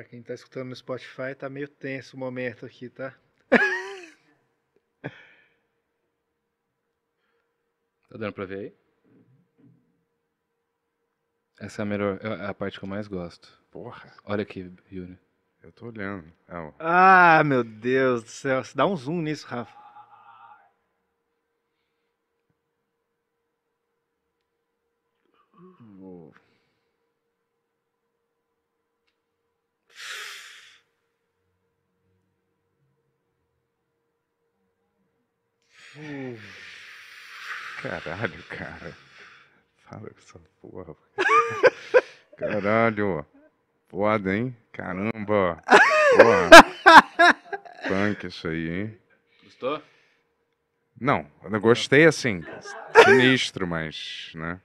Para quem está escutando no Spotify, tá meio tenso o momento aqui, tá? tá dando para ver aí? Essa é a melhor, é a parte que eu mais gosto. Porra. Olha aqui, Yuri. Eu tô olhando. Ah, ah meu Deus do céu. Dá um zoom nisso, Rafa. porra. Caralho. Foda, hein? Caramba. Porra. Punk isso aí, hein? Gostou? Não, eu gostei assim. Sinistro, mas, né?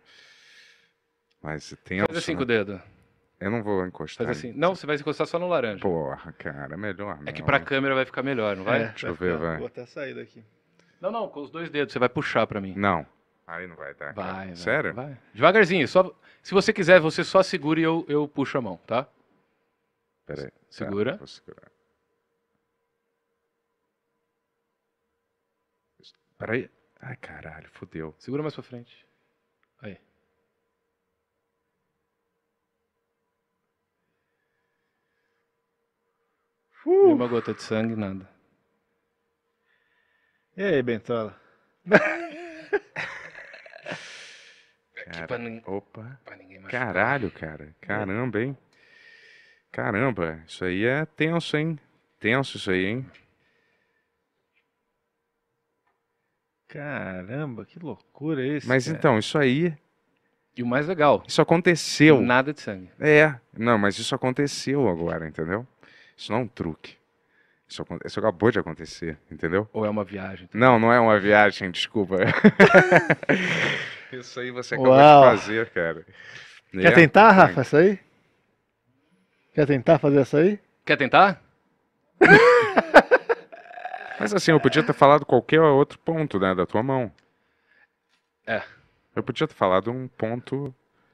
Mas tem Faz assim com o dedo. Eu não vou encostar. Faz assim. Não, você vai encostar só no laranja. Porra, cara, é melhor. Não. É que pra né? câmera vai ficar melhor, não vai? É, Deixa vai eu ver, ficar... vai. Vou até sair daqui. Não, não, com os dois dedos, você vai puxar pra mim. Não. Aí não vai dar. Tá? Vai, vai, Sério? Vai. Devagarzinho. Só, se você quiser, você só segura e eu, eu puxo a mão, tá? Peraí. Segura. Tá, vou segurar. Peraí. Ai, caralho, fodeu. Segura mais pra frente. Aí. Uh. Uma gota de sangue, nada. E aí, Bentola? Cara, pra opa. Pra ninguém machucar. Caralho, cara. Né? Caramba, hein? Caramba, isso aí é tenso, hein? Tenso isso aí, hein? Caramba, que loucura é isso. Mas cara. então, isso aí. E o mais legal. Isso aconteceu. Nada de sangue. É, não, mas isso aconteceu agora, entendeu? Isso não é um truque. Isso, isso acabou de acontecer, entendeu? Ou é uma viagem? Não, não é uma viagem, desculpa. Isso aí você acabou Uau. de fazer, cara. Quer é? tentar, Rafa, isso aí? Quer tentar fazer isso aí? Quer tentar? Mas assim, eu podia ter falado qualquer outro ponto, né, da tua mão. É. Eu podia ter falado um ponto.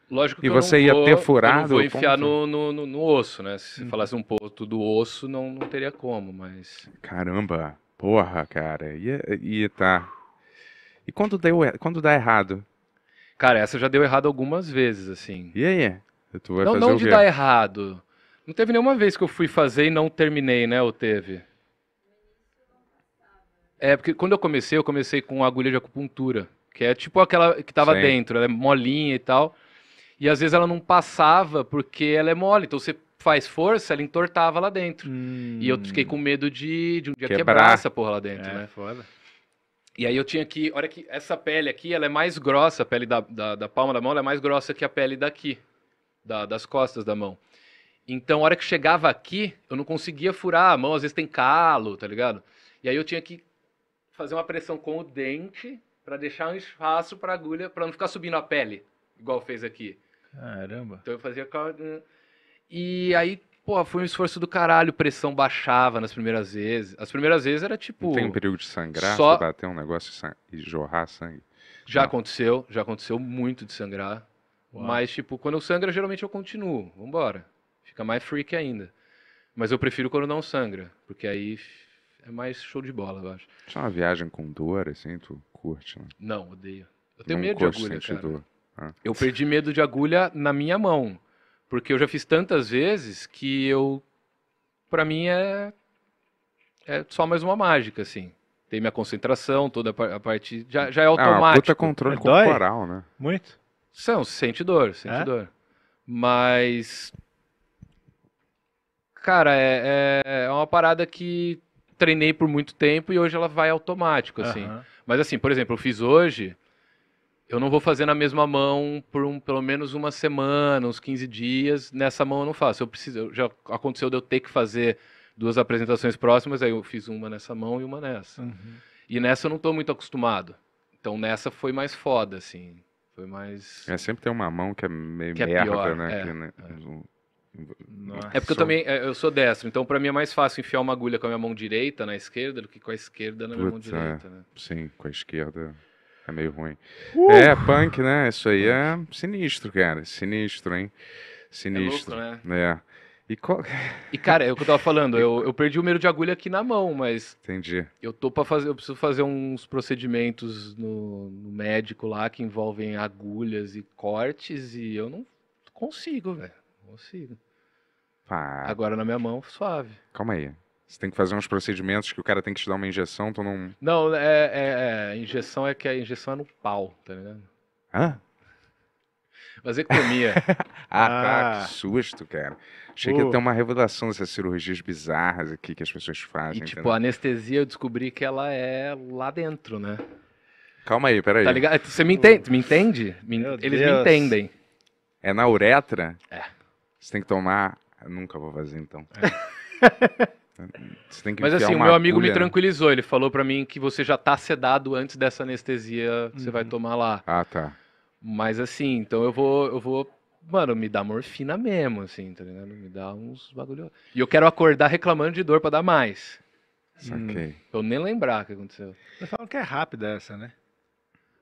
Lógico que e você ia vou, ter furado. Eu vou enfiar no, no, no, no, osso, né? Se você hum. falasse um ponto do osso, não, não teria como, mas. Caramba, porra, cara. E, é, e tá. E quando, deu, quando dá errado? Cara, essa já deu errado algumas vezes, assim. E aí? Tu vai não, fazer não o de quê? dar errado. Não teve nenhuma vez que eu fui fazer e não terminei, né? Ou teve? É, porque quando eu comecei, eu comecei com agulha de acupuntura, que é tipo aquela que tava Sim. dentro, ela é molinha e tal. E às vezes ela não passava porque ela é mole, então você faz força, ela entortava lá dentro. Hum. E eu fiquei com medo de, de um dia quebrar, quebrar essa porra lá dentro, é, né? Foda. E aí eu tinha que, olha que essa pele aqui, ela é mais grossa, a pele da, da, da palma da mão é mais grossa que a pele daqui, da, das costas da mão. Então, a hora que chegava aqui, eu não conseguia furar a mão, às vezes tem calo, tá ligado? E aí eu tinha que fazer uma pressão com o dente para deixar um espaço para agulha, para não ficar subindo a pele, igual fez aqui. Caramba. Então eu fazia e aí Pô, foi um esforço do caralho, pressão baixava nas primeiras vezes. As primeiras vezes era tipo. Não tem um período de sangrar, só... bater um negócio e jorrar sangue. Já Não. aconteceu, já aconteceu muito de sangrar. Uau. Mas, tipo, quando eu sangra, geralmente eu continuo. Vambora. Fica mais freak ainda. Mas eu prefiro quando não sangra, porque aí é mais show de bola, eu acho. Isso é uma viagem com dor, assim, tu curte, né? Não, odeio. Eu tenho não medo de agulha, cara. Dor. Ah. Eu perdi medo de agulha na minha mão. Porque eu já fiz tantas vezes que eu. para mim é. É só mais uma mágica, assim. Tem minha concentração, toda a parte. Já, já é automático. Ah, puta controle é corporal, né? Muito. São, sente dor, sente é? dor. Mas. Cara, é, é, é, uma parada que treinei por muito tempo e hoje ela vai automático, assim. Mas assim, por exemplo, eu fiz hoje eu não vou fazer na mesma mão por um, pelo menos uma semana, uns 15 dias. Nessa mão eu não faço. Eu preciso, já aconteceu de eu ter que fazer duas apresentações próximas, aí eu fiz uma nessa mão e uma nessa. Uhum. E nessa eu não estou muito acostumado. Então nessa foi mais foda, assim. Foi mais. É, sempre tem uma mão que é meio que é merda, pior, né? É, que, é. né? É. é. porque eu também é, eu sou destro, então para mim é mais fácil enfiar uma agulha com a minha mão direita na esquerda do que com a esquerda na Puta, minha mão direita. Né? Sim, com a esquerda. É meio ruim. Uh! É, punk, né? Isso aí é sinistro, cara. Sinistro, hein? Sinistro. É louco, né? É. E, e, cara, é o que eu tava falando, eu, eu perdi o medo de agulha aqui na mão, mas. Entendi. Eu tô para fazer, eu preciso fazer uns procedimentos no, no, médico lá que envolvem agulhas e cortes e eu não consigo, velho. Não consigo. Agora na minha mão, suave. Calma aí. Você tem que fazer uns procedimentos que o cara tem que te dar uma injeção, tu não. Não, é, é, é injeção é que a injeção é no pau, tá ligado? Hã? Vasectomia. ah, ah, tá, ah. que susto, cara. Achei uh. que ia ter uma revelação dessas cirurgias bizarras aqui que as pessoas fazem. E, tipo, a anestesia eu descobri que ela é lá dentro, né? Calma aí, peraí. Tá ligado? Você me entende? Me entende? Me... Eles Deus. me entendem. É na uretra? É. Você tem que tomar. Eu ah, nunca vou fazer então. É. Mas assim, o meu amigo agulha, me né? tranquilizou. Ele falou para mim que você já tá sedado antes dessa anestesia, uhum. você vai uhum. tomar lá. Ah, tá. Mas assim, então eu vou, eu vou, mano, me dá morfina mesmo, assim, tá ligado? Me dá uns bagulho. E eu quero acordar reclamando de dor para dar mais. Saquei. Hum, eu nem lembrar o que aconteceu. Mas falam que é rápida essa, né?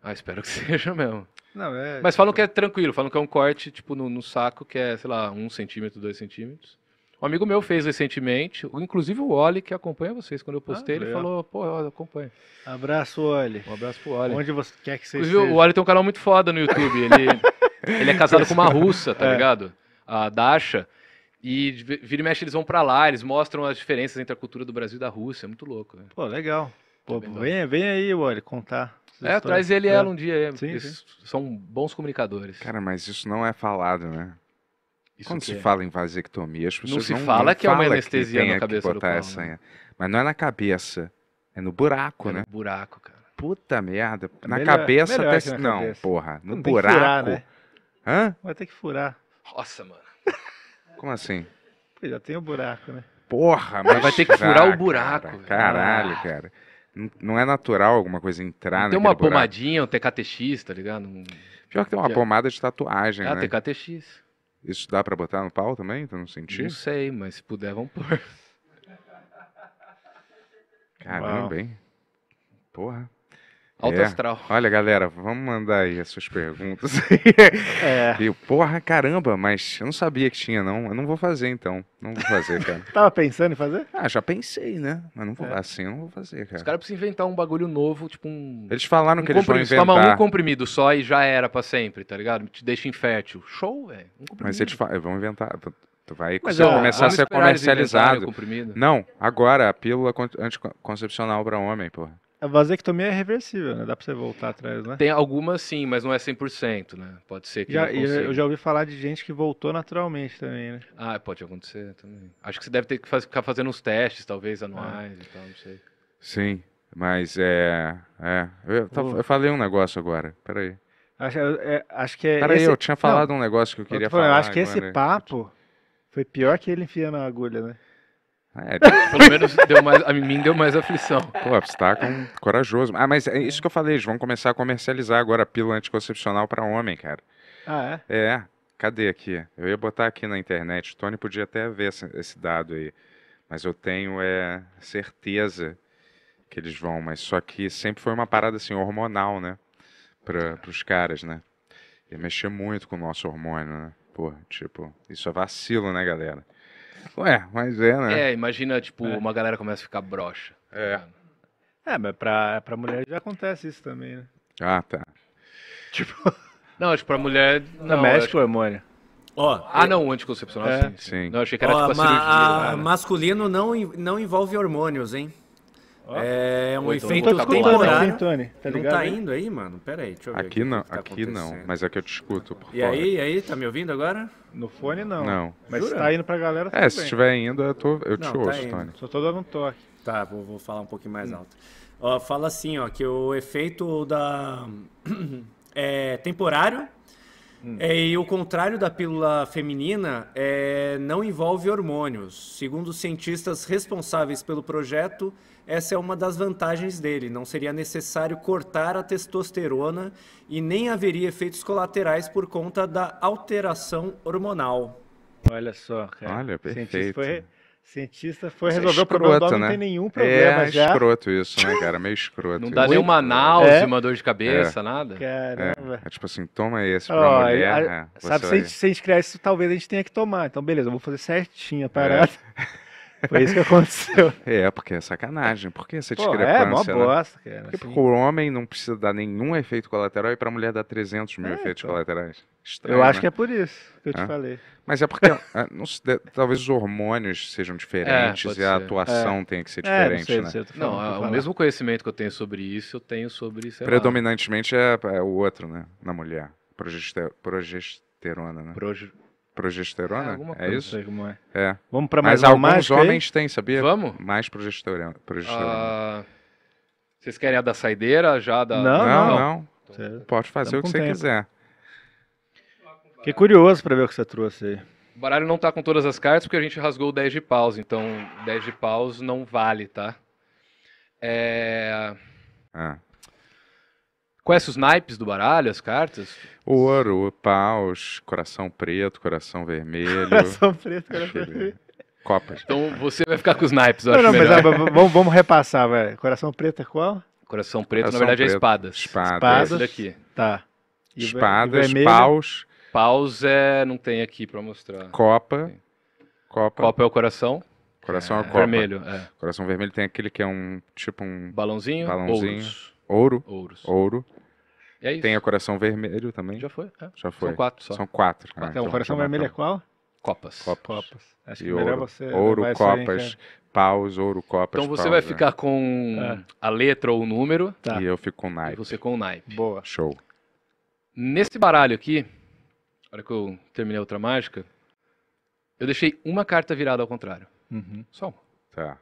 Ah, espero que seja mesmo. Não, é... Mas falam que é tipo tranquilo, falam que é um corte, tipo, no, no saco, que é, sei lá, um centímetro, dois centímetros. Um amigo meu fez recentemente, inclusive o Oli, que acompanha vocês. Quando eu postei, ah, ele falou, pô, eu acompanho. Abraço, Oli. Um abraço pro Oli. Onde você quer que você esteja. O Oli tem um canal muito foda no YouTube. Ele, ele é casado com uma russa, tá é. ligado? A Dasha. E vira e mexe, eles vão para lá, eles mostram as diferenças entre a cultura do Brasil e da Rússia. É muito louco. Né? Pô, legal. É pô, vem, vem aí, Wally, contar. É, histórias. traz ele é. ela um dia. Sim, eles sim. são bons comunicadores. Cara, mas isso não é falado, né? Isso Quando se é. fala em vasectomia, as pessoas não se não, fala não que fala é uma anestesia na cabeça do Essa, Né? Mas não é na cabeça, é no buraco, é né? No buraco, cara. Puta merda. É na melhor, cabeça melhor até na não, cabeça. porra, no não buraco. Furar, né? Hã? Vai ter que furar. Nossa, mano. Como assim? Pô, já tem o um buraco, né? Porra, mas vai ter que furar o buraco. Cara, caralho, ah. cara. Não é natural alguma coisa entrar buraco? Tem uma buraco. pomadinha, um TKTX, tá ligado? Um... Pior que tem uma pomada de tatuagem, ah, né? Ah, TKTX. Isso dá para botar no pau também, para não sentir? Não sei, mas se puder, vamos pôr. Caramba, Uau. hein? Porra. Alto é. astral. Olha, galera, vamos mandar aí as suas perguntas. é. E, porra, caramba, mas eu não sabia que tinha, não. Eu não vou fazer, então. Não vou fazer, cara. Tava pensando em fazer? Ah, já pensei, né? Mas não vou, é. assim eu não vou fazer, cara. Os caras precisam inventar um bagulho novo, tipo um... Eles falaram um que eles vão inventar. Toma um comprimido só e já era pra sempre, tá ligado? Te deixa infértil. Show, velho. Um mas eles eh, vão inventar... Tu vai Mas, começar a ser comercializado. Não, agora, a pílula anticoncepcional para homem, porra. A vasectomia é reversível, né? Dá pra você voltar atrás, né? Tem algumas sim, mas não é 100%, né? Pode ser que já, Eu já ouvi falar de gente que voltou naturalmente também, né? Ah, pode acontecer também. Acho que você deve ter que ficar fazendo uns testes, talvez, anuais ah. e tal, não sei. Sim, mas é... é. Eu, eu falei um negócio agora, peraí. Acho, é, é, acho que é. Peraí, esse... eu tinha falado não, um negócio que eu queria eu falando, falar. Eu acho que agora. esse papo foi pior que ele enfiando a agulha, né? É, pelo menos deu mais, a mim deu mais aflição. Pô, você tá com, corajoso. Ah, mas é isso que eu falei, eles vão começar a comercializar agora a pílula anticoncepcional para homem, cara. Ah, é? É. Cadê aqui? Eu ia botar aqui na internet. O Tony podia até ver esse, esse dado aí. Mas eu tenho é, certeza que eles vão. Mas só que sempre foi uma parada assim, hormonal, né? Para os caras, né? E mexer muito com o nosso hormônio, né? Pô, tipo, isso é vacilo, né, galera? Ué, mas é, né? É, imagina, tipo, é. uma galera começa a ficar broxa. É. É, mas pra, pra mulher já acontece isso também, né? Ah, tá. Tipo. Não, acho que pra mulher. Não, não mexe hormônio. Ó, ah, não, anticoncepcional, é. sim, sim. Não, achei que era Ó, tipo a A, né? Masculino não, não envolve hormônios, hein? É um Oi, efeito temporário. Tony, tá ligado? Não tá indo aí, mano? Pera aí, deixa eu ver. Aqui, não, tá aqui não, mas é que eu te escuto por E fora. aí, aí, tá me ouvindo agora? No fone não. Não. Mas Jura? tá indo pra galera, também. É, se estiver indo, eu, tô, eu te tá ouço, Tony. Só tô dando um toque. Tá, vou, vou falar um pouquinho mais alto. Ó, fala assim, ó, que o efeito da... é temporário, Hum. É, e o contrário da pílula feminina é, não envolve hormônios. Segundo os cientistas responsáveis pelo projeto, essa é uma das vantagens dele. Não seria necessário cortar a testosterona e nem haveria efeitos colaterais por conta da alteração hormonal. Olha só, cara. Olha, perfeito. Cientista foi é resolver é o problema do homem, né? não tem nenhum problema é, já. É escroto isso, né, cara? Meio escroto. Não dá nem nenhuma náusea, é? uma dor de cabeça, é. nada? Caramba. É. é tipo assim, toma esse pra mulher. A, né? sabe, se a, gente, se a gente criar isso, talvez a gente tenha que tomar. Então, beleza, eu vou fazer certinho a é. parada. Foi isso que aconteceu. É, porque é sacanagem. Por que essa Pô, discrepância? é, mó né? bosta, cara. Porque assim... homem não precisa dar nenhum efeito colateral e para a mulher dar 300 mil é, efeitos então. colaterais. Estranho, eu acho né? que é por isso que eu te falei. Mas é porque ah, não, talvez os hormônios sejam diferentes é, e a ser. atuação é. tenha que ser é, diferente, sei, né? Sei, não, não é o mesmo conhecimento que eu tenho sobre isso, eu tenho sobre... isso. Predominantemente é, o outro, né? Na mulher. progesterona, né? Proge progesterona? É, é isso? como é. é. Vamos para mais Mas alguns mágica, homens têm, sabia? Vamos? Mais progesterona. progesterona. Uh, vocês querem a da saideira já? Da... Não, não. não. não. Então, tá. pode fazer o que você tempo. quiser. Fiquei curioso para ver o que você trouxe aí. O baralho não tá com todas as cartas porque a gente rasgou o 10 de paus, então 10 de paus não vale, tá? É... Ah. Conhece os naipes do baralho, as cartas? Ouro, paus, coração preto, coração vermelho. coração preto, coração vermelho. Copas. Então você vai ficar com os naipes, eu não, acho não, melhor. Mas, ah, vamos, vamos, repassar, velho. Coração preto é qual? Coração preto, coração na verdade, é preto. é espadas. Espadas. espadas. Esse daqui. Tá. E espadas, e paus. Paus é... não tem aqui pra mostrar. Copa. Copa. Copa é o coração. Coração é, é o copa. Vermelho, é. Coração vermelho tem aquele que é um, tipo um... Balãozinho? Balãozinho. Ouro. Ouros. Ouro. é isso. Tem a Coração Vermelho também. Já foi? É. Já foi. São quatro só. São quatro. Ah, então, então, Coração Vermelho é qual? Copas. Copas. Copas. Acho e que ouro. melhor você. Ouro, copas, paus, ouro, copas. Então você paus, vai né? ficar com é. a letra ou o número. Tá. E eu fico com o naipe. E você com o naipe. Boa. Show. Nesse baralho aqui, na hora que eu terminei outra mágica, eu deixei uma carta virada ao contrário. Uhum. Só uma. Tá.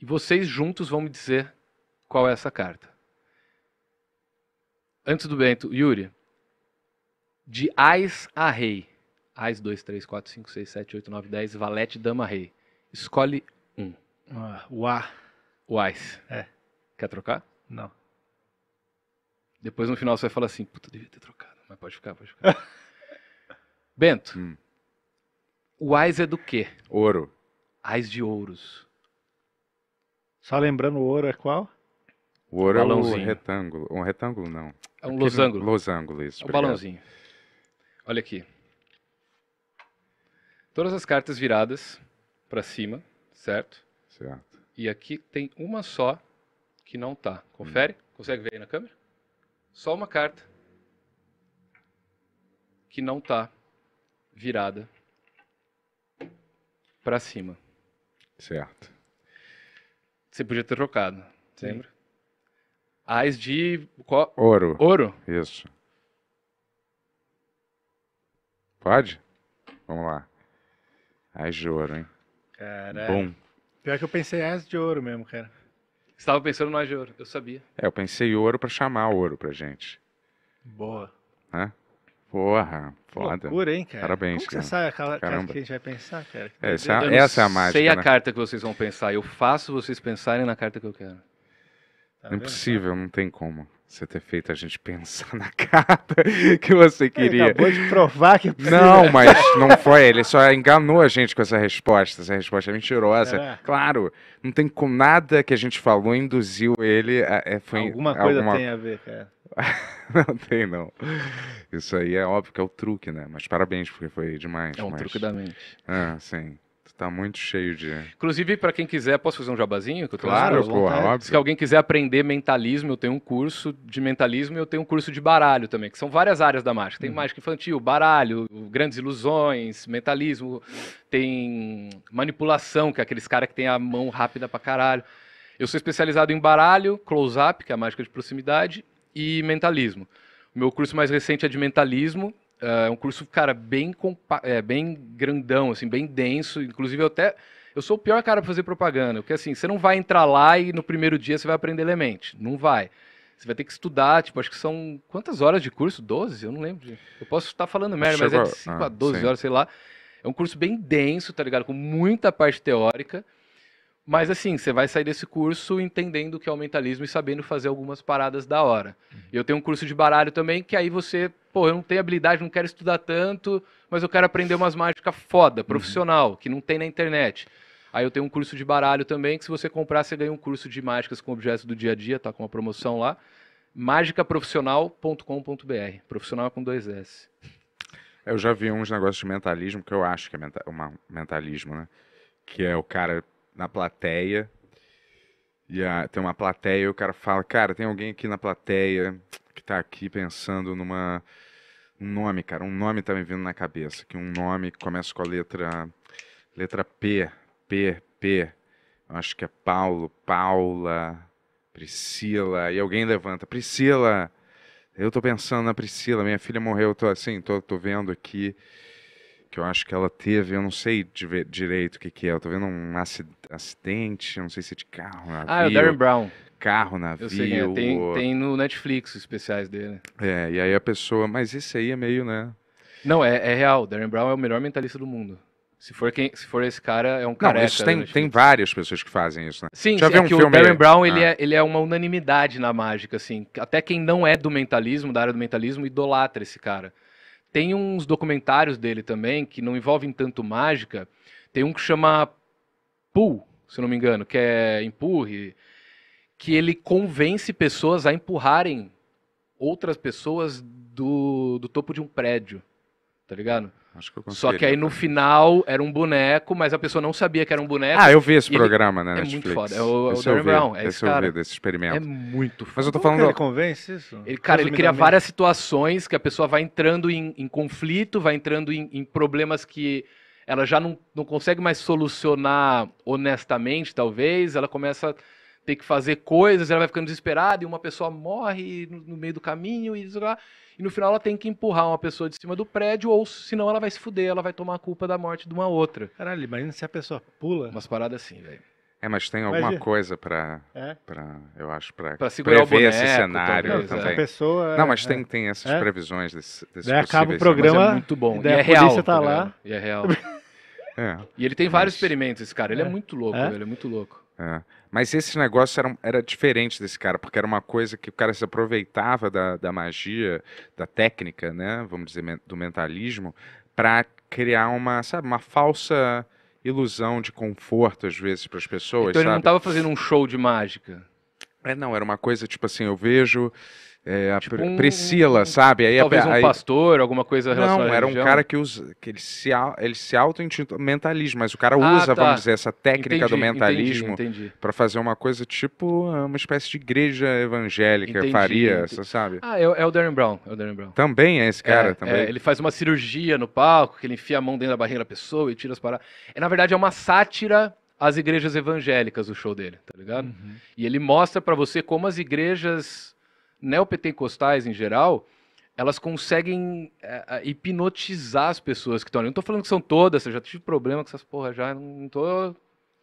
E vocês juntos vão me dizer qual é essa carta. Antes do Bento, Yuri, de Ais a Rei. Ais 2, 3, 4, 5, 6, 7, 8, 9, 10, Valete, Dama, Rei. Escolhe um. Ah, o A. O Ais. É. Quer trocar? Não. Depois no final você vai falar assim, puta, devia ter trocado, mas pode ficar, pode ficar. Bento, hum. o Ais é do quê? Ouro. Ais de ouros. Só lembrando, o ouro é qual? O ouro é um retângulo. Um retângulo, não. É um Aquele losango. Losango, isso. É um obrigado. balãozinho. Olha aqui. Todas as cartas viradas para cima, certo? Certo. E aqui tem uma só que não tá. Confere? Hum. Consegue ver aí na câmera? Só uma carta que não tá virada para cima. Certo. Você podia ter trocado, Sim. lembra? Ais de ouro. Ouro? Isso. Pode? Vamos lá. Ais de ouro, hein? Caralho. Bom. Pior que eu pensei ais de ouro mesmo, cara. Você estava pensando no ais de ouro, eu sabia. É, eu pensei ouro para chamar ouro pra gente. Boa. Hã? Porra, foda. Loucura, hein, cara? Parabéns, Como cara. você sabe aquela carta que a gente vai pensar, cara? É, essa, é a, essa é a mágica. Sei né? a carta que vocês vão pensar. Eu faço vocês pensarem na carta que eu quero. Tá Impossível, é vendo? não tem como você ter feito a gente pensar na carta que você queria. Ele acabou de provar que é possível. Não, mas não foi. Ele só enganou a gente com essa resposta. Essa resposta é mentirosa. Claro, não tem com nada que a gente falou induziu ele. A, a, é, foi alguma coisa alguma... tem a ver, cara. não tem, não. Isso aí é óbvio que é o truque, né? Mas parabéns, porque foi demais. É um mas... truque da mente. Ah, sim. Está muito cheio de. Inclusive, para quem quiser, posso fazer um jabazinho? claro, porra, óbvio. Se alguém quiser aprender mentalismo, eu tenho um curso de mentalismo e eu tenho um curso de baralho também, que são várias áreas da mágica. Tem uhum. mágica infantil, baralho, grandes ilusões, mentalismo, tem manipulação, que é aqueles caras que tem a mão rápida para caralho. Eu sou especializado em baralho, close-up, que é a mágica de proximidade, e mentalismo. O meu curso mais recente é de mentalismo, ah, é um curso, cara, bem, é, bem grandão, assim, bem denso. Inclusive, eu até. Eu sou o pior cara para fazer propaganda, porque assim, você não vai entrar lá e no primeiro dia você vai aprender Element. Não vai. Você vai ter que estudar, tipo, acho que são quantas horas de curso? 12? Eu não lembro. Eu posso estar falando merda, mas é de 5 ah, a 12 sim. horas, sei lá. É um curso bem denso, tá ligado? Com muita parte teórica. Mas assim, você vai sair desse curso entendendo o que é o mentalismo e sabendo fazer algumas paradas da hora. Uhum. Eu tenho um curso de baralho também, que aí você, pô, eu não tenho habilidade, não quero estudar tanto, mas eu quero aprender umas mágicas foda, uhum. profissional, uhum. que não tem na internet. Aí eu tenho um curso de baralho também, que se você comprar, você ganha um curso de mágicas com objetos do dia a dia, tá com uma promoção lá. mágicaprofissional.com.br Profissional com dois S. Eu já vi uns negócios de mentalismo, que eu acho que é menta uma, mentalismo, né? Que é o cara na plateia. E a, tem uma plateia e o cara fala, cara, tem alguém aqui na plateia que tá aqui pensando numa. Um nome, cara, um nome tá me vindo na cabeça. Que um nome que começa com a letra. Letra P. P, P. Eu acho que é Paulo, Paula, Priscila. E alguém levanta, Priscila! Eu tô pensando na Priscila, minha filha morreu, tô assim, tô, tô vendo aqui que eu acho que ela teve, eu não sei direito o que, que é. Eu tô vendo um acidente, não sei se é de carro, navio. Ah, é o Darren Brown. Carro, navio. Eu sei, é. tem, ou... tem no Netflix os especiais dele. É, e aí a pessoa, mas esse aí é meio, né? Não, é, é real. Darren Brown é o melhor mentalista do mundo. Se for, quem, se for esse cara, é um cara. Não, isso tem, tem várias pessoas que fazem isso, né? Sim, Já sim, é um que o Darren aí? Brown ah. ele, é, ele é uma unanimidade na mágica, assim. Até quem não é do mentalismo, da área do mentalismo, idolatra esse cara. Tem uns documentários dele também que não envolvem tanto mágica. Tem um que chama Pull, se não me engano, que é empurre, que ele convence pessoas a empurrarem outras pessoas do, do topo de um prédio, tá ligado? Acho que eu Só que aí no final era um boneco, mas a pessoa não sabia que era um boneco. Ah, eu vi esse programa ele... Né, é Netflix. É muito foda. É o, é esse o Brown. É esse, cara. eu vi, desse experimento. É muito foda. Mas eu tô falando... ele convence isso? Ele, cara, ele cria várias situações que a pessoa vai entrando em, em conflito, vai entrando em, em problemas que ela já não, não consegue mais solucionar honestamente, talvez. Ela começa ter que fazer coisas, ela vai ficando desesperada e uma pessoa morre no, no meio do caminho e isso lá. E no final ela tem que empurrar uma pessoa de cima do prédio, ou senão ela vai se fuder, ela vai tomar a culpa da morte de uma outra. Caralho, imagina se a pessoa pula. Umas paradas assim, velho. É, mas tem alguma coisa para, é? Pra, eu acho, para prever boneco, esse cenário talvez, também. É. Pessoa, não, mas é. tem, é. tem essas é. previsões desse, desse daí acaba o programa, é muito bom. E, daí e é a real. tá lá. Né? E é real. É. E ele tem mas... vários experimentos, esse cara. Ele é, é, muito louco, é? Velho, ele é muito louco. É. Mas esse negócio era, era diferente desse cara, porque era uma coisa que o cara se aproveitava da, da magia, da técnica, né? Vamos dizer, do mentalismo, para criar uma, sabe, uma falsa ilusão de conforto, às vezes, para as pessoas. Então ele sabe? não estava fazendo um show de mágica. É, não, era uma coisa tipo assim, eu vejo é, tipo Pr um, Priscila, sabe? Aí, talvez um aí, pastor, alguma coisa relacionada Não, era um cara que usa, que ele se, ele se auto-intitula mentalismo, mas o cara ah, usa, tá. vamos dizer, essa técnica entendi, do mentalismo para fazer uma coisa tipo ah, uma espécie de igreja evangélica entendi, faria, entendi. Você sabe? Ah, é, é, o Darren Brown, é o Darren Brown. Também é esse cara, é, também. É, ele faz uma cirurgia no palco, que ele enfia a mão dentro da barriga da pessoa e tira as paradas. É, na verdade, é uma sátira às igrejas evangélicas o show dele, tá ligado? Uhum. E ele mostra para você como as igrejas neopentecostais em geral, elas conseguem é, hipnotizar as pessoas que estão ali. Não estou falando que são todas, eu já tive problema com essas porra já, não tô...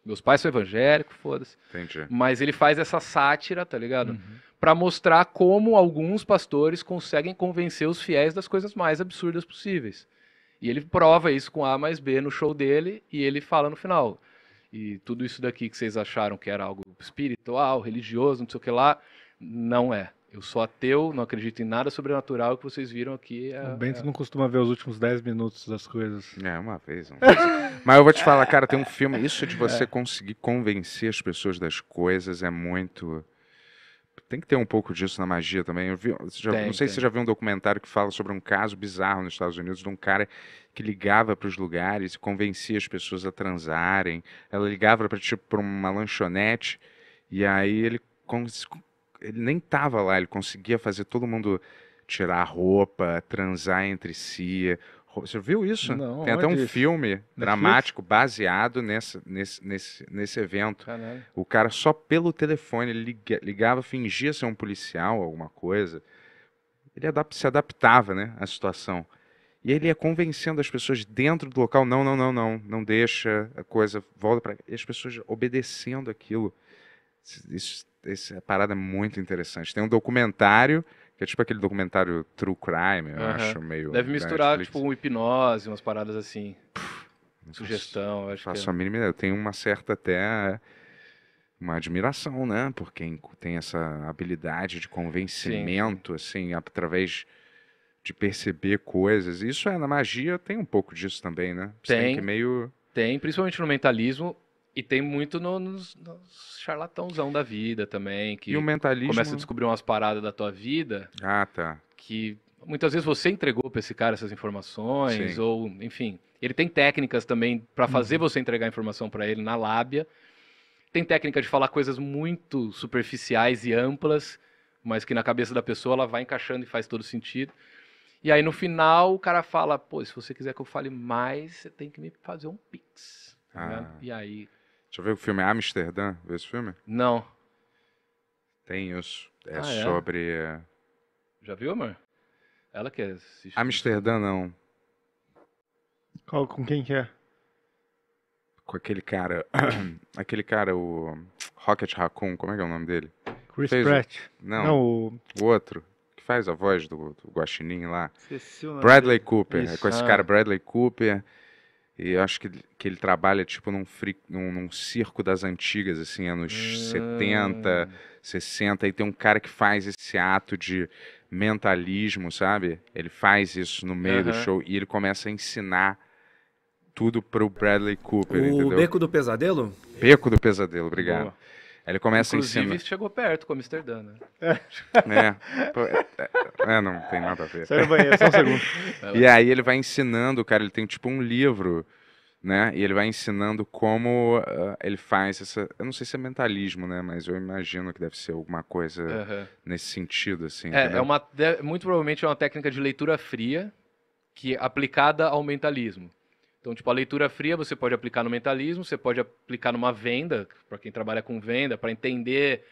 Meus pais são evangélicos, foda-se. Entendi. Mas ele faz essa sátira, tá ligado? Uhum. mostrar como alguns pastores conseguem convencer os fiéis das coisas mais absurdas possíveis. E ele prova isso com A mais B no show dele, e ele fala no final. E tudo isso daqui que vocês acharam que era algo espiritual, religioso, não sei o que lá, não é. Eu sou ateu, não acredito em nada sobrenatural que vocês viram aqui. É, o Bento é... não costuma ver os últimos 10 minutos das coisas. É, uma vez. Uma vez. Mas eu vou te falar, cara, tem um filme. Isso de você é. conseguir convencer as pessoas das coisas é muito. Tem que ter um pouco disso na magia também. Eu vi, já, tem, não sei tem. se você já viu um documentário que fala sobre um caso bizarro nos Estados Unidos de um cara que ligava para os lugares e convencia as pessoas a transarem. Ela ligava para tipo, uma lanchonete e aí ele ele nem tava lá, ele conseguia fazer todo mundo tirar a roupa, transar entre si. Você viu isso? Não, Tem até um filme Netflix? dramático baseado nessa, nesse, nesse, nesse evento. Caralho. O cara só pelo telefone ligava, fingia ser um policial, alguma coisa. Ele se adaptava né, à situação. E ele ia convencendo as pessoas dentro do local: não, não, não, não, não deixa a coisa, volta para. E as pessoas obedecendo aquilo. Isso, isso é parada muito interessante. Tem um documentário que é tipo aquele documentário True Crime, eu acho meio. Deve misturar, Netflix. tipo, um hipnose, umas paradas assim. Puxa, Sugestão, faço, acho faço que. É. a mínima ideia. Eu tenho uma certa até. É, uma admiração, né? Por quem tem essa habilidade de convencimento, sim. assim, através de perceber coisas. Isso é na magia, tem um pouco disso também, né? Você tem, tem que meio. Tem, principalmente no mentalismo. E tem muito no, nos, nos charlatãozão da vida também, que e o mentalismo... começa a né? descobrir umas paradas da tua vida. Ah, tá. Que muitas vezes você entregou para esse cara essas informações, Sim. ou, enfim. Ele tem técnicas também para fazer uhum. você entregar informação para ele na lábia. Tem técnica de falar coisas muito superficiais e amplas, mas que na cabeça da pessoa ela vai encaixando e faz todo sentido. E aí no final o cara fala: pô, se você quiser que eu fale mais, você tem que me fazer um pix. Né? Ah. Né? E aí já viu o filme Amsterdã? Viu esse filme? Não. Tem isso. É ah, é? sobre. É? Já viu, amor? Ela quer assistir. Amsterdã não. Qual, com quem que é? Com aquele cara. aquele cara, o. Rocket Raccoon, como é que é o nome dele? Chris Fez Pratt. O... Não, não o... o... outro, que faz a voz do, do Guaxinim lá. Esqueci o nome Bradley dele. Cooper. Isso. É com esse ah. cara, Bradley Cooper. E eu acho que, que ele trabalha tipo num, num, num circo das antigas, assim, anos 70, 60, hum. e tem um cara que faz esse ato de mentalismo, sabe? Ele faz isso no meio do show e ele começa a ensinar tudo pro Bradley Cooper, o entendeu? Beco do Pesadelo? Beco do Pesadelo, obrigado. Boa. Ele começa Inclusive, ensinando... chegou perto com Amsterdã, né? É. é. é. é. não tem nada a ver. Sai do banheiro, só um segundo. e aí ele vai ensinando, cara, ele tem tipo um livro, né? E ele vai ensinando como uh, ele faz essa... Eu não sei se é mentalismo, né? Mas eu imagino que deve ser alguma coisa uhum. nesse sentido, assim. É, é uma... Muito provavelmente é uma técnica de leitura fria que é aplicada ao mentalismo. Então, tipo, a leitura fria você pode aplicar no mentalismo, você pode aplicar numa venda, para quem trabalha com venda, para entender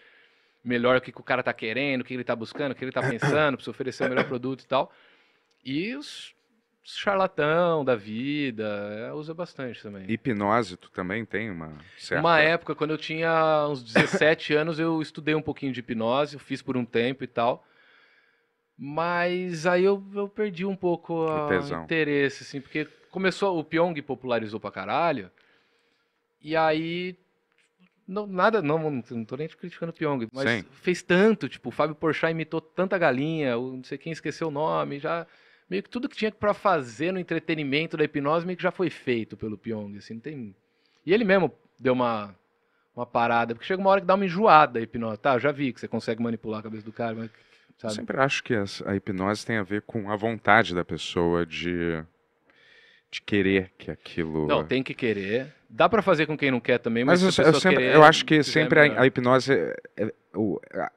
melhor o que, que o cara está querendo, o que ele está buscando, o que ele está pensando, para se oferecer o melhor produto e tal. E os charlatão da vida, é, usa bastante também. Hipnose, tu também tem uma certa... Uma época, quando eu tinha uns 17 anos, eu estudei um pouquinho de hipnose, eu fiz por um tempo e tal. Mas aí eu, eu perdi um pouco o interesse, assim, porque começou, o Pyong popularizou pra caralho. E aí. Não, nada, não, não tô nem criticando o Pyong, mas Sim. fez tanto, tipo, o Fábio Porchat imitou tanta galinha, o, não sei quem esqueceu o nome, já. Meio que tudo que tinha para fazer no entretenimento da hipnose meio que já foi feito pelo Pyong, assim, não tem. E ele mesmo deu uma, uma parada, porque chega uma hora que dá uma enjoada a hipnose. Tá, eu já vi que você consegue manipular a cabeça do cara, mas. Sabe? Eu sempre acho que a, a hipnose tem a ver com a vontade da pessoa de de querer que aquilo. Não, tem que querer. Dá para fazer com quem não quer também, mas, mas eu, eu, sempre, querer, eu acho que sempre a, a, hipnose. É, é,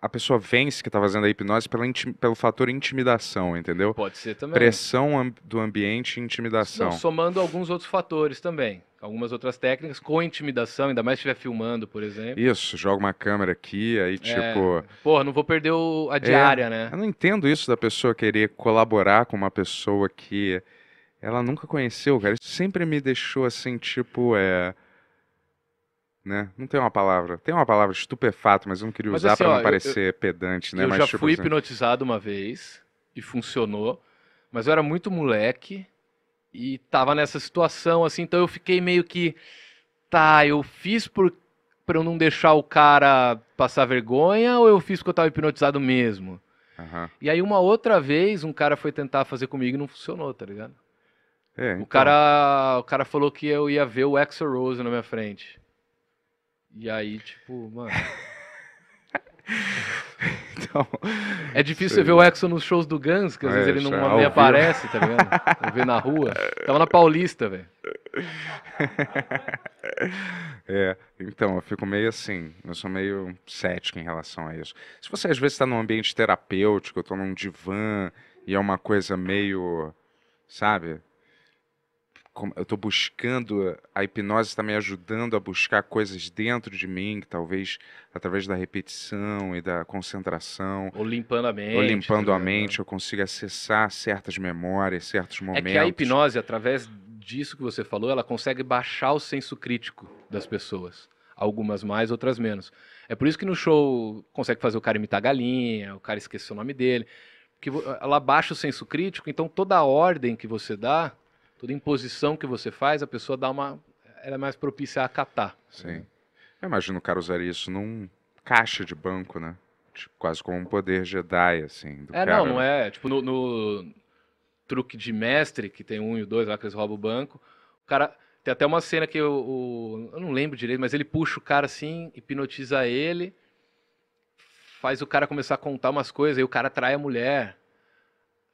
a pessoa vence que está fazendo a hipnose pela pelo fator intimidação, entendeu? Pode ser também. Pressão do ambiente e intimidação. Não, somando alguns outros fatores também. Algumas outras técnicas com intimidação, ainda mais se estiver filmando, por exemplo. Isso, joga uma câmera aqui, aí é. tipo. É, porra, não vou perder o, a diária, é, né? Eu não entendo isso da pessoa querer colaborar com uma pessoa que ela nunca conheceu, cara. Isso sempre me deixou assim, tipo, é. Né? Não tem uma palavra. Tem uma palavra estupefato, mas eu não queria mas usar assim, para não ó, parecer eu, pedante, né? Eu mas, já tipo, fui assim... hipnotizado uma vez e funcionou, mas eu era muito moleque e tava nessa situação, assim, então eu fiquei meio que. Tá, eu fiz por para eu não deixar o cara passar vergonha ou eu fiz porque eu tava hipnotizado mesmo? Uhum. E aí uma outra vez um cara foi tentar fazer comigo e não funcionou, tá ligado? É, então... o, cara, o cara falou que eu ia ver o Exo Rose na minha frente. E aí, tipo, mano. então, é difícil você ver o Exo nos shows do Guns, que às é, vezes ele não é nem aparece, tá vendo? Eu vê na rua. Tava na Paulista, velho. É, então, eu fico meio assim, eu sou meio cético em relação a isso. Se você às vezes está num ambiente terapêutico, eu tô num divã e é uma coisa meio, sabe, eu estou buscando, a hipnose está me ajudando a buscar coisas dentro de mim, que talvez através da repetição e da concentração. Ou limpando a mente. Ou limpando né? a mente, eu consigo acessar certas memórias, certos momentos. É que a hipnose, através disso que você falou, ela consegue baixar o senso crítico das pessoas. Algumas mais, outras menos. É por isso que no show consegue fazer o cara imitar a galinha, o cara esquecer o nome dele. Porque ela baixa o senso crítico, então toda a ordem que você dá toda imposição que você faz, a pessoa dá uma. Ela é mais propícia a acatar. Sim. Eu imagino o cara usaria isso num caixa de banco, né? Tipo, quase como um poder Jedi, assim. é, cara. não, não é. Tipo, no, no, truque de mestre, que tem um e dois lá que eles roubam o banco, o cara. Tem até uma cena que eu, o, eu não lembro direito, mas ele puxa o cara assim, hipnotiza ele, faz o cara começar a contar umas coisas, e o cara trai a mulher.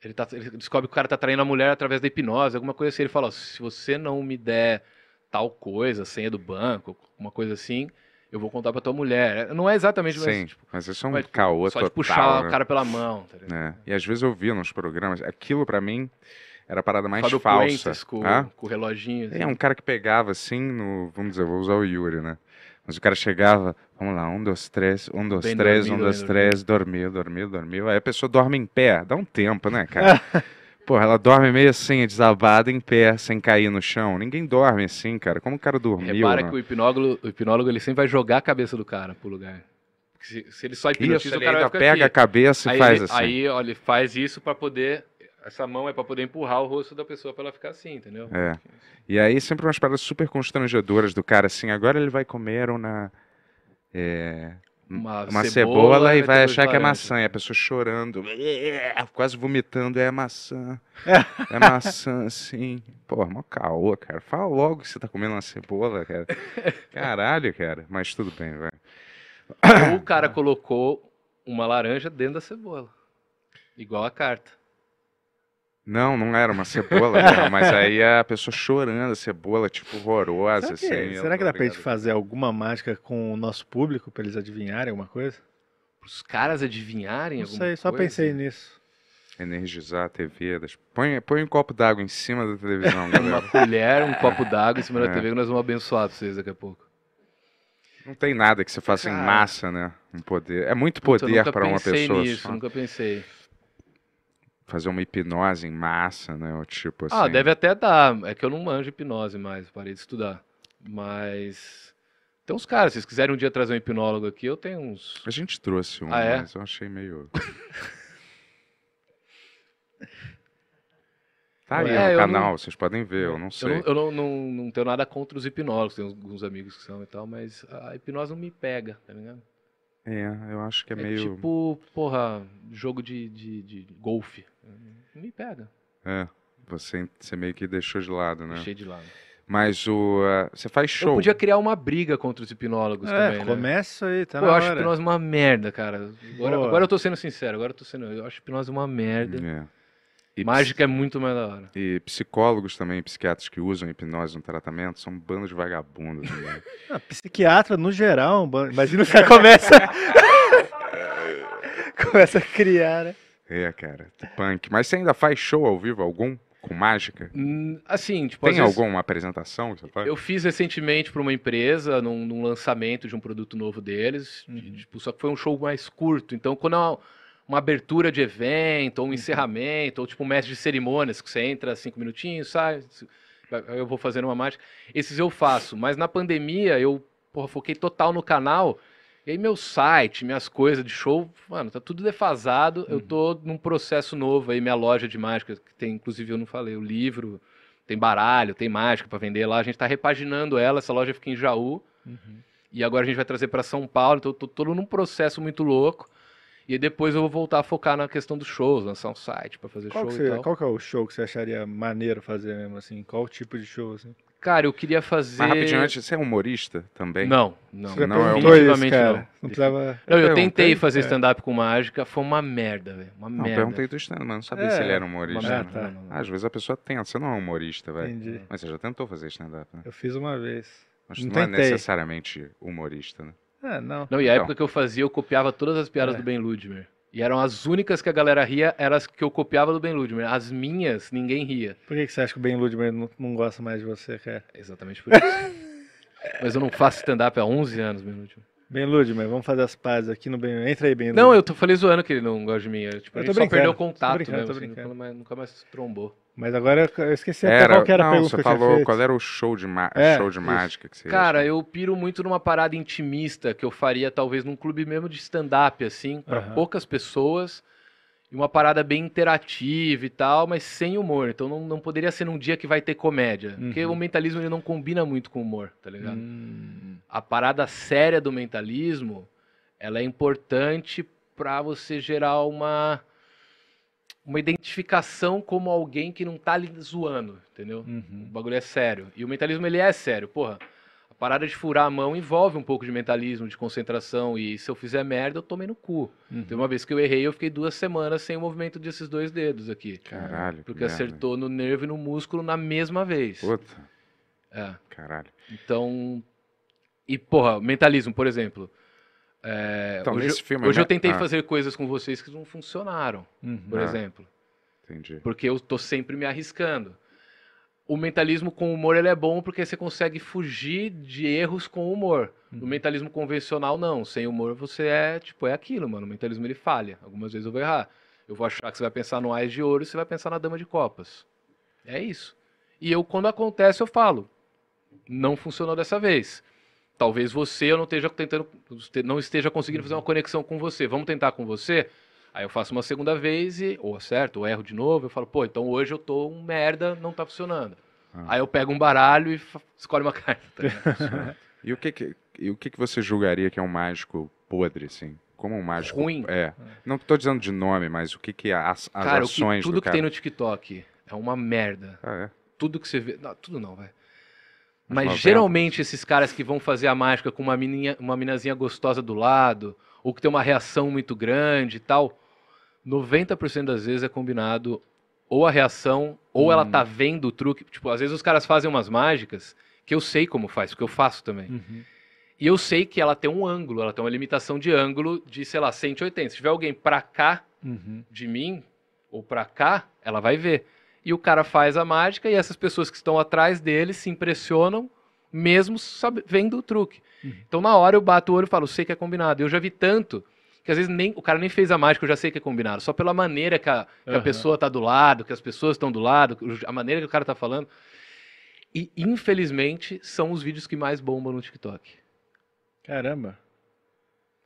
Ele, tá, ele descobre que o cara tá traindo a mulher através da hipnose, alguma coisa assim. Ele fala: ó, se você não me der tal coisa, senha do banco, uma coisa assim, eu vou contar pra tua mulher. Não é exatamente Sim, mas, tipo, mas isso é um caô só total. Só de puxar né? o cara pela mão. Tá é. E às vezes eu via nos programas, aquilo para mim era a parada mais Fábio falsa. com, ah? com o reloginho. É, assim. É, um cara que pegava assim no, vamos dizer, vou usar o Yuri, né? Mas o cara chegava, vamos lá, um, dois, três, um, dois, bem três, dormido, um, dois, três, dormiu, dormiu, dormiu. Aí a pessoa dorme em pé, dá um tempo, né, cara? Porra, ela dorme meio assim, desabada, em pé, sem cair no chão. Ninguém dorme assim, cara. Como o cara dormiu? Repara né? que o hipnólogo, o hipnólogo ele sempre vai jogar a cabeça do cara pro lugar. Se, se ele só hipnotiza, isso, o cara ele vai pega aqui. a cabeça e aí faz ele, assim. Aí, olha, faz isso para poder essa mão é para poder empurrar o rosto da pessoa para ela ficar assim, entendeu? É. E aí sempre umas paradas super constrangedoras do cara, assim, agora ele vai comer uma, é, uma, uma cebola, cebola, e vai achar que é maçã. E a pessoa chorando, quase vomitando, é maçã. É maçã, assim. Pô, mó caô, cara. Fala logo que você tá comendo uma cebola, cara. Caralho, cara. Mas tudo bem, vai. O cara colocou uma laranja dentro da cebola. Igual a carta. Não, não era uma cebola, não, mas aí a pessoa chorando, a cebola, tipo, horrorosa. Será que, assim, será que dá pra gente fazer alguma mágica com o nosso público pra eles adivinharem alguma coisa? Os caras adivinharem não alguma sei, coisa? só pensei nisso. Energizar a TV. Das... Põe, põe um copo d'água em cima da televisão, galera. uma colher, um copo d'água em cima da é. TV que nós vamos abençoar pra vocês daqui a pouco. Não tem nada que você faça Cara. em massa, né? Um poder. É muito poder para uma pessoa. Eu Nunca pensei nisso, nunca pensei fazer uma hipnose em massa, né? Ou tipo ah, assim. Ah, deve até dar. É que eu não manjo hipnose mais, parei de estudar. Mas. Tem uns caras, se vocês quiserem um dia trazer um hipnólogo aqui, eu tenho uns. A gente trouxe um, ah, é? mas eu achei meio. tá aí é, no canal, não... vocês podem ver, eu não sei. Eu, não, eu não, não, não, tenho nada contra os hipnólogos, tem alguns amigos que são e tal, mas a hipnose não me pega, tá ligado? É, eu acho que é, é meio. Tipo, porra, jogo de, de, de golfe não me pega. É, você, você meio que deixou de lado, né? Deixei de lado. Mas o. Uh, você faz show. Eu podia criar uma briga contra os hipnólogos é, também. Né? Começa aí, tá? Pô, eu hora. acho hipnose uma merda, cara. Agora, agora eu tô sendo sincero, agora eu tô sendo. Eu acho hipnose uma merda. É. E Mágica é muito mais da hora. E psicólogos também, psiquiatras que usam hipnose no tratamento, são um bando de vagabundos. Né? Ah, psiquiatra, no geral, é um bando... imagina o cara começa. começa a criar, né? É, cara, punk. Mas você ainda faz show ao vivo algum? Com mágica? Hum, assim, tipo. Tem alguma vezes... apresentação que você faz? Eu fiz recentemente para uma empresa, num, num, lançamento de um produto novo deles. Uhum. De, tipo, só que foi um show mais curto. Então, quando é uma, uma abertura de evento, ou um uhum. encerramento, ou tipo um mestre de cerimônias, que você entra cinco minutinhos, sai. Eu vou fazendo uma mágica. Esses eu faço. Mas na pandemia, eu porra, foquei total no canal. E aí meu site, minhas coisas de show, mano, tá tudo defasado. Uhum. Eu tô num processo novo aí, minha loja de mágica, que tem, inclusive, eu não falei, o livro, tem baralho, tem mágica para vender lá. A gente tá repaginando ela, essa loja fica em Jaú. Uhum. E agora a gente vai trazer para São Paulo, então eu tô todo num processo muito louco. E depois eu vou voltar a focar na questão dos shows, lançar um site para fazer qual show você, Qual que é o show que você acharia maneiro fazer mesmo, assim? Qual tipo de show, assim? Cara, eu queria fazer. Mas rapidinho antes, você é humorista também? Não, não. Você não, é definitivamente isso, não. Não, precisava... não eu, eu tentei fazer é. stand-up com mágica, foi uma merda, velho. Uma não, merda. Eu perguntei do stand-up, mas não sabia é, se ele era humorista. Merda, tá, não, às vezes a pessoa tenta, você não é humorista, velho. Entendi. Mas você já tentou fazer stand-up, né? Eu fiz uma vez. Mas não, não é necessariamente humorista, né? É, não. Não, e a então. época que eu fazia, eu copiava todas as piadas é. do Ben Ludmer. E eram as únicas que a galera ria, eram as que eu copiava do Ben Ludmer. As minhas, ninguém ria. Por que, que você acha que o Ben Ludmer não, não gosta mais de você, cara? Exatamente por isso. Mas eu não faço stand-up há 11 anos, Ben Ludmer. Ben Ludmer, vamos fazer as pazes aqui no Ben. Entra aí, Ben Ludmer. Não, eu tô, falei zoando que ele não gosta de mim. É, tipo, eu, tipo, ele só perdeu contato né? Assim, nunca mais trombou. Mas agora eu esqueci era, até qual era não, a pergunta você que falou qual era o show de, é, show de mágica que você Cara, eu piro muito numa parada intimista que eu faria talvez num clube mesmo de stand-up, assim, para uhum. poucas pessoas. E uma parada bem interativa e tal, mas sem humor. Então não, não poderia ser num dia que vai ter comédia. Uhum. Porque o mentalismo ele não combina muito com o humor, tá ligado? Uhum. A parada séria do mentalismo, ela é importante para você gerar uma uma identificação como alguém que não tá ali zoando, entendeu? Uhum. O bagulho é sério. E o mentalismo, ele é sério. Porra, a parada de furar a mão envolve um pouco de mentalismo, de concentração. E se eu fizer merda, eu tomei no cu. Uhum. uma vez que eu errei, eu fiquei duas semanas sem o movimento desses dois dedos aqui. Caralho. Porque acertou merda. no nervo e no músculo na mesma vez. Puta. É. Caralho. Então. E, porra, mentalismo, por exemplo. É, então, hoje, filme, hoje né? eu tentei ah. fazer coisas com vocês que não funcionaram, uhum. por ah. exemplo. Entendi. Porque eu tô sempre me arriscando. O mentalismo com humor ele é bom porque você consegue fugir de erros com humor. Uhum. No mentalismo convencional não, sem humor você é tipo é aquilo, mano. O mentalismo ele falha. Algumas vezes eu vou errar. Eu vou achar que você vai pensar no Ais de Ouro e você vai pensar na Dama de Copas. É isso. E eu quando acontece eu falo, não funcionou dessa vez. Talvez você eu não esteja tentando, não esteja conseguindo fazer uma uhum. conexão com você. Vamos tentar com você? Aí eu faço uma segunda vez e ou acerto, ou erro de novo. Eu falo, pô, então hoje eu tô um merda, não tá funcionando. Ah. Aí eu pego um baralho e escolho uma carta. e o que, que e o que, que você julgaria que é um mágico podre, assim? Como um mágico. Ruim? É. Ah. Não estou dizendo de nome, mas o que que é as, as cara, ações que, tudo do que cara... tem no TikTok é uma merda. Ah, é? Tudo que você vê. Não, tudo não, velho. Mas geralmente esses caras que vão fazer a mágica com uma menininha, uma minazinha gostosa do lado, ou que tem uma reação muito grande e tal, 90% das vezes é combinado ou a reação, ou hum. ela tá hum. vendo o truque. Tipo, às vezes os caras fazem umas mágicas que eu sei como faz, porque eu faço também. Uhum. E eu sei que ela tem um ângulo, ela tem uma limitação de ângulo de, sei lá, 180. Se tiver alguém pra cá uhum. de mim, ou pra cá, ela vai ver e o cara faz a mágica e essas pessoas que estão atrás dele se impressionam mesmo vendo o truque. Uhum. Então na hora eu bato o olho e falo, sei que é combinado. Eu já vi tanto que às vezes nem o cara nem fez a mágica, eu já sei que é combinado. Só pela maneira que a, que uhum. a pessoa está do lado, que as pessoas estão do lado, a maneira que o cara está falando. E infelizmente são os vídeos que mais bombam no TikTok. Caramba.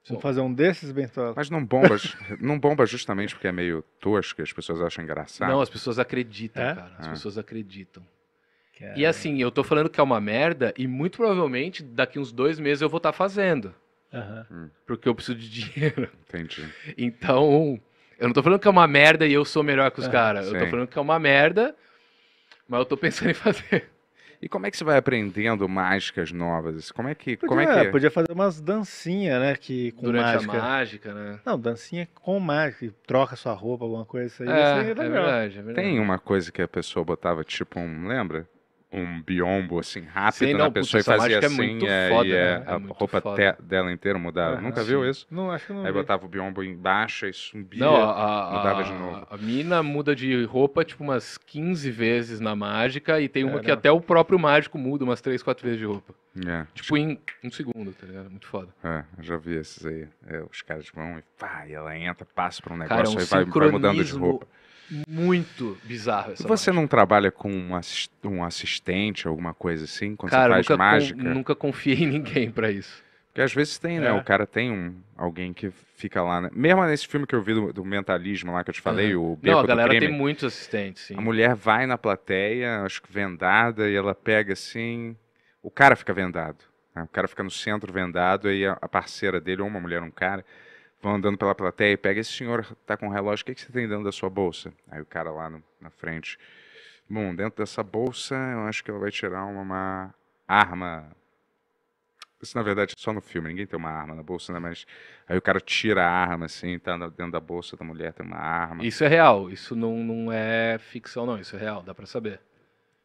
Vamos fazer um desses, Bentola? Mas não bomba, não bomba justamente porque é meio tosco, as pessoas acham engraçado. Não, as pessoas acreditam, é? cara. As ah. pessoas acreditam. E assim, eu tô falando que é uma merda e muito provavelmente daqui uns dois meses eu vou estar tá fazendo. Uhum. Porque eu preciso de dinheiro. Entendi. Então, eu não tô falando que é uma merda e eu sou melhor que os uhum. caras. Eu tô falando que é uma merda, mas eu tô pensando em fazer. E como é que você vai aprendendo mágicas novas? Como é que. Podia, como é que... podia fazer umas dancinhas, né? Que, com Durante mágica. a mágica, né? Não, dancinha com mágica. Troca sua roupa, alguma coisa. Isso aí é, é, é verdade, é verdade. Tem uma coisa que a pessoa botava, tipo um. Lembra? um biombo assim rápido Sim, não, na pessoa puta, e fazia é assim é foda, e é, né? a é roupa te, dela inteira mudava. Ah, Nunca viu isso? Não, acho que não. Aí vi. botava o biombo embaixo e sumia, não, a, mudava de novo. A mina muda de roupa tipo umas 15 vezes na mágica e tem uma Era. que até o próprio mágico muda umas 3, 4 vezes de roupa. É. Tipo em um segundo, tá ligado? Muito foda. É, já vi esses aí. É, os caras vão e pá, e ela entra, passa pra um é negócio Cara, um aí vai, vai mudando de roupa muito bizarro. Essa você mágica. não trabalha com um, assistente, alguma coisa assim, quando Cara, você faz nunca mágica? nunca confiei em ninguém para isso. Porque às vezes tem, né? É. O cara tem um, alguém que fica lá. Né? Mesmo nesse filme que eu vi do, do mentalismo lá que eu te falei, uhum. o Beco Não, a galera crime, tem muitos assistentes, sim. A mulher vai na plateia, acho que vendada, e ela pega assim. O cara fica vendado. Né? O cara fica no centro vendado, e a, a parceira dele, ou uma mulher, um cara vão andando pela plateia e pega esse senhor tá com relógio, o que, que você tem dentro da sua bolsa? Aí o cara lá no, na frente, bom, dentro dessa bolsa eu acho que ela vai tirar uma, uma, arma. Isso na verdade só no filme, ninguém tem uma arma na bolsa, né? Mas aí o cara tira a arma assim, tá dentro da bolsa da mulher tem uma arma. Isso é real, isso não, não é ficção não, isso é real, dá para saber.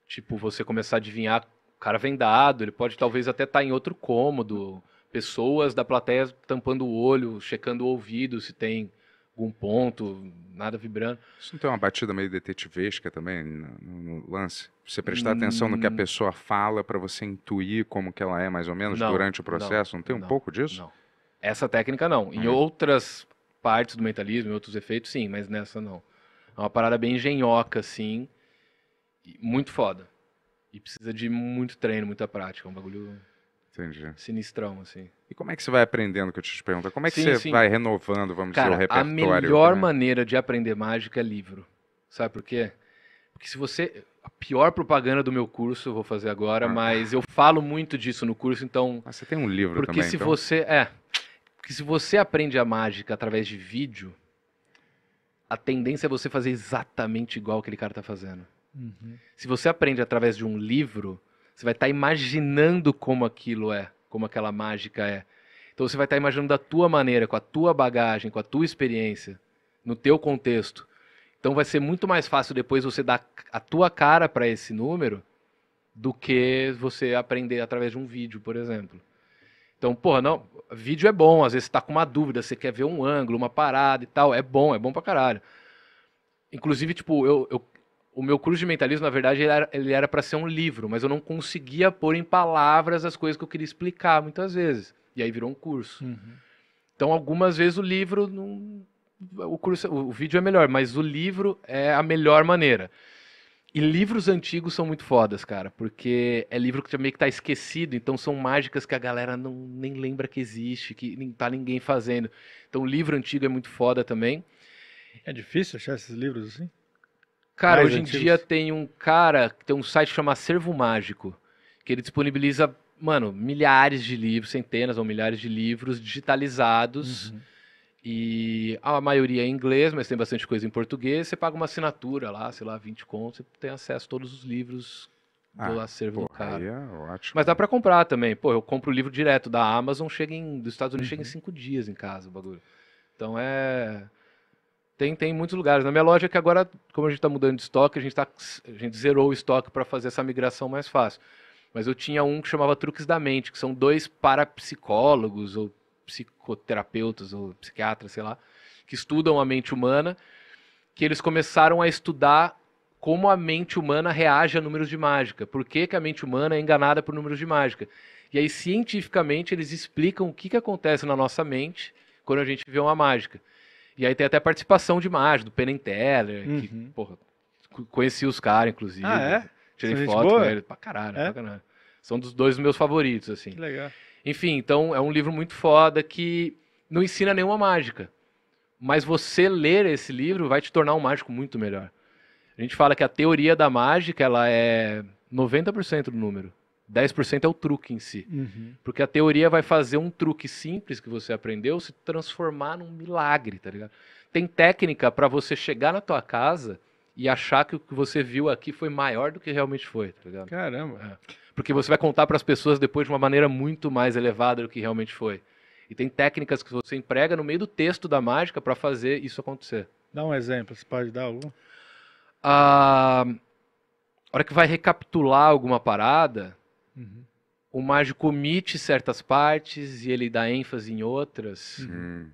Tipo, você começar a adivinhar, o cara vendado, ele pode talvez até estar tá em outro cômodo pessoas da plateia tampando o olho, checando o ouvido se tem algum ponto, nada vibrando. Isso não tem uma batida meio detetivesca também no, no lance? Você prestar hum... atenção no que a hum. pessoa fala para você intuir como que ela é mais ou menos não, durante o processo? Não, não tem um não, pouco disso? Não. Essa técnica não. Em hum. outras partes do mentalismo, em outros efeitos, sim, mas nessa não. É uma parada bem engenhoca, assim, muito foda. E precisa de muito treino, muita prática, é um bagulho... Entendi. Sinistrão, assim. E como é que você vai aprendendo, que eu te pergunto? Como é que sim, você sim. vai renovando, vamos Cara, dizer, o repertório? a melhor né? maneira de aprender mágica é livro. Sabe por quê? Porque se você... A pior propaganda do meu curso, vou fazer agora, ah. mas eu falo muito disso no curso, então... Ah, você tem um livro porque também, Porque se então. você... É. Porque se você aprende a mágica através de vídeo, a tendência é você fazer exatamente igual aquele cara tá fazendo. Uhum. Se você aprende através de um livro você vai estar tá imaginando como aquilo é, como aquela mágica é. Então você vai estar tá imaginando da tua maneira, com a tua bagagem, com a tua experiência, no teu contexto. Então vai ser muito mais fácil depois você dar a tua cara para esse número do que você aprender através de um vídeo, por exemplo. Então, porra, não, vídeo é bom, às vezes você tá com uma dúvida, você quer ver um ângulo, uma parada e tal, é bom, é bom pra caralho. Inclusive, tipo, eu, eu o meu curso de mentalismo, na verdade, ele era para ser um livro, mas eu não conseguia pôr em palavras as coisas que eu queria explicar muitas vezes. E aí virou um curso. Uhum. Então, algumas vezes o livro não, o curso, o vídeo é melhor, mas o livro é a melhor maneira. E livros antigos são muito fodas, cara, porque é livro que meio que tá esquecido, então são mágicas que a galera não nem lembra que existe, que nem tá ninguém fazendo. Então livro antigo é muito foda também. É difícil achar esses livros assim? Cara, hoje antigos. em dia tem um cara, tem um site chamado Servo Acervo Mágico, que ele disponibiliza, mano, milhares de livros, centenas ou milhares de livros digitalizados. Uhum. E a maioria é em inglês, mas tem bastante coisa em português. Você paga uma assinatura lá, sei lá, 20 contos, você tem acesso a todos os livros do ah, acervo porra, do cara. É ótimo. Mas dá para comprar também. Pô, eu compro o livro direto da Amazon, chega em, dos Estados Unidos, uhum. chega em 5 uhum. dias em casa o bagulho. Então é. Tem, tem muitos lugares. Na minha loja, que agora, como a gente está mudando de estoque, a gente, tá, a gente zerou o estoque para fazer essa migração mais fácil. Mas eu tinha um que chamava Truques da Mente, que são dois parapsicólogos ou psicoterapeutas ou psiquiatras, sei lá, que estudam a mente humana, que eles começaram a estudar como a mente humana reage a números de mágica. Por que, que a mente humana é enganada por números de mágica? E aí, cientificamente, eles explicam o que, que acontece na nossa mente quando a gente vê uma mágica. E aí tem até participação de imagem do Penn Teller, uhum. que, porra, conheci os caras, inclusive. Ah, é? Tirei São foto com eles. Pra caralho, é? pra caralho. São dos dois meus favoritos, assim. Que legal. Enfim, então é um livro muito foda que não ensina nenhuma mágica. Mas você ler esse livro vai te tornar um mágico muito melhor. A gente fala que a teoria da mágica, ela é 90% do número. 10% é o truque em si. Uhum. Porque a teoria vai fazer um truque simples que você aprendeu se transformar num milagre, tá ligado? Tem técnica para você chegar na tua casa e achar que o que você viu aqui foi maior do que realmente foi, tá ligado? Caramba. É. Porque você vai contar para as pessoas depois de uma maneira muito mais elevada do que realmente foi. E tem técnicas que você emprega no meio do texto da mágica para fazer isso acontecer. Dá um exemplo, você pode dar algum? Ah, a hora que vai recapitular alguma parada, Uhum. O mágico omite certas partes e ele dá ênfase em outras uhum.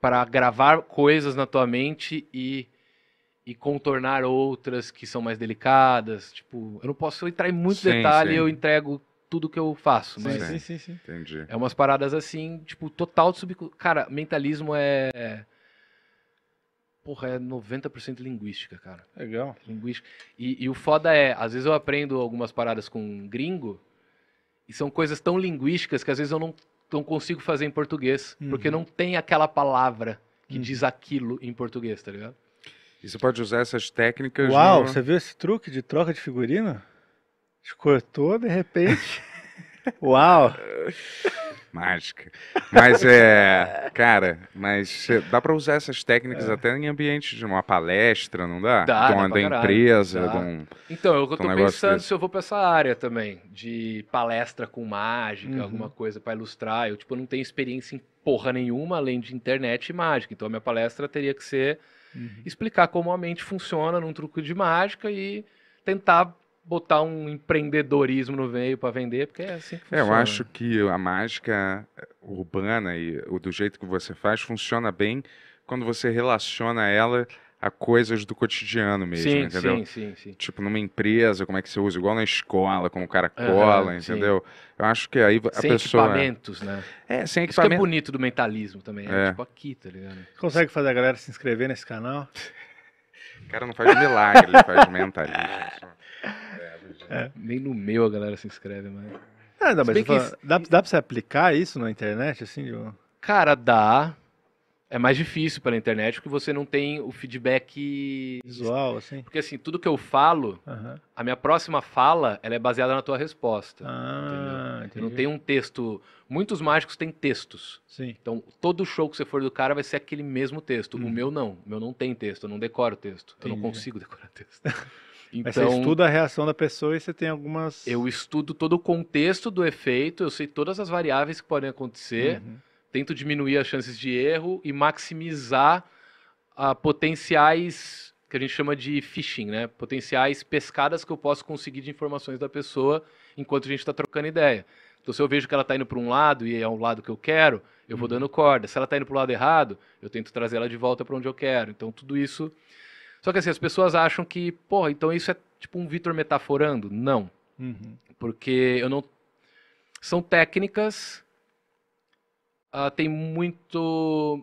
para gravar coisas na tua mente e, e contornar outras que são mais delicadas. Tipo, eu não posso entrar em muito sim, detalhe, sim. eu entrego tudo que eu faço. Mas sim, sim, sim, Entendi. É umas paradas assim, tipo, total de sub... Cara, mentalismo é... é porra, é 90% linguística, cara. Legal. Linguística. E, e, o foda é, às vezes eu aprendo algumas paradas com um gringo e são coisas tão linguísticas que às vezes eu não, não consigo fazer em português, uhum. porque não tem aquela palavra que uhum. diz aquilo em português, tá ligado? E você pode usar essas técnicas. Uau, no... você viu esse truque de troca de figurina? Te cortou de repente. Uau! mágica. Mas é. Cara, mas eh, dá para usar essas técnicas é. até em ambiente de uma palestra, não dá? Dá. De uma dá empresa. Dá. Um, então, eu, eu tô um pensando desse. se eu vou para essa área também, de palestra com mágica, uhum. alguma coisa para ilustrar. Eu, tipo, não tenho experiência em porra nenhuma além de internet e mágica. Então, a minha palestra teria que ser uhum. explicar como a mente funciona num truque de mágica e tentar botar um empreendedorismo no meio para vender, porque é assim que é, funciona. Eu acho que a mágica urbana e o do jeito que você faz funciona bem quando você relaciona ela a coisas do cotidiano mesmo, sim, entendeu? Sim, sim, sim. Tipo, numa empresa, como é que você usa? Igual na escola, como o cara cola, uhum, entendeu? Sim. Eu acho que aí a sem pessoa... Sem equipamentos, né? É, sem equipamentos. Isso que é bonito do mentalismo também, é. é. tipo aqui, tá ligado? consegue fazer a galera se inscrever nesse canal? O cara não faz milagre, ele faz mentalismo. É. Nem no meu a galera se inscreve, mas. Ah, não, mas fala, dá, dá pra você aplicar isso na internet, assim? Cara, dá. É mais difícil pela internet porque você não tem o feedback visual, assim. Porque assim, tudo que eu falo, uhum. a minha próxima fala, ela é baseada na tua resposta. Ah, eu Não tem um texto. Muitos mágicos têm textos. Sim. Então todo show que você for do cara vai ser aquele mesmo texto. Hum. O meu não. O meu não tem texto. Eu não decoro texto. Entendi. Eu não consigo decorar texto. Então, Mas você então, estuda a reação da pessoa e você tem algumas. Eu estudo todo o contexto do efeito, eu sei todas as variáveis que podem acontecer, uhum. tento diminuir as chances de erro e maximizar a ah, potenciais que a gente chama de phishing, né? Potenciais pescadas que eu posso conseguir de informações da pessoa enquanto a gente está trocando ideia. Então, se eu vejo que ela está indo para um lado e é um lado que eu quero, eu vou uhum. dando corda. Se ela está indo para o lado errado, eu tento trazer ela de volta para onde eu quero. Então, tudo isso só que assim, as pessoas acham que, porra, então isso é tipo um Vitor metaforando. Não. Uhum. Porque eu não. São técnicas. Uh, tem muito.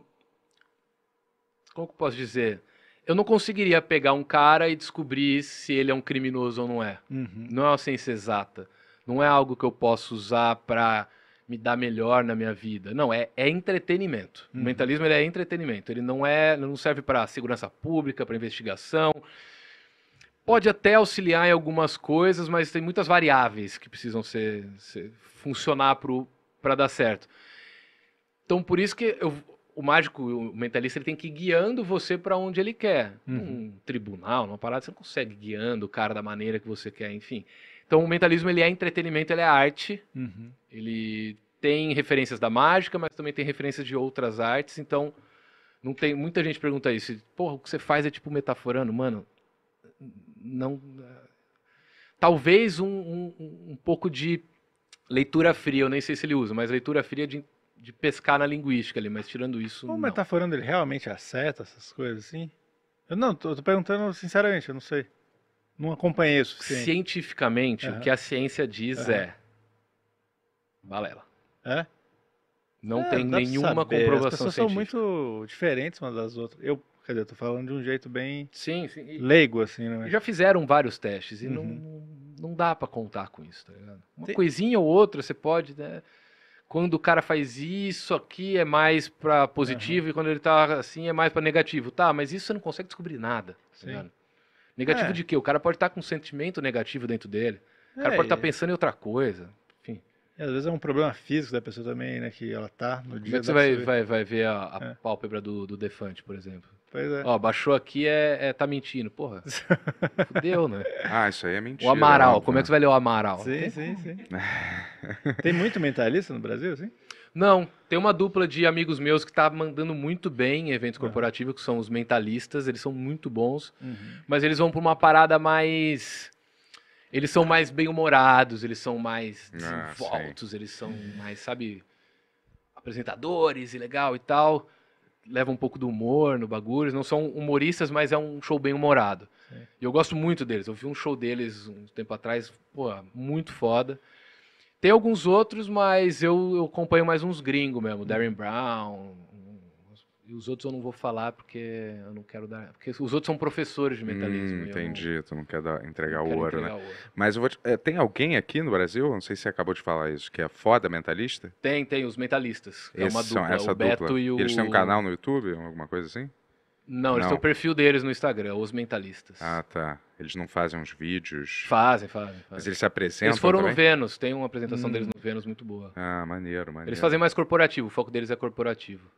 Como que eu posso dizer? Eu não conseguiria pegar um cara e descobrir se ele é um criminoso ou não é. Uhum. Não é uma ciência exata. Não é algo que eu posso usar para me dar melhor na minha vida. Não, é, é entretenimento. Uhum. O mentalismo é entretenimento. Ele não é, não serve para segurança pública, para investigação. Pode até auxiliar em algumas coisas, mas tem muitas variáveis que precisam ser, ser funcionar para dar certo. Então, por isso que eu, o mágico, o mentalista, ele tem que ir guiando você para onde ele quer. Uhum. Um tribunal, uma parada, você não consegue guiando o cara da maneira que você quer, enfim. Então o mentalismo ele é entretenimento, ele é arte. Uhum. Ele tem referências da mágica, mas também tem referências de outras artes. Então não tem muita gente pergunta isso. Porra, o que você faz é tipo metaforando, mano. Não. Talvez um, um, um pouco de leitura fria, eu nem sei se ele usa, mas leitura fria de, de pescar na linguística ali, mas tirando isso. O não. metaforando ele realmente acerta essas coisas assim? Eu não, tô, tô perguntando sinceramente, eu não sei. Não acompanhei isso. Cientificamente, uhum. o que a ciência diz uhum. é. Balela. É? Não é, tem nenhuma saber. comprovação As pessoas científica. são muito diferentes umas das outras. Eu, quer dizer, eu tô falando de um jeito bem sim, sim. E, leigo, assim, né? Já fizeram vários testes e uhum. não, não dá para contar com isso, tá ligado? Uma coisinha ou outra você pode, né? Quando o cara faz isso aqui é mais para positivo uhum. e quando ele tá assim é mais para negativo. Tá, mas isso você não consegue descobrir nada, tá ligado? Negativo é. de quê? O cara pode estar tá com um sentimento negativo dentro dele. O cara é, pode tá estar pensando em outra coisa. Enfim. às vezes é um problema físico da pessoa também, né? Que ela tá no dia. Como é que você vai, vai, vai ver a, a é. pálpebra do, do defante, por exemplo? Pois é. Ó, baixou aqui é, é tá mentindo, porra. Fudeu, né? Ah, isso aí é mentira. O Amaral, como é tá. que você vai ler o Amaral? Sim, sim, sim. Tem muito mentalista no Brasil, sim? Não, tem uma dupla de amigos meus que tá mandando muito bem em eventos ah. corporativos, que são os mentalistas, eles são muito bons, uhum. mas eles vão para uma parada mais. Eles são mais bem-humorados, eles são mais ah, desenvoltos, ah, eles são mais, sabe, apresentadores e legal e tal. Leva um pouco do humor no bagulho. não são humoristas, mas é um show bem-humorado. E eu gosto muito deles. Eu vi um show deles um tempo atrás, pô, muito foda. Tem alguns outros, mas eu, eu acompanho mais uns gringos mesmo, Darren Brown. E os outros eu não vou falar porque eu não quero dar. Porque os outros são professores de metalismo. Hum, entendi, não, tu não quer dar, entregar não o ouro, entregar né? Ouro. Mas eu vou te, é, tem alguém aqui no Brasil, não sei se você acabou de falar isso, que é foda mentalista? Tem, tem, os mentalistas. Esses é uma dupla, são, essa o dupla. Beto e o. Eles têm um canal no YouTube, alguma coisa assim? Não, eles não. têm o perfil deles no Instagram, os mentalistas. Ah, tá. Eles não fazem uns vídeos. Fazem, fazem. fazem. Mas eles se apresentam. Eles foram também? no Vênus, tem uma apresentação hum. deles no Vênus muito boa. Ah, maneiro, maneiro. Eles fazem mais corporativo, o foco deles é corporativo.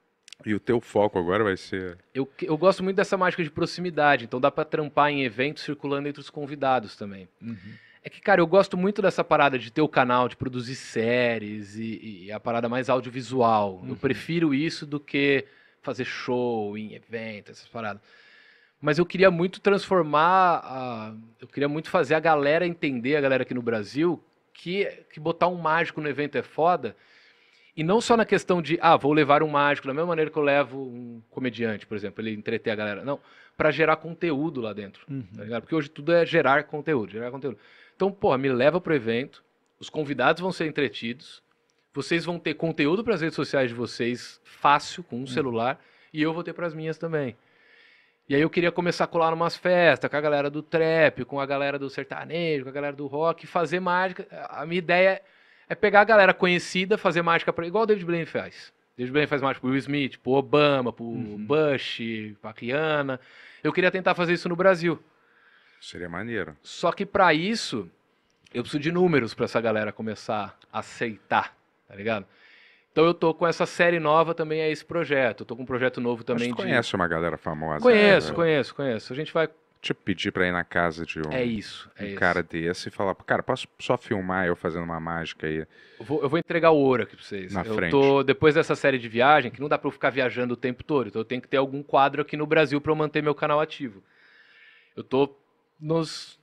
E o teu foco agora vai ser. Eu, eu gosto muito dessa mágica de proximidade, então dá para trampar em eventos circulando entre os convidados também. Uhum. É que, cara, eu gosto muito dessa parada de ter o canal, de produzir séries e, e a parada mais audiovisual. Uhum. Eu prefiro isso do que fazer show em evento, essas paradas. Mas eu queria muito transformar, a, eu queria muito fazer a galera entender, a galera aqui no Brasil, que, que botar um mágico no evento é foda. E não só na questão de, ah, vou levar um mágico, da mesma maneira que eu levo um comediante, por exemplo, ele entreter a galera. Não, para gerar conteúdo lá dentro, uhum. tá ligado? Porque hoje tudo é gerar conteúdo, gerar conteúdo. Então, porra, me leva pro evento, os convidados vão ser entretidos, vocês vão ter conteúdo para as redes sociais de vocês fácil com um uhum. celular e eu vou ter para as minhas também. E aí eu queria começar a colar umas festas com a galera do trap, com a galera do sertanejo, com a galera do rock, fazer mágica. A minha ideia é pegar a galera conhecida, fazer mágica para igual o David Blaine faz. David Blaine faz mágica pro Will Smith, pro Obama, pro uhum. Bush, pra Rihanna. Eu queria tentar fazer isso no Brasil. Seria maneiro. Só que para isso, eu preciso de números para essa galera começar a aceitar tá ligado? Então eu tô com essa série nova também, é esse projeto. Eu tô com um projeto novo também. Mas de... conhece uma galera famosa? Conheço, né? conheço, conheço. A gente vai. Te pedir pra ir na casa de um, é isso, é um isso. cara desse e falar, cara, posso só filmar eu fazendo uma mágica aí? Eu vou, eu vou entregar o ouro aqui pra vocês. Na eu frente. Tô, depois dessa série de viagem, que não dá pra eu ficar viajando o tempo todo, então eu tenho que ter algum quadro aqui no Brasil para eu manter meu canal ativo. Eu tô nos,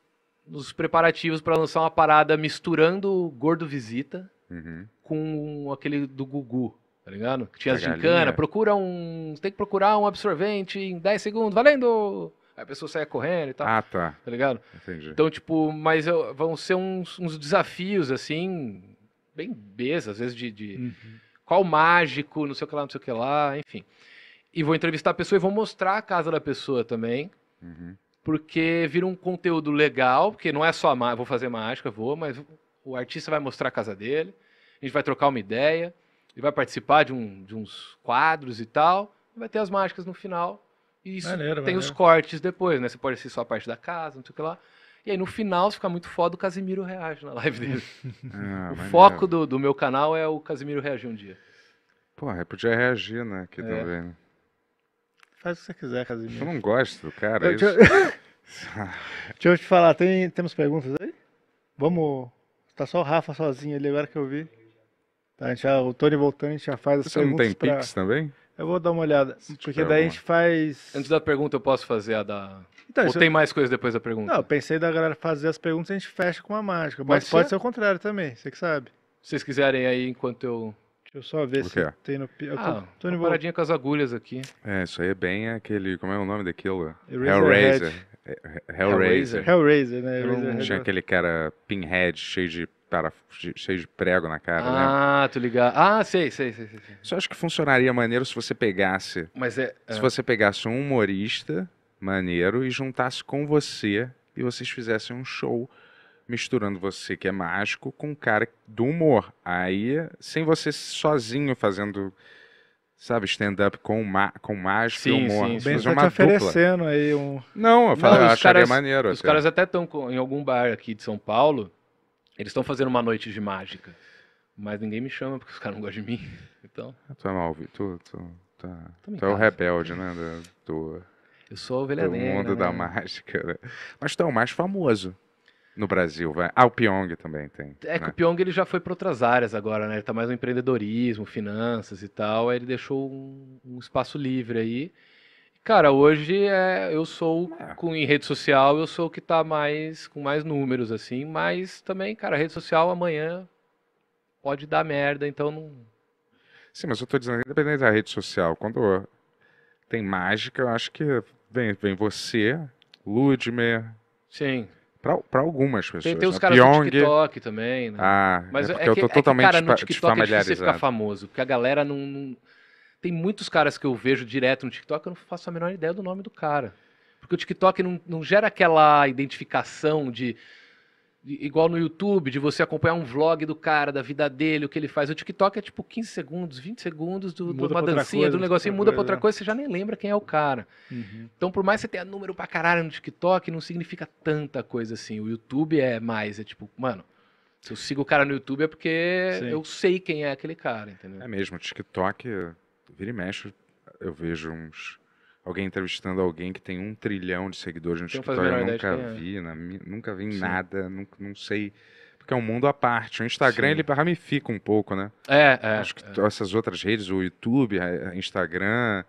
nos preparativos para lançar uma parada misturando Gordo Visita uhum. com aquele do Gugu, tá ligado? Que tinha a gincana, galinha. procura um. Tem que procurar um absorvente em 10 segundos, valendo! Aí a pessoa saia correndo e tal. Ah, tá. Tá ligado? Entendi. Então, tipo, mas eu, vão ser uns, uns, desafios, assim, bem besas, às vezes, de. de uhum. Qual mágico, não sei o que lá, não sei o que lá, enfim. E vou entrevistar a pessoa e vou mostrar a casa da pessoa também. Uhum porque vira um conteúdo legal, porque não é só má, vou fazer mágica, vou, mas o artista vai mostrar a casa dele, a gente vai trocar uma ideia, ele vai participar de, um, de uns quadros e tal, e vai ter as mágicas no final. E isso maneiro, tem maneiro. os cortes depois, né? Você pode assistir só a parte da casa, não sei o que lá. E aí no final, se ficar muito foda, o Casimiro reage na live dele. Ah, o foco do, do, meu canal é o Casimiro reagir um dia. Pô, eu podia reagir, né? Aqui é. também. Faz o que você quiser, Casimiro. Eu não gosto, cara. Eu, é isso... deixa, eu... deixa eu te falar, tem, temos perguntas aí? Vamos. Tá só o Rafa sozinho ali agora que eu vi. Tá, a gente já, o Tony voltando, a gente já faz as Você perguntas. Você não tem pra... Pix também? Eu vou dar uma olhada. Se porque daí uma. a gente faz. Antes da pergunta, eu posso fazer a da. Então, Ou tem eu... mais coisa depois da pergunta? Não, eu pensei da galera fazer as perguntas e a gente fecha com uma mágica. Pode mas ser? pode ser o contrário também, você que sabe. Se vocês quiserem aí, enquanto eu eu só ver se tem no. Eu tô, ah, tô uma paradinha com as agulhas aqui. É, isso aí é bem aquele. Como é o nome daquilo? Hellraiser. É, é, Hellraiser. Hellraiser, né? Hellraiser. Tinha aquele cara pinhead, cheio de para, cheio de prego na cara, né? ah, né? tô ligado. Ah, sei, sei, sei, sei. Só acho que funcionaria maneiro se você pegasse. Mas é. Se é. você pegasse um humorista maneiro e juntasse com você e vocês fizessem um show misturando você que é mágico com um cara do humor. Aí, sem você sozinho fazendo, sabe, stand-up com, com mágico sim, e humor. Sim, sim. Tá uma te oferecendo dupla. aí um... Não, eu, falei, Não, eu acharia caras, maneiro. Os até. caras até estão em algum bar aqui de São Paulo, eles estão fazendo uma noite de mágica. Mas ninguém me chama porque os caras não gostam de mim. Então. Tu é mal, tu, tu, tá, tu é o rebelde, né? Do, do, eu sou a ovelha do negra. Do mundo né? da mágica. Né? Mas tu é o mais famoso. No Brasil, vai. Ah, o Pyong também tem. É né? que o Pyong ele já foi para outras áreas agora, né? Ele tá mais no empreendedorismo, finanças e tal. Aí ele deixou um, um espaço livre aí. Cara, hoje é, eu sou, é. com, em rede social, eu sou o que tá mais, com mais números, assim, mas também, cara, rede social amanhã pode dar merda, então não... Sim, mas eu tô dizendo, independente da rede social, quando tem mágica, eu acho que vem, vem você, Ludmer... Sim. Para algumas pessoas. Tem, tem né? os né? caras Pyong... do TikTok também, né? Ah, mas é, é porque é eu tô totalmente é que, cara, no TikTok é difícil ficar famoso, porque a galera não, não, Tem muitos caras que eu vejo direto no TikTok, eu não faço a menor ideia do nome do cara. Porque o TikTok não, não gera aquela identificação de igual no YouTube, de você acompanhar um vlog do cara, da vida dele, o que ele faz. O TikTok é tipo 15 segundos, 20 segundos do, de uma dancinha, do do negocinho, muda pra outra né? coisa, você já nem lembra quem é o cara. Uhum. Então, por mais que você tenha número pra caralho no TikTok, não significa tanta coisa assim. O YouTube é mais, é tipo, mano, se eu sigo o cara no YouTube é porque Sim. eu sei quem é aquele cara, entendeu? É mesmo, TikTok, vira e mexe, eu vejo uns alguém entrevistando alguém que tem um trilhão de seguidores no TikTok. Eu nunca vi, é. na, nunca vi Sim. nada, não, não sei. Porque é um mundo à parte. O Instagram, Sim. ele ramifica um pouco, né? É, é. Acho que é. essas outras redes, o YouTube, a Instagram,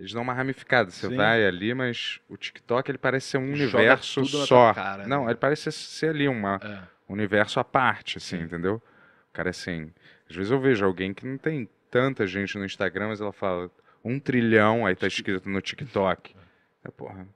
eles dão uma ramificada. Você Sim. vai ali, mas o TikTok, ele parece ser um Joga universo só. Cara, não, né? ele parece ser ali uma, é. um universo à parte, assim, Sim. entendeu? O cara, é assim... Às vezes eu vejo alguém que não tem tanta gente no Instagram, mas ela fala um trilhão, aí tá escrito no TikTok. É, porra.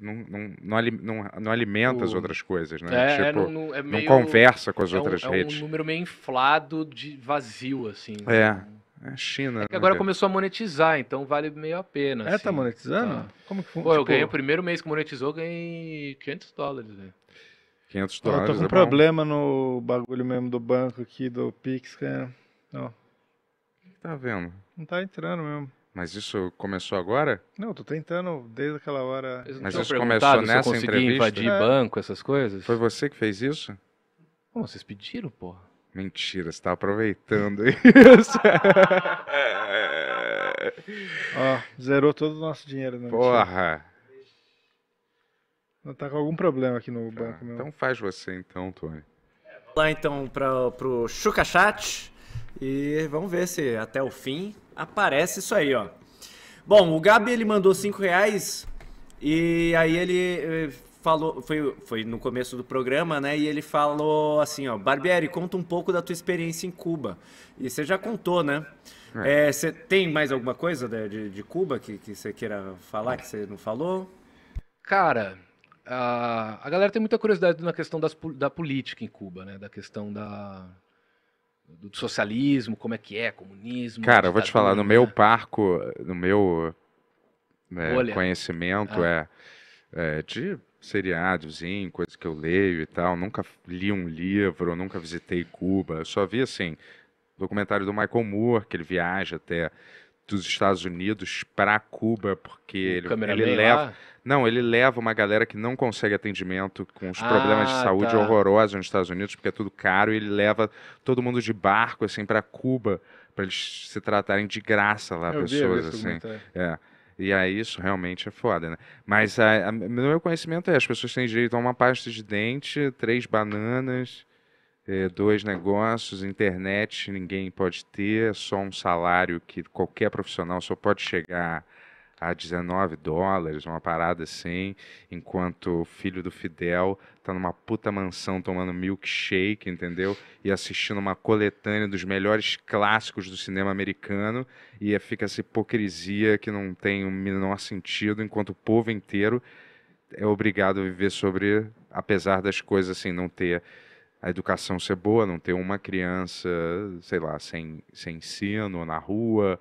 Não, não, não, não, não alimenta o... as tipo, outras coisas, né? É, tipo, é, não, é meio, não, conversa com as é outras é um, redes. É um número meio inflado de vazio, assim. É. Né? A China. É que né, agora começou a monetizar, então vale meio a pena. É, assim. tá monetizando? Tá. Como que foi? Pô, eu tipo ganhei o primeiro mês que monetizou, ganhei 500 dólares, né 500 dólares. Eu tô com é problema no bagulho mesmo do banco aqui, do Pix, cara. Não. É, tá vendo? Não tá entrando mesmo. Mas isso começou agora? Não, tô tentando desde aquela hora. Mas isso começou nessa se eu entrevista? invadir é. banco, essas coisas? Foi você que fez isso? Como vocês pediram, porra? Mentira, você tá aproveitando isso. Ó, zerou todo o nosso dinheiro. Não, né? porra! Não tá com algum problema aqui no tá, banco ah, mesmo. Então faz você então, Tony. Vamos lá então para pro Chuca Chat. E vamos ver se até o fim aparece isso aí, ó. Bom, o Gabi ele mandou 5 reais e aí ele eh, falou, foi, foi no começo do programa, né? E ele falou assim, ó, Barbieri, conta um pouco da tua experiência em Cuba. E você já contou, né? É. É, você tem mais alguma coisa de, de, de Cuba que, que você queira falar, que você não falou? Cara, a, a galera tem muita curiosidade na questão das, da política em Cuba, né? Da questão da, do socialismo, como é que é, comunismo. Cara, eu vou te falar, no meu parco, no meu é, conhecimento ah. é, é, de seriados, em coisas que eu leio e tal. Nunca li um livro, nunca visitei Cuba. Eu só vi assim documentário do Michael Moore que ele viaja até dos Estados Unidos para Cuba porque o ele, ele leva lá. Não, ele leva uma galera que não consegue atendimento, com os ah, problemas de ah, saúde tá. horrorosos nos Estados Unidos, porque é tudo caro, e ele leva todo mundo de barco, assim, para Cuba, para eles se tratarem de graça lá, eu pessoas, assim. É. E aí isso realmente é foda, né? Mas a, a, no meu conhecimento é, as pessoas têm direito a uma pasta de dente, três bananas, é, dois negócios, internet ninguém pode ter, só um salário que qualquer profissional só pode chegar a 19 dólares, uma parada assim, enquanto o filho do Fidel tá numa puta mansão tomando milkshake, entendeu? E assistindo uma coletânea dos melhores clássicos do cinema americano, e fica essa hipocrisia que não tem o menor sentido, enquanto o povo inteiro é obrigado a viver sobre, apesar das coisas assim, não ter a educação ser boa, não ter uma criança, sei lá, sem, sem ensino, na rua,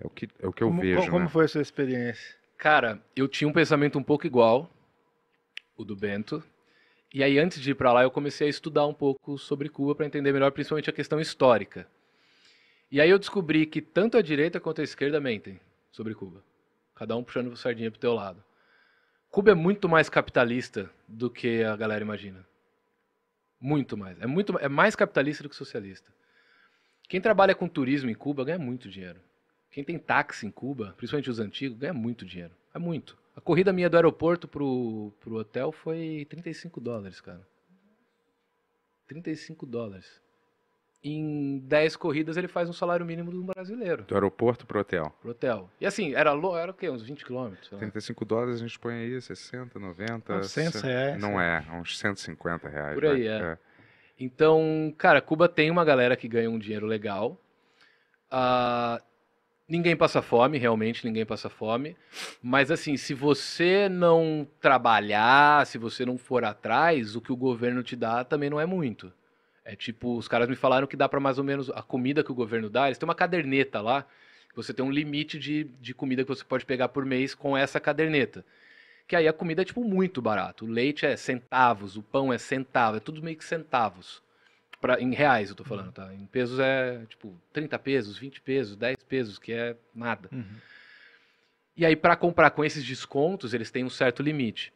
é o que, é o que eu como, vejo. Como, né? como foi a sua experiência? Cara, eu tinha um pensamento um pouco igual, o do Bento. E aí, antes de ir para lá, eu comecei a estudar um pouco sobre Cuba para entender melhor, principalmente a questão histórica. E aí eu descobri que tanto a direita quanto a esquerda mentem sobre Cuba. Cada um puxando o sardinha pro teu lado. Cuba é muito mais capitalista do que a galera imagina. Muito mais. É, muito, é mais capitalista do que socialista. Quem trabalha com turismo em Cuba ganha muito dinheiro. Quem tem táxi em Cuba, principalmente os antigos, ganha muito dinheiro. É muito. A corrida minha do aeroporto pro, pro hotel foi 35 dólares, cara. 35 dólares. Em 10 corridas ele faz um salário mínimo do brasileiro. Do aeroporto pro hotel? Pro hotel. E assim, era, era o quê? Uns 20 quilômetros? 35 dólares a gente põe aí 60, 90... Uns 100 reais. Não é, é, uns 150 reais. Por aí, né? é. é. Então, cara, Cuba tem uma galera que ganha um dinheiro legal. Uh, Ninguém passa fome, realmente ninguém passa fome. Mas assim, se você não trabalhar, se você não for atrás, o que o governo te dá também não é muito. É tipo, os caras me falaram que dá para mais ou menos a comida que o governo dá, eles têm uma caderneta lá, você tem um limite de, de comida que você pode pegar por mês com essa caderneta. Que aí a comida é tipo muito barato. O leite é centavos, o pão é centavo, é tudo meio que centavos. Pra, em reais eu tô falando, uhum. tá? Em pesos é tipo 30 pesos, 20 pesos, 10 pesos, que é nada. Uhum. E aí, para comprar com esses descontos, eles têm um certo limite.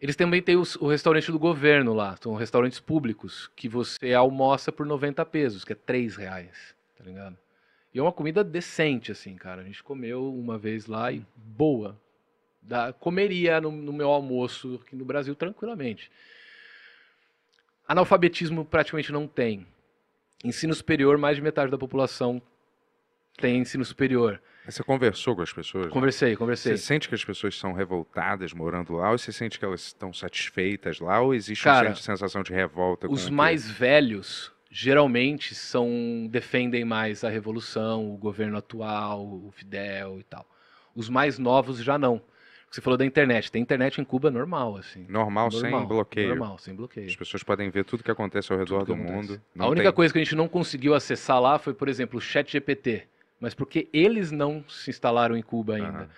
Eles também têm os, o restaurante do governo lá, são restaurantes públicos, que você almoça por 90 pesos, que é 3 reais, tá ligado? E é uma comida decente, assim, cara. A gente comeu uma vez lá e boa. Da, comeria no, no meu almoço aqui no Brasil tranquilamente. Analfabetismo praticamente não tem. Ensino superior, mais de metade da população tem ensino superior. Mas você conversou com as pessoas? Né? Conversei, conversei. Você sente que as pessoas são revoltadas morando lá? Ou você sente que elas estão satisfeitas lá? Ou existe Cara, uma sensação de revolta? Os mais aquilo? velhos geralmente são defendem mais a revolução, o governo atual, o Fidel e tal. Os mais novos já não. Você falou da internet. Tem internet em Cuba normal, assim. Normal, normal sem bloqueio. Normal, sem bloqueio. As pessoas podem ver tudo que acontece ao redor do acontece. mundo. a única tem... coisa que a gente não conseguiu acessar lá foi, por exemplo, o chat GPT mas porque eles não se instalaram em Cuba ainda.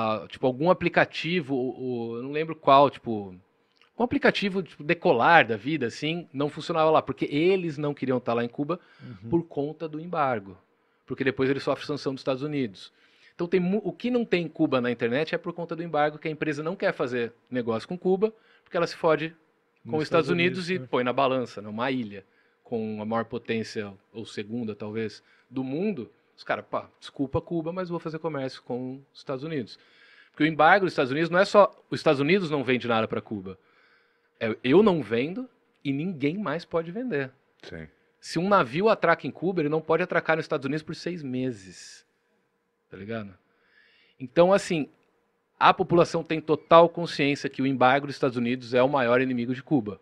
Uhum. tipo, algum aplicativo, ou, não lembro qual, tipo, um aplicativo tipo, decolar da vida, assim, não funcionava lá, porque eles não queriam estar tá lá em Cuba uhum. por conta do embargo. Porque depois eles sofrem sanção dos Estados Unidos. Então, tem, o que não tem em Cuba na internet é por conta do embargo, que a empresa não quer fazer negócio com Cuba, porque ela se fode com Nos os Estados, Unidos, né? e põe na balança, numa né? uma ilha com a maior potência, ou segunda talvez, do mundo, os caras, pá, desculpa Cuba, mas vou fazer comércio com os Estados Unidos. Porque o embargo dos Estados Unidos não é só os Estados Unidos não vende nada para Cuba. É, eu não vendo e ninguém mais pode vender. Sim. Se um navio atraca em Cuba, ele não pode atracar nos Estados Unidos por seis meses. Tá ligado? Então, assim, a população tem total consciência que o embargo dos Estados Unidos é o maior inimigo de Cuba.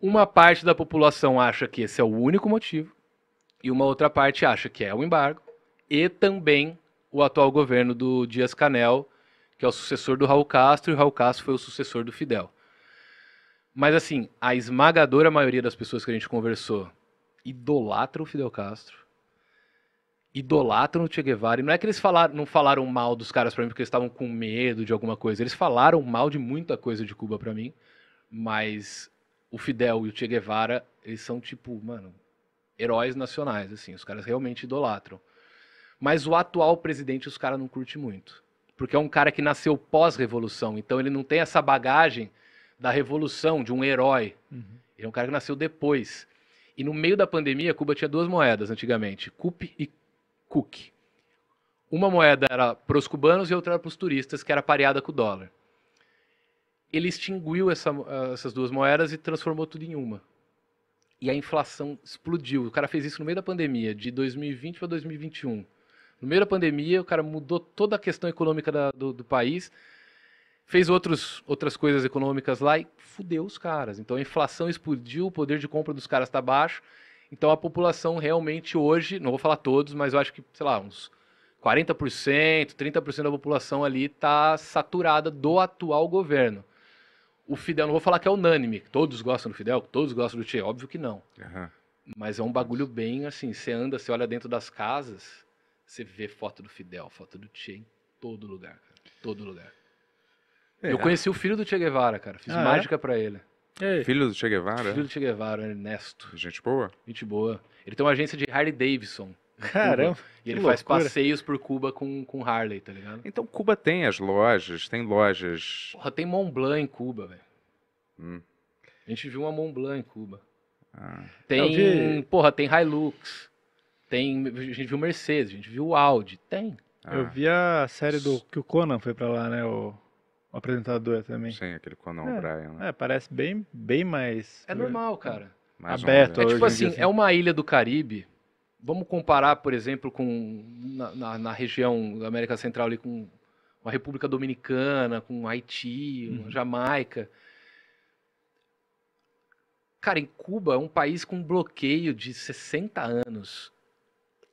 Uma parte da população acha que esse é o único motivo e uma outra parte acha que é o embargo, e também o atual governo do Dias Canel, que é o sucessor do Raul Castro, e o Raul Castro foi o sucessor do Fidel. Mas assim, a esmagadora maioria das pessoas que a gente conversou idolatra o Fidel Castro, idolatram o Che Guevara. E não é que eles falaram, não falaram mal dos caras para mim porque eles estavam com medo de alguma coisa. Eles falaram mal de muita coisa de Cuba para mim, mas o Fidel e o Che Guevara, eles são tipo, mano, heróis nacionais, assim, os caras realmente idolatram. Mas o atual presidente os caras não curte muito, porque é um cara que nasceu pós-revolução, então ele não tem essa bagagem da revolução, de um herói. Uhum. Ele é um cara que nasceu depois. E no meio da pandemia, Cuba tinha duas moedas antigamente, CUP e CUC. Uma moeda era para os cubanos e outra era para os turistas, que era pareada com o dólar. Ele extinguiu essa, ah, essas duas moedas e transformou tudo em uma e a inflação explodiu. O cara fez isso no meio da pandemia, de 2020 para 2021. No meio da pandemia, o cara mudou toda a questão econômica da, do, do, país, fez outros, outras coisas econômicas lá e fudeu os caras. Então a inflação explodiu, o poder de compra dos caras está baixo. Então a população realmente hoje, não vou falar todos, mas eu acho que, sei lá, uns 40%, 30% da população ali está saturada do atual governo o Fidel, não vou falar que é unânime, todos gostam do Fidel, todos gostam do Che, óbvio que não. Uhum. Mas é um bagulho bem assim, você anda, você olha dentro das casas, você vê foto do Fidel, foto do Che em todo lugar, cara, todo lugar. É, eu conheci o filho do Che Guevara, cara, fiz ah, é? mágica é? para ele. Ei. Filho do Che Guevara? Filho do Che Guevara, Ernesto. Gente boa? Gente boa. Ele tem uma agência de Harley Davidson. Caramba! E ele faz passeios por Cuba com, com Harley, tá ligado? Então Cuba tem as lojas, tem lojas. Porra, tem Mont Blanc em Cuba, velho. Hum. A gente viu uma Mont Blanc em Cuba. Ah. Tem, vi... porra, tem Hilux. Tem, a gente viu Mercedes, a gente viu Audi, tem. Ah. Eu vi a série do que o Conan foi para lá, né, o, o, apresentador também. Sim, aquele Conan é, O'Brien. Né? É, parece bem, bem mais É normal, cara. Mais aberto. Né? É tipo assim, é uma ilha do Caribe vamos comparar, por exemplo, com na, na, na, região da América Central ali com a República Dominicana, com Haiti, uhum. Jamaica. Cara, em Cuba, um país com bloqueio de 60 anos,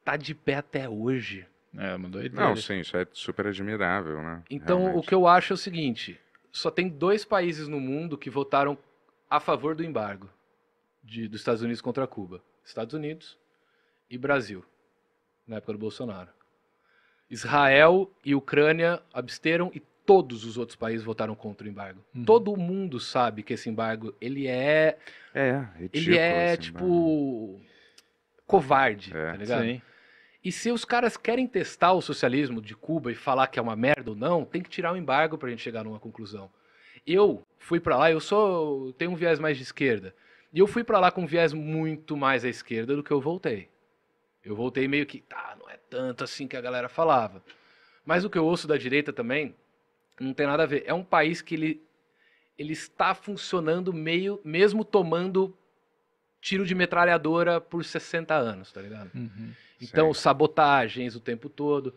tá de pé até hoje. É, é, uma doideira. Não, sim, isso é super admirável, né? Então, Realmente. o que eu acho é o seguinte, só tem dois países no mundo que votaram a favor do embargo de, dos Estados Unidos contra Cuba. Estados Unidos e Brasil, na época do Bolsonaro. Israel e Ucrânia absteram e todos os outros países votaram contra o embargo. Uhum. Todo mundo sabe que esse embargo ele é, é, é ele é tipo embargo. covarde, é, tá ligado? Sim. E se os caras querem testar o socialismo de Cuba e falar que é uma merda ou não, tem que tirar o um embargo para a gente chegar numa conclusão. Eu fui para lá, eu sou tenho um viés mais de esquerda. E eu fui para lá com um viés muito mais à esquerda do que eu voltei. Eu voltei meio que, tá, não é tanto assim que a galera falava. Mas o que eu ouço da direita também não tem nada a ver. É um país que ele, ele está funcionando meio, mesmo tomando tiro de metralhadora por 60 anos, tá ligado? Uhum, então, certo. sabotagens o tempo todo.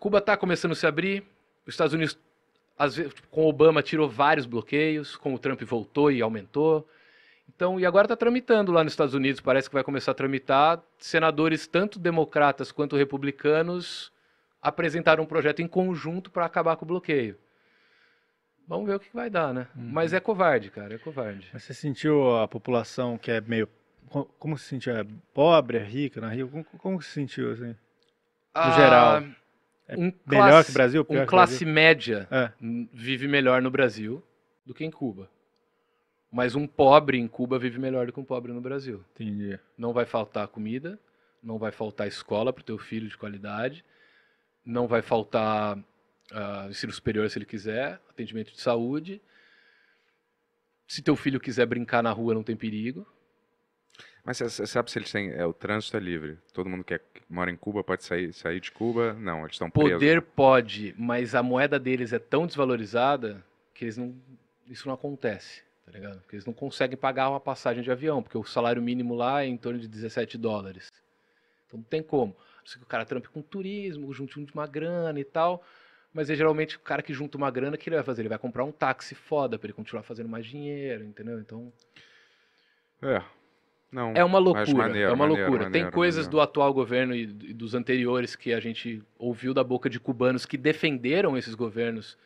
Cuba tá começando a se abrir, os Estados Unidos, vezes, com Obama, tirou vários bloqueios, com o Trump voltou e aumentou. Então, e agora está tramitando lá nos Estados Unidos, parece que vai começar a tramitar. Senadores, tanto democratas quanto republicanos, apresentaram um projeto em conjunto para acabar com o bloqueio. Vamos ver o que vai dar, né? Uhum. Mas é covarde, cara, é covarde. Mas você sentiu a população que é meio. Como se sentiu? É pobre, é rica na é Rio? Como, se sentiu, assim? No ah, geral. É um melhor classe, que o Brasil? Pior um classe Brasil? média é. vive melhor no Brasil do que em Cuba. Mas um pobre em Cuba vive melhor do que um pobre no Brasil. Entendi. Não vai faltar comida, não vai faltar escola para o teu filho de qualidade, não vai faltar uh, ensino superior se ele quiser, atendimento de saúde. Se teu filho quiser brincar na rua, não tem perigo. Mas você sabe se eles têm. É, o trânsito é livre. Todo mundo é, que, mora em Cuba pode sair, sair de Cuba? Não, eles estão presos. Poder pode, mas a moeda deles é tão desvalorizada que eles não, isso não acontece. Tá ligado? Porque eles não conseguem pagar uma passagem de avião, porque o salário mínimo lá é em torno de 17 dólares. Então não tem como. Não que o cara trampe com turismo, junte uma grana e tal. Mas é geralmente o cara que junta uma grana, o que ele vai fazer? Ele vai comprar um táxi foda para ele continuar fazendo mais dinheiro, entendeu? Então. É. Não, é uma loucura. É maneiro, é uma maneiro, loucura. Maneiro, Tem coisas do atual governo e dos anteriores que a gente ouviu da boca de cubanos que defenderam esses governos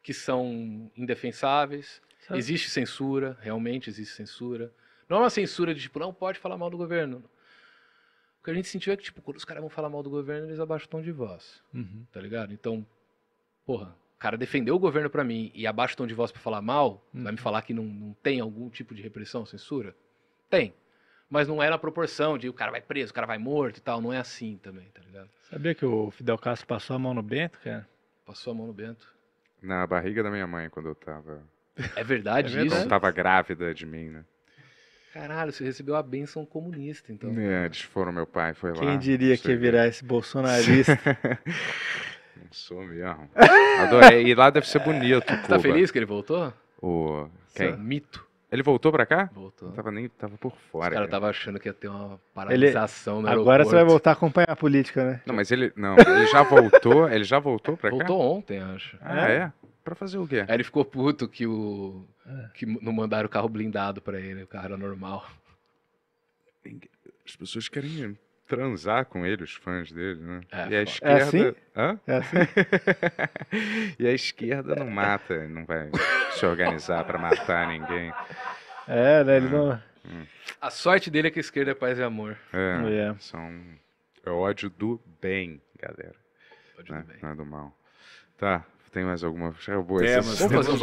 que são indefensáveis. Existe censura, realmente existe censura. Não é uma censura de tipo, não pode falar mal do governo. O que a gente sentiu é que, tipo, quando os caras vão falar mal do governo, eles abaixam o tom de voz. Uhum. Tá ligado? Então, porra, o cara defendeu o governo para mim e abaixa o tom de voz para falar mal, uhum. vai me uhum. falar que não, não tem algum tipo de repressão, censura? Tem. Mas não é na proporção de o cara vai preso, o cara vai morto e tal. Não é assim também, tá ligado? Sabia que o Fidel Castro passou a mão no Bento, cara? Passou a mão no Bento. Na barriga da minha mãe, quando eu tava é verdade, é verdade. isso? Estava grávida de mim, né? Caralho, você recebeu a benção comunista, então. É, eles foram, meu pai foi Quem lá. Quem diria que ia virar esse bolsonarista? não sou mesmo. Adorei. E lá deve ser bonito. Tá Cuba. tá feliz que ele voltou? O. Quem? É mito. Ele voltou pra cá? Voltou. Não tava nem tava por fora. Os caras tava achando que ia ter uma paralisação ele... no Agora você vai voltar a acompanhar a política, né? Não, mas ele não, ele já voltou, ele já voltou pra voltou cá? Voltou ontem, acho. Ah, é? é? Pra fazer o quê? Aí ele ficou puto que o. É. que não mandaram o carro blindado pra ele, o carro era normal. As pessoas querem transar com ele, os fãs dele, né? É, e a esquerda. É assim? Hã? É assim? e a esquerda não mata, não vai se organizar pra matar ninguém. É, né? Ele é. não. Hum. A sorte dele é que a esquerda é paz e amor. É. Yeah. É. São. É ódio do bem, galera. Ódio né? do bem. Não é do mal. Tá, tem mais alguma? É boa temos, é temos, temos,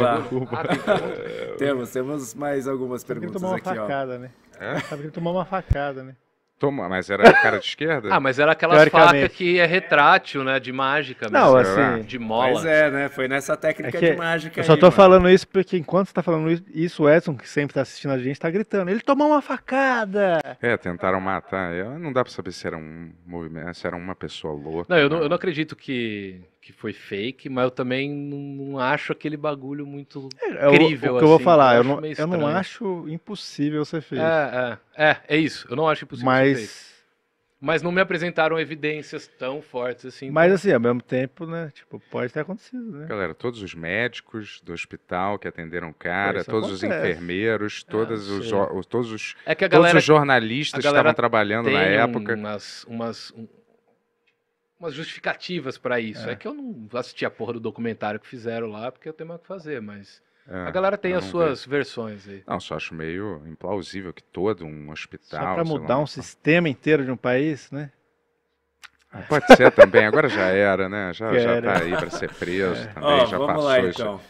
então. temos, temos mais algumas perguntas tomar aqui. Uma facada, ó. Né? É? ele tomar uma facada, né? Toma, mas era cara de esquerda? ah, mas era aquela faca que é retrátil, né? De mágica mesmo. Não, assim. De mola. Pois é, né? Foi nessa técnica é de mágica. Eu só aí, tô mano. falando isso porque enquanto você tá falando isso, o Edson, que sempre tá assistindo a gente, tá gritando: ele tomou uma facada! É, tentaram matar. Eu, não dá pra saber se era um movimento, se era uma pessoa louca. Não, eu não, eu não acredito que, que foi fake, mas eu também não acho aquele bagulho muito é, incrível. É o, o que assim, eu vou falar, eu, eu não, eu não acho impossível ser fake. É, é, é, é, isso, eu não acho impossível mas... ser fake. Mas não me apresentaram evidências tão fortes assim. Mas então. assim, ao mesmo tempo, né? Tipo, pode ter acontecido, né? Galera, todos os médicos do hospital que atenderam o cara, Isso todos acontece. Ah, os enfermeiros, é, todos, os, todos os é que a galera, todos os jornalistas que estavam trabalhando na época. Umas, umas, umas justificativas para isso. É. é. que eu não assisti a porra do documentário que fizeram lá, porque eu tenho mais o que fazer, mas. É, a galera tem as suas versões aí. Não, só acho meio implausível que todo um hospital. Só para mudar lá, um tá. sistema inteiro de um país, né? Ah, pode ser também, agora já era, né? Já, já era. tá aí para ser preso é. também, oh, já vamos passou. Lá, então.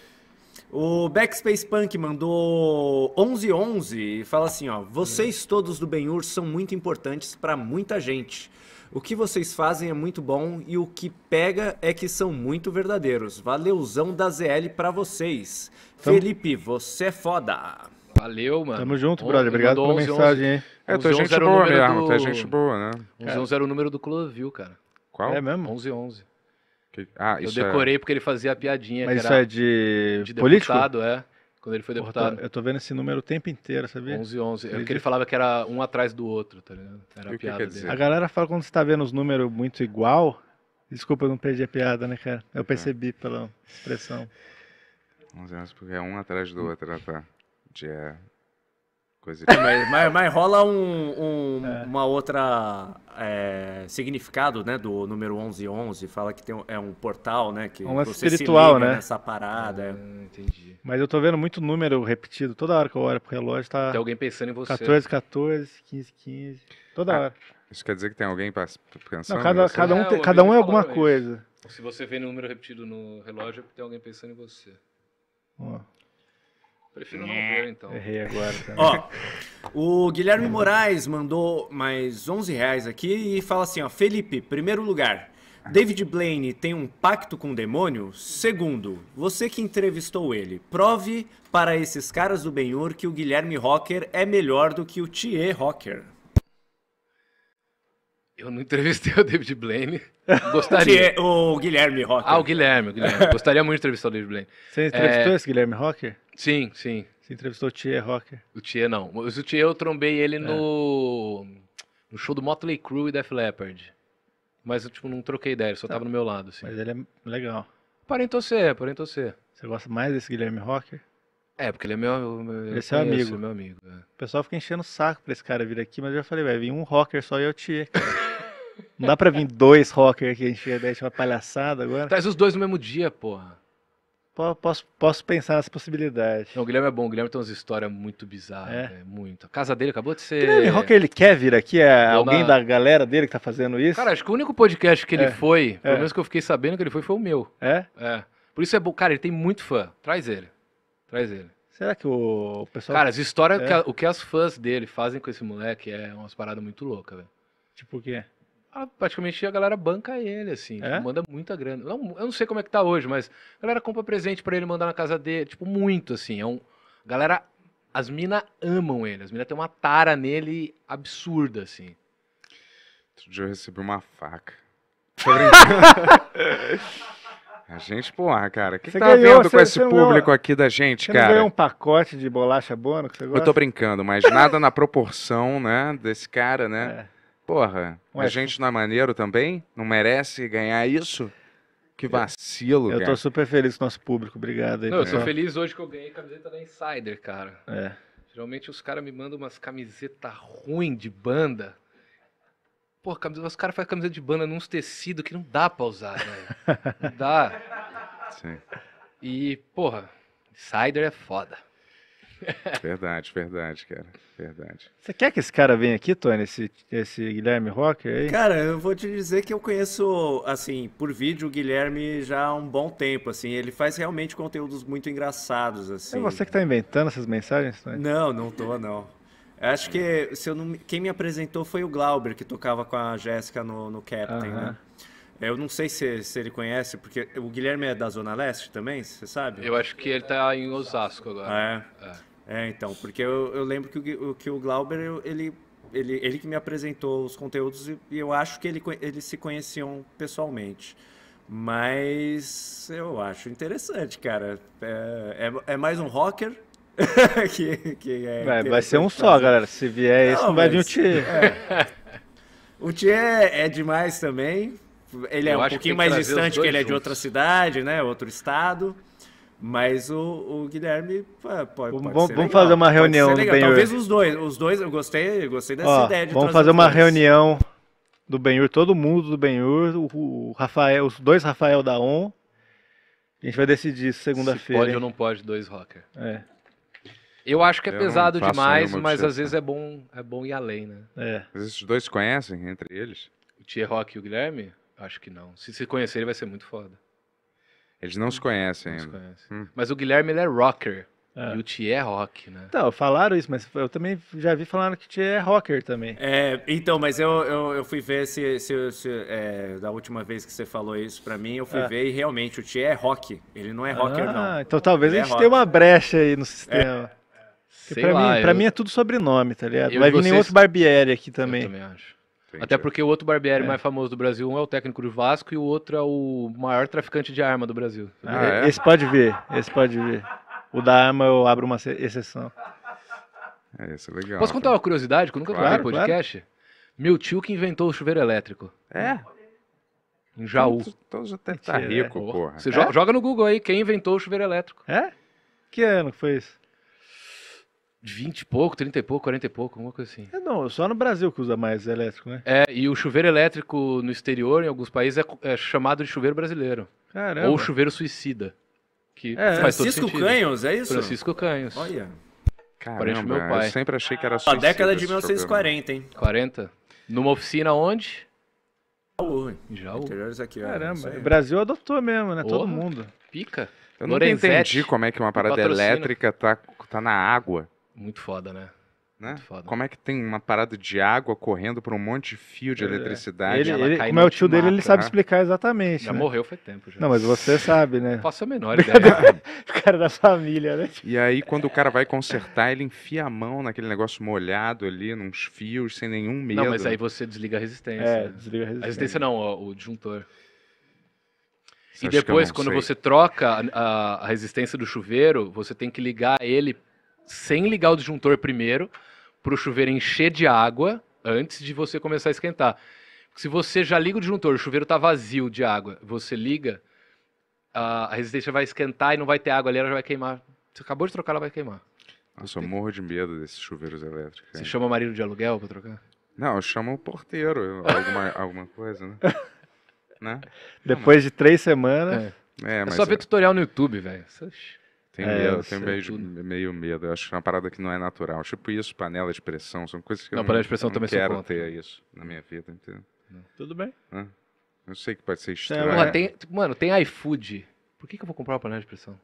O Backspace Punk mandou 1111 e fala assim, ó: "Vocês todos do Benhur são muito importantes para muita gente. O que vocês fazem é muito bom e o que pega é que são muito verdadeiros. Valeuzão da ZL pra vocês. Tamo. Felipe, você é foda. Valeu, mano. Tamo junto, brother. Bom, Obrigado pela 11, mensagem, hein? É, tu é gente boa mesmo, tu é gente boa, né? 1111 era o número do Clovil, cara. Qual? É mesmo? 1111. Que... Ah, eu é- decorei é... porque ele fazia a piadinha. Mas isso é de, de deputado, político? é. Quando ele foi tá, deputado. eu tô vendo esse número o tempo inteiro, sabia? 11 11. É porque ele falava que era um atrás do outro, tá ligado? Era a piada que dele. A galera fala quando você tá vendo os números muito igual. Desculpa, eu não perdi a piada, né, cara? Eu percebi pela expressão. 11 anos porque é um atrás do outro, tá? Dia Coisa mas, mas, mas, rola um, um é. uma outra é, significado, né, do número 1111, fala que tem um, é um portal, né, que é espiritual, né? nessa parada. Ah, entendi. Mas eu tô vendo muito número repetido, toda hora que eu olho pro relógio tá Tem alguém pensando em você. 14, 14, 15, 15, toda ah, hora. Isso quer dizer que tem alguém pensando Não, cada, cada um, tem, cada um é alguma coisa. Se você vê número repetido no relógio é porque tem alguém pensando em você. Oh. Prefiro não né? ver, então. Errei agora. Também. Ó, o Guilherme Moraes mandou mais 11 reais aqui e fala assim, ó. Felipe, primeiro lugar, David Blaine tem um pacto com o demônio? Segundo, você que entrevistou ele, prove para esses caras do Benhur que o Guilherme Rocker é melhor do que o Thier Rocker. Eu não entrevistei o David Blaine. Gostaria. É o Guilherme Rocker. Ah, o Guilherme, o Guilherme. Gostaria muito de entrevistar o David Blaine. Você entrevistou é... esse Guilherme Rocker? Sim, sim. Você entrevistou o Thier Rocker? O Thier não. Mas o Thier eu trombei ele é. no... no show do Motley Crue e Def Leppard. Mas eu tipo, não troquei ideia, ele só estava tá. no meu lado. Assim. Mas ele é legal. Aparentou ser, aparentou ser. Você gosta mais desse Guilherme Rocker? É, porque ele é meu, meu ele é seu amigo. meu amigo. É. O pessoal fica enchendo o saco pra esse cara vir aqui, mas eu já falei, vai vir um rocker só e eu é te. Não dá pra vir dois rockers aqui, a gente deixa uma palhaçada agora. Traz os dois no mesmo dia, porra. Posso, posso pensar nessa possibilidade. Não, o Guilherme é bom, o Guilherme tem umas histórias muito bizarras, é. né? muito. A casa dele acabou de ser. Guilherme Rocker, ele quer vir aqui? É Dona... alguém da galera dele que tá fazendo isso? Cara, acho que o único podcast que ele é. foi, é. pelo menos que eu fiquei sabendo que ele foi, foi o meu. É? É. Por isso é bom. Cara, ele tem muito fã. Traz ele. Traz ele. Será que o pessoal. Cara, as histórias, é? que a, o que as fãs dele fazem com esse moleque é umas paradas muito loucas, velho. Tipo o quê? Ah, praticamente a galera banca ele, assim, tipo, é? tipo, manda muita grana. Não, eu não sei como é que tá hoje, mas a galera compra presente para ele mandar na casa dele, tipo, muito, assim. É um, a galera, as minas amam ele, as minas têm uma tara nele absurda, assim. Outro dia eu recebi uma faca. Tô A gente, porra, ah, cara, o que, você tá ganhou, vendo você, com esse público aqui da gente, você cara? Você ganhou um pacote de bolacha bono que você gosta? Eu tô brincando, mas nada na proporção, né, desse cara, né? É. Porra, Ué, a gente não é maneiro também? Não merece ganhar isso? Que vacilo, Eu tô super feliz com o nosso público, obrigado aí. Não, eu sou feliz hoje que eu ganhei camiseta da Insider, cara. É. Geralmente os caras me mandam umas camisetas ruins de banda. Pô, os caras fazem camiseta de banda num tecido que não dá pra usar, velho. Né? não dá. Sim. E, porra, Insider é foda. Verdade, verdade, cara. Verdade. Você quer que esse cara venha aqui, Tony? Esse, esse Guilherme Rocker aí? Cara, eu vou te dizer que eu conheço, assim, por vídeo o Guilherme já há um bom tempo, assim. Ele faz realmente conteúdos muito engraçados, assim. É você que tá inventando essas mensagens, Tony? Não, não tô, não. Acho que se eu não, quem me apresentou foi o Glauber, que tocava com a Jéssica no, no Captain, né? Eu não sei se, se ele conhece, porque o Guilherme é da Zona Leste também, você sabe? Eu acho que ele está em Osasco agora. Ah, é. é. É, então, porque eu, eu lembro que o, que o Glauber, ele, ele, ele que me apresentou os conteúdos e, eu acho que ele, eles se conheciam pessoalmente. Mas eu acho interessante, cara. É, é, é mais um rocker. que, que é vai, vai ser um só, galera. Se vier isso, não, vai vir o Thier. É. O Thier é, é demais também. Ele eu é um pouquinho mais distante, que ele é de outra cidade, né? Outro estado. Mas o, o Guilherme pode, pode vamos, vamos fazer uma reunião. Talvez os dois. Os dois, eu gostei, eu gostei dessa Ó, ideia de Vamos fazer uma dois. reunião do Benhur, todo mundo do Benhur, o, o Rafael, os dois Rafael da ON. A gente vai decidir segunda-feira. pode hein? ou não pode, dois rocker. É. Eu acho que é eu pesado demais, mas às vezes é bom, é bom ir além, né? É. Mas esses dois se conhecem entre eles? O Tier Rock e o Guilherme? Acho que não. Se se conhecerem, vai ser muito foda. Eles não se conhecem não ainda. Se conhece. hum. Mas o Guilherme ele é rocker. É. E o Thier é rock, né? Então, falaram isso, mas eu também já vi falando que o Thier é rocker também. É, então, mas eu, eu, eu fui ver se, se, se é, da última vez que você falou isso pra mim, eu fui é. ver e realmente o Thier é rock. Ele não é rocker, ah, não. Então talvez ele a é gente tenha uma brecha aí no é. sistema. É. Pra, lá, mim, eu... mim, é tudo sobrenome, tá ligado? Não vai vir vocês... nenhum outro Barbieri aqui também. Eu também acho. Entendi. Até porque o outro barbeiro é. mais famoso do Brasil, um é o técnico do Vasco e o outro é o maior traficante de arma do Brasil. Ah, é? Esse pode ver, esse pode ver. O da arma eu abro uma exceção. É, isso é legal. Posso contar uma curiosidade que eu nunca claro, no podcast? Claro. Meu tio que inventou o chuveiro elétrico. É? Em Jaú. Todos então, então até tá rico, porra. Você é? joga no Google aí, quem inventou o chuveiro elétrico. É? Que ano foi isso? 20 e pouco, 30 e pouco, 40 e pouco, alguma coisa assim. É, não, só no Brasil que usa mais elétrico, né? É, e o chuveiro elétrico no exterior, em alguns países, é, é chamado de chuveiro brasileiro. Caramba. Ou chuveiro suicida. Que é, faz Francisco todo Canhos, é isso? Francisco Canhos. Olha. Caramba, meu pai. eu sempre achei que era suicida. A década de 1940, hein? 40. Numa oficina onde? Jaú. Jaú. aqui, Caramba, o Brasil adotou mesmo, né? Oh, Todo mundo. Pica. Eu não entendi como é que uma parada elétrica tá, tá na água. Muito foda, né? Né? Como é que tem uma parada de água correndo por um monte de fio de é, eletricidade? Ele, ele, como é o tio mata, dele, ele sabe né? explicar exatamente. Já né? morreu faz tempo. Já. Não, mas você sabe, né? posso ser menor ideia. o cara da família, né? E aí, quando o cara vai consertar, ele enfia a mão naquele negócio molhado ali, nos fios, sem nenhum medo. Não, mas aí você desliga a resistência. É, desliga a resistência. A resistência não, o disjuntor. e depois, quando sei. você troca a, a resistência do chuveiro, você tem que ligar ele sem ligar o disjuntor primeiro, para o chuveiro encher de água antes de você começar a esquentar. se você já liga o disjuntor, o chuveiro está vazio de água, você liga, a resistência vai esquentar e não vai ter água ali, ela já vai queimar. Você acabou de trocar, ela vai queimar. Nossa, eu morro de medo desses chuveiros elétricos. Você hein? chama marido de aluguel para trocar? Não, eu chamo o porteiro, alguma, alguma coisa, né? né? Depois não, mas... de três semanas. É, é, é só ver é. tutorial no YouTube, velho. Tenho, é, medo, tenho meio, meio, medo. Eu acho que é uma parada que não é natural. Tipo isso, panela de pressão, são coisas que não, eu não, pressão eu também quero ter isso na minha vida, entendeu? Tudo bem. Eu sei que pode ser é, estranho. mano, tem, mano, tem iFood. Por que, que eu vou comprar uma panela de pressão?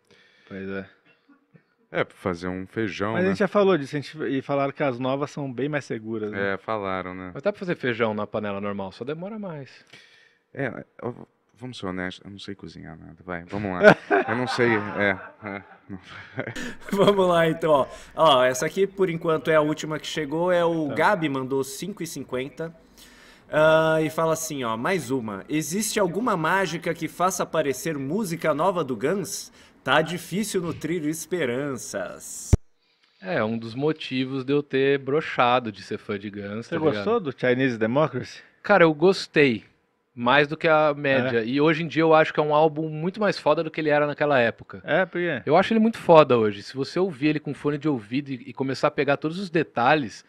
Pois é. É, pra fazer um feijão. Mas né? a gente né? já falou disso, a gente, e falaram que as novas são bem mais seguras. Né? É, falaram, né? Mas dá pra fazer feijão na panela normal, só demora mais. É, eu, Vamos ser honestos, eu não sei cozinhar nada. Vai, vamos lá. Eu não sei. É, é vamos lá, então. Ó. ó. essa aqui, por enquanto, é a última que chegou. É o tá. Gabi, mandou 5,50. Uh, ah, e fala assim, ó, mais uma. Existe alguma mágica que faça aparecer música nova do Guns? Tá difícil nutrir esperanças. É, um dos motivos de eu ter brochado de ser fã de Guns. Você tá gostou do Chinese Democracy? Cara, eu gostei. Mais do que a média. É. E hoje em dia eu acho que é um álbum muito mais foda do que ele era naquela época. É, porque. Eu acho ele muito foda hoje. Se você ouvir ele com fone de ouvido e, e começar a pegar todos os detalhes.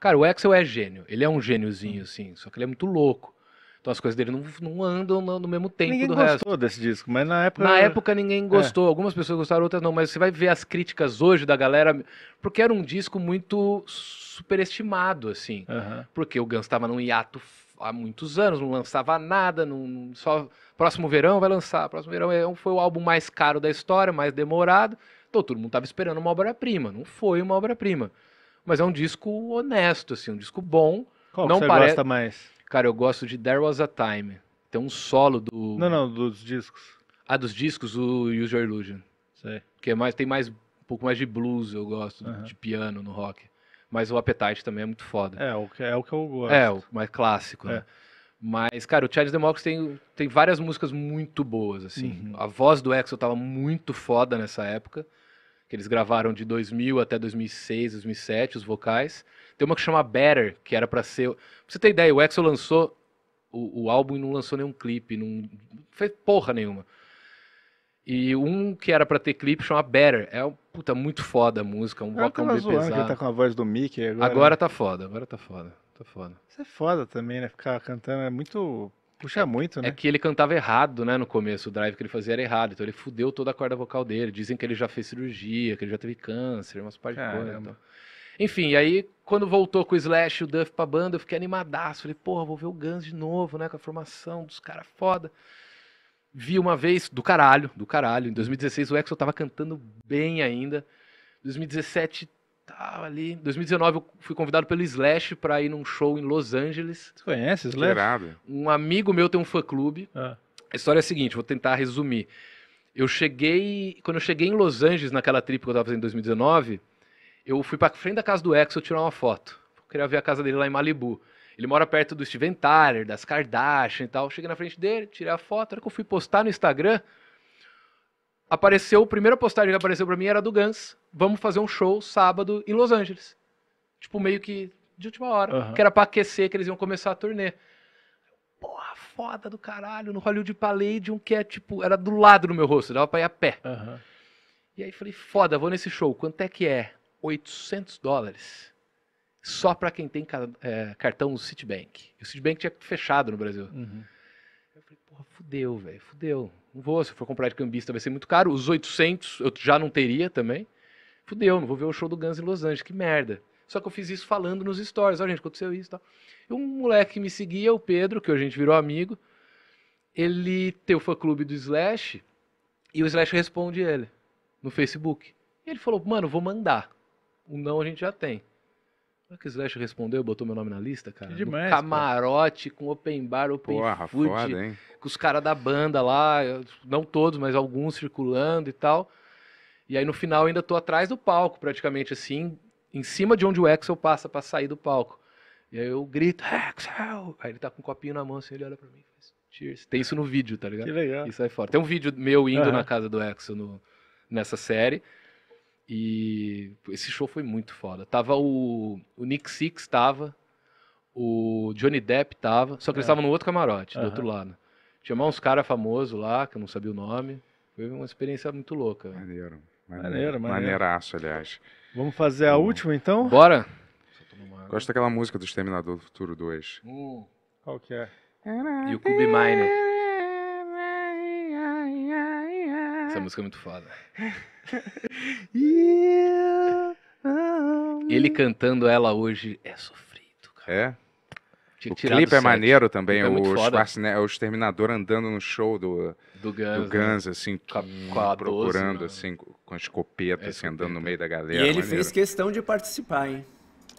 Cara, o Axel é gênio. Ele é um gêniozinho, uhum. assim. Só que ele é muito louco. Então as coisas dele não, não andam no, no mesmo tempo ninguém do resto. Ninguém gostou desse disco, mas na época. Na época ninguém é. gostou. É. Algumas pessoas gostaram, outras não. Mas você vai ver as críticas hoje da galera. Porque era um disco muito superestimado, assim. Porque o Guns estava num hiato há muitos anos, não lançava nada, não, só próximo verão vai lançar. Próximo verão é foi o álbum mais caro da história, mais demorado. Então todo mundo estava esperando uma obra-prima. Não foi uma obra-prima. Mas é um disco honesto, assim, um disco bom. Qual não você pare... gosta mais? Cara, eu gosto de There Was a Time. Tem um solo do. Não, não, dos discos. Ah, dos discos, o Use Your Illusion. Sei. Que é mais, tem mais um pouco mais de blues, eu gosto, de piano no rock. Mas o Appetite também é muito foda. É, o, é o que eu gosto. É, o mais clássico, né? é. né? Mas, cara, o Charles Democracy tem, tem várias músicas muito boas, assim. Uhum. A voz do Axel tava muito foda nessa época, que eles gravaram de 2000 até 2006, 2007, os vocais. Tem uma que chama Better, que era para ser... Pra você ter ideia, o Axel lançou o, o álbum e não lançou nenhum clipe, não fez porra nenhuma. E um que era para ter clipe chama Better. É puta, muito foda a música, um vocal ah, tá bem tá pesado. Que tá com a voz do Mickey agora. Agora né? tá foda, agora tá foda. Tá foda. Isso é foda também, né? Ficar cantando é muito Puxa muito, é né? É que ele cantava errado, né, no começo. O drive que ele fazia era errado. Então ele fudeu toda a corda vocal dele. Dizem que ele já fez cirurgia, que ele já teve câncer, umas par de coisas. Então. Enfim, aí quando voltou com o Slash e o Duff pra banda, eu fiquei animadaço. Falei, porra, vou ver o Guns de novo, né, com a formação dos caras foda. Vi uma vez, do caralho, do caralho. Em 2016 o Exo tava cantando bem ainda. 2017 tava ali. 2019 eu fui convidado pelo Slash para ir num show em Los Angeles. Você conhece Slash? Um amigo meu tem um fã-clube. Ah. A história é a seguinte, vou tentar resumir. Eu cheguei, quando eu cheguei em Los Angeles naquela trip que eu tava fazendo em 2019, eu fui para frente da casa do Exo tirar uma foto. Eu queria ver a casa dele lá em Malibu. Ele mora perto do Steven Tyler, das Kardashian e tal. Cheguei na frente dele, tirei a foto. Era hora que eu fui postar no Instagram, apareceu, a primeira postagem que apareceu para mim era do Guns. Vamos fazer um show sábado em Los Angeles. Tipo, meio que de última hora. Uhum. Que era pra aquecer, que eles iam começar a turnê. Porra, foda do caralho, no Hollywood Palladium, que é tipo, era do lado do meu rosto, dava pra ir a pé. Uhum. E aí falei, foda, vou nesse show. Quanto é que é? 800 dólares só para quem tem é, cartão Citibank. o Citibank tinha fechado no Brasil. Uhum. Eu falei, porra, fudeu, velho, fudeu. Não vou, se for comprar de cambista vai ser muito caro. Os 800 eu já não teria também. Fudeu, não vou ver o show do Guns em Los Angeles, que merda. Só que eu fiz isso falando nos stories. Olha, gente, aconteceu isso e tal. E um moleque que me seguia, o Pedro, que hoje a gente virou amigo, ele tem o fã-clube do Slash e o Slash responde ele no Facebook. E ele falou, mano, vou mandar. O não a gente já tem. O é que o Slash respondeu, botou meu nome na lista, cara? Que demais, no camarote, com open bar, open Porra, food, foda, hein? com os caras da banda lá, não todos, mas alguns circulando e tal. E aí no final ainda tô atrás do palco, praticamente assim, em cima de onde o Axel passa para sair do palco. E aí eu grito, Axel! Aí ele tá com um copinho na mão, assim, ele olha pra mim e faz, cheers. Tem isso no vídeo, tá ligado? Que legal. Isso aí é fora. Tem um vídeo meu indo uhum. na casa do Axel no, nessa série. E esse show foi muito foda. Tava o, o Nick Six, tava, o Johnny Depp tava, só que eles é. estavam no outro camarote, do outro lado. Chamar uns caras famosos lá, que eu não sabia o nome. Foi uma experiência muito louca. Maneiro. Maneiro, maneiro. Maneiraço, aliás. Vamos fazer a hum. última, então? Bora! Gosto daquela música do Exterminador do Futuro 2. Hum. Qual que é? E o Cube Miner. Essa ah. música é muito foda. Ele cantando ela hoje é sofrido, cara. É? é o clipe é maneiro também, o, o, Schwarzenegger, é o Exterminador andando no show do, do, Guns, do Guns né? assim, com a, procurando, 12, né? assim, com a escopeta, é, assim, andando no meio da galera. E ele maneiro. fez questão de participar, hein?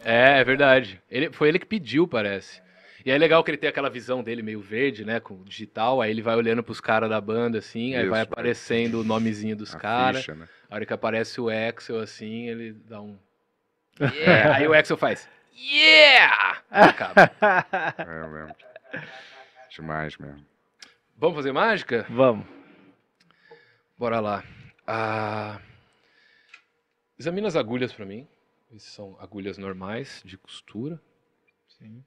É, é verdade. Ele, foi ele que pediu, parece. E é legal que ele tem aquela visão dele meio verde, né? Com digital. Aí ele vai olhando pros caras da banda, assim. Aí vai aparecendo o nomezinho dos caras. Né? A hora que aparece o Axel, assim, ele dá um. Yeah! aí o Axel faz. Yeah! Acaba. É, eu lembro. Demais mesmo. Vamos fazer mágica? Vamos. Bora lá. Ah, examina as agulhas para mim. Essas são agulhas normais de costura. Sim.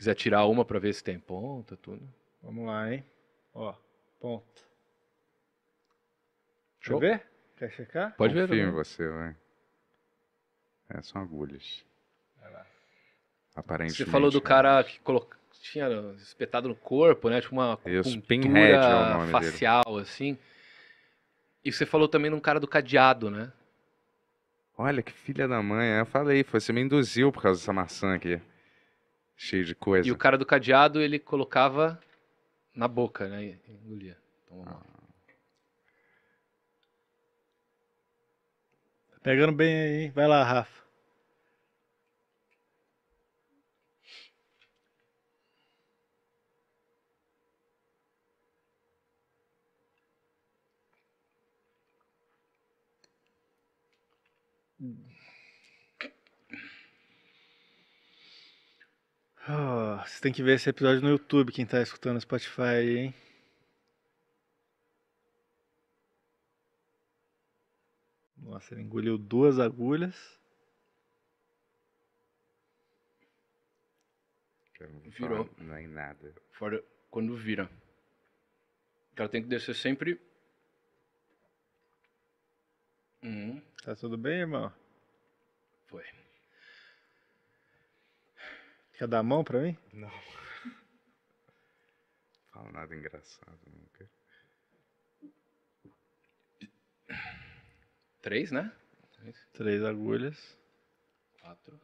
Quiser tirar uma para ver se tem ponta, tudo. Vamos lá, hein? Ó, ponta. Deixa eu ver? Quer checar? Pode ver. Confio em você, vai. É, são agulhas. Vai lá. Aparentemente. Você falou do né? cara que colocou tinha espetado no corpo, né? Tipo uma pintura pinhead é facial, dele. assim. E você falou também de um cara do cadeado, né? Olha, que filha da mãe. Eu falei, foi, você me induziu por causa dessa maçã aqui. Cheio de coisa. E o cara do cadeado, ele colocava na boca, né? engolia. Então vamos lá. Pegando bem aí, vai lá, Rafa. Oh, você tem que ver esse episódio no YouTube, quem tá escutando no Spotify, hein? Nossa, ele engoliu duas agulhas. Virou. Não é nada. Fora quando vira. Ela tem que descer sempre. Uhum. Tá tudo bem, irmão? Foi. Quer dar a mão pra mim? Não. Fala nada engraçado nunca. Três, né? Três, Três agulhas. Quatro.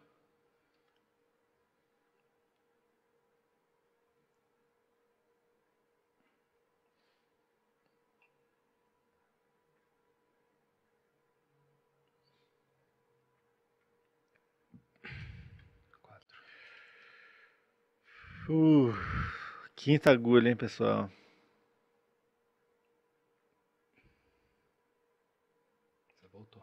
quinta agulha, hein, pessoal. voltou.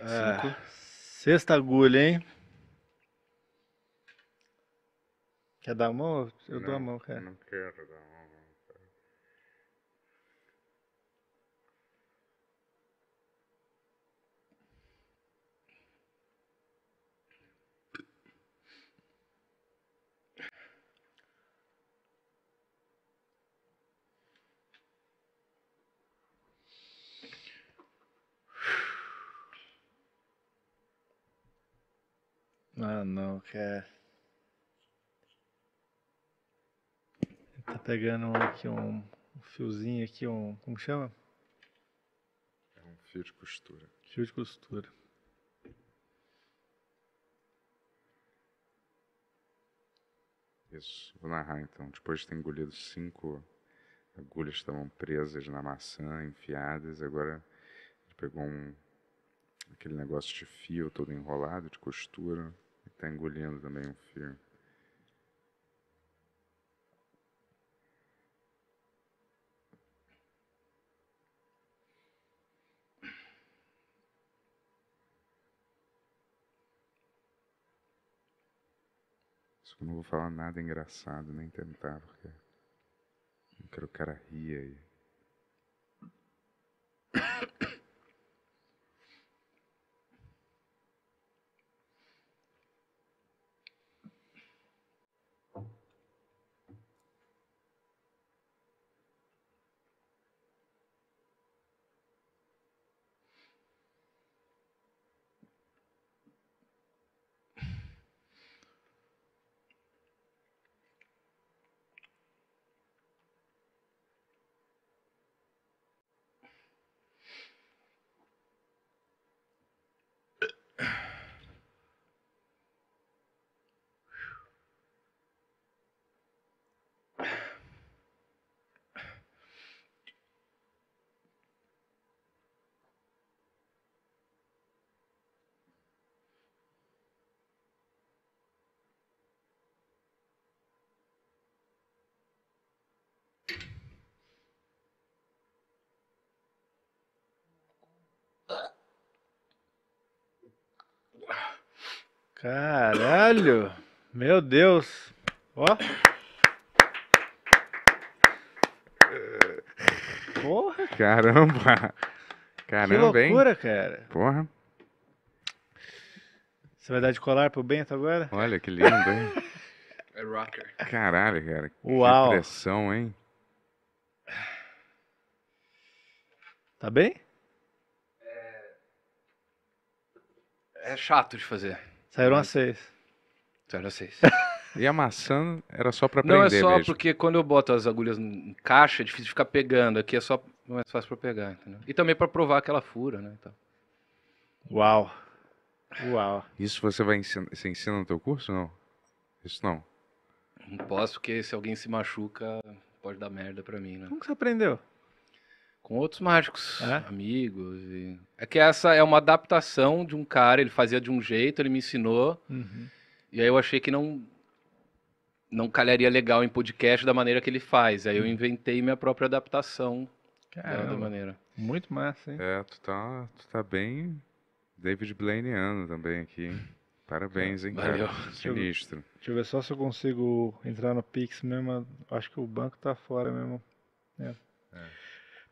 Ah, Cinco. sexta agulha, hein? Quer dar a mão? Eu não, dou a mão, cara. Não quero dar a mão. Ah, não, cara. Tá pegando aqui um, um fiozinho aqui, um. Como chama? É um fio de costura. Fio de costura. Isso, vou narrar então. Depois de ter engolido cinco agulhas que estavam presas na maçã, enfiadas, agora ele pegou um, aquele negócio de fio todo enrolado, de costura, e está engolindo também um fio. que eu não vou falar nada engraçado, nem tentar, porque não quero o cara ria e. Caralho! Meu Deus! Ó! Porra! Caramba! Caramba, que loucura, hein? cara! Porra! Você vai dar de colar pro Bento agora? Olha que lindo, hein? É rocker. Caralho, cara. Uau. Que pressão, hein? Tá bem? é chato de fazer. Saíram as seis. Saíram as seis. E a maçã era só para prender Não, é só mesmo. porque quando eu boto as agulhas em caixa, é difícil ficar pegando. Aqui é só mais fácil para pegar, entendeu? E também para provar aquela fura, né? Então... Uau. Uau. Isso você vai ensinar, você ensina no teu curso não? Isso não. Não posso, porque se alguém se machuca, pode dar merda para mim, né? Como que você aprendeu? Com outros mágicos, é? amigos. E... É que essa é uma adaptação de um cara, ele fazia de um jeito, ele me ensinou. Uhum. E aí eu achei que não não calharia legal em podcast da maneira que ele faz. Aí eu uhum. inventei minha própria adaptação da maneira. Muito massa, hein? É, tu tá, tu tá bem David Blaneano também aqui, hein? Parabéns, hein, Valeu. cara? Sinistro. Deixa, deixa eu ver só se eu consigo entrar no Pix mesmo. Acho que o banco tá fora mesmo. Né? É. é.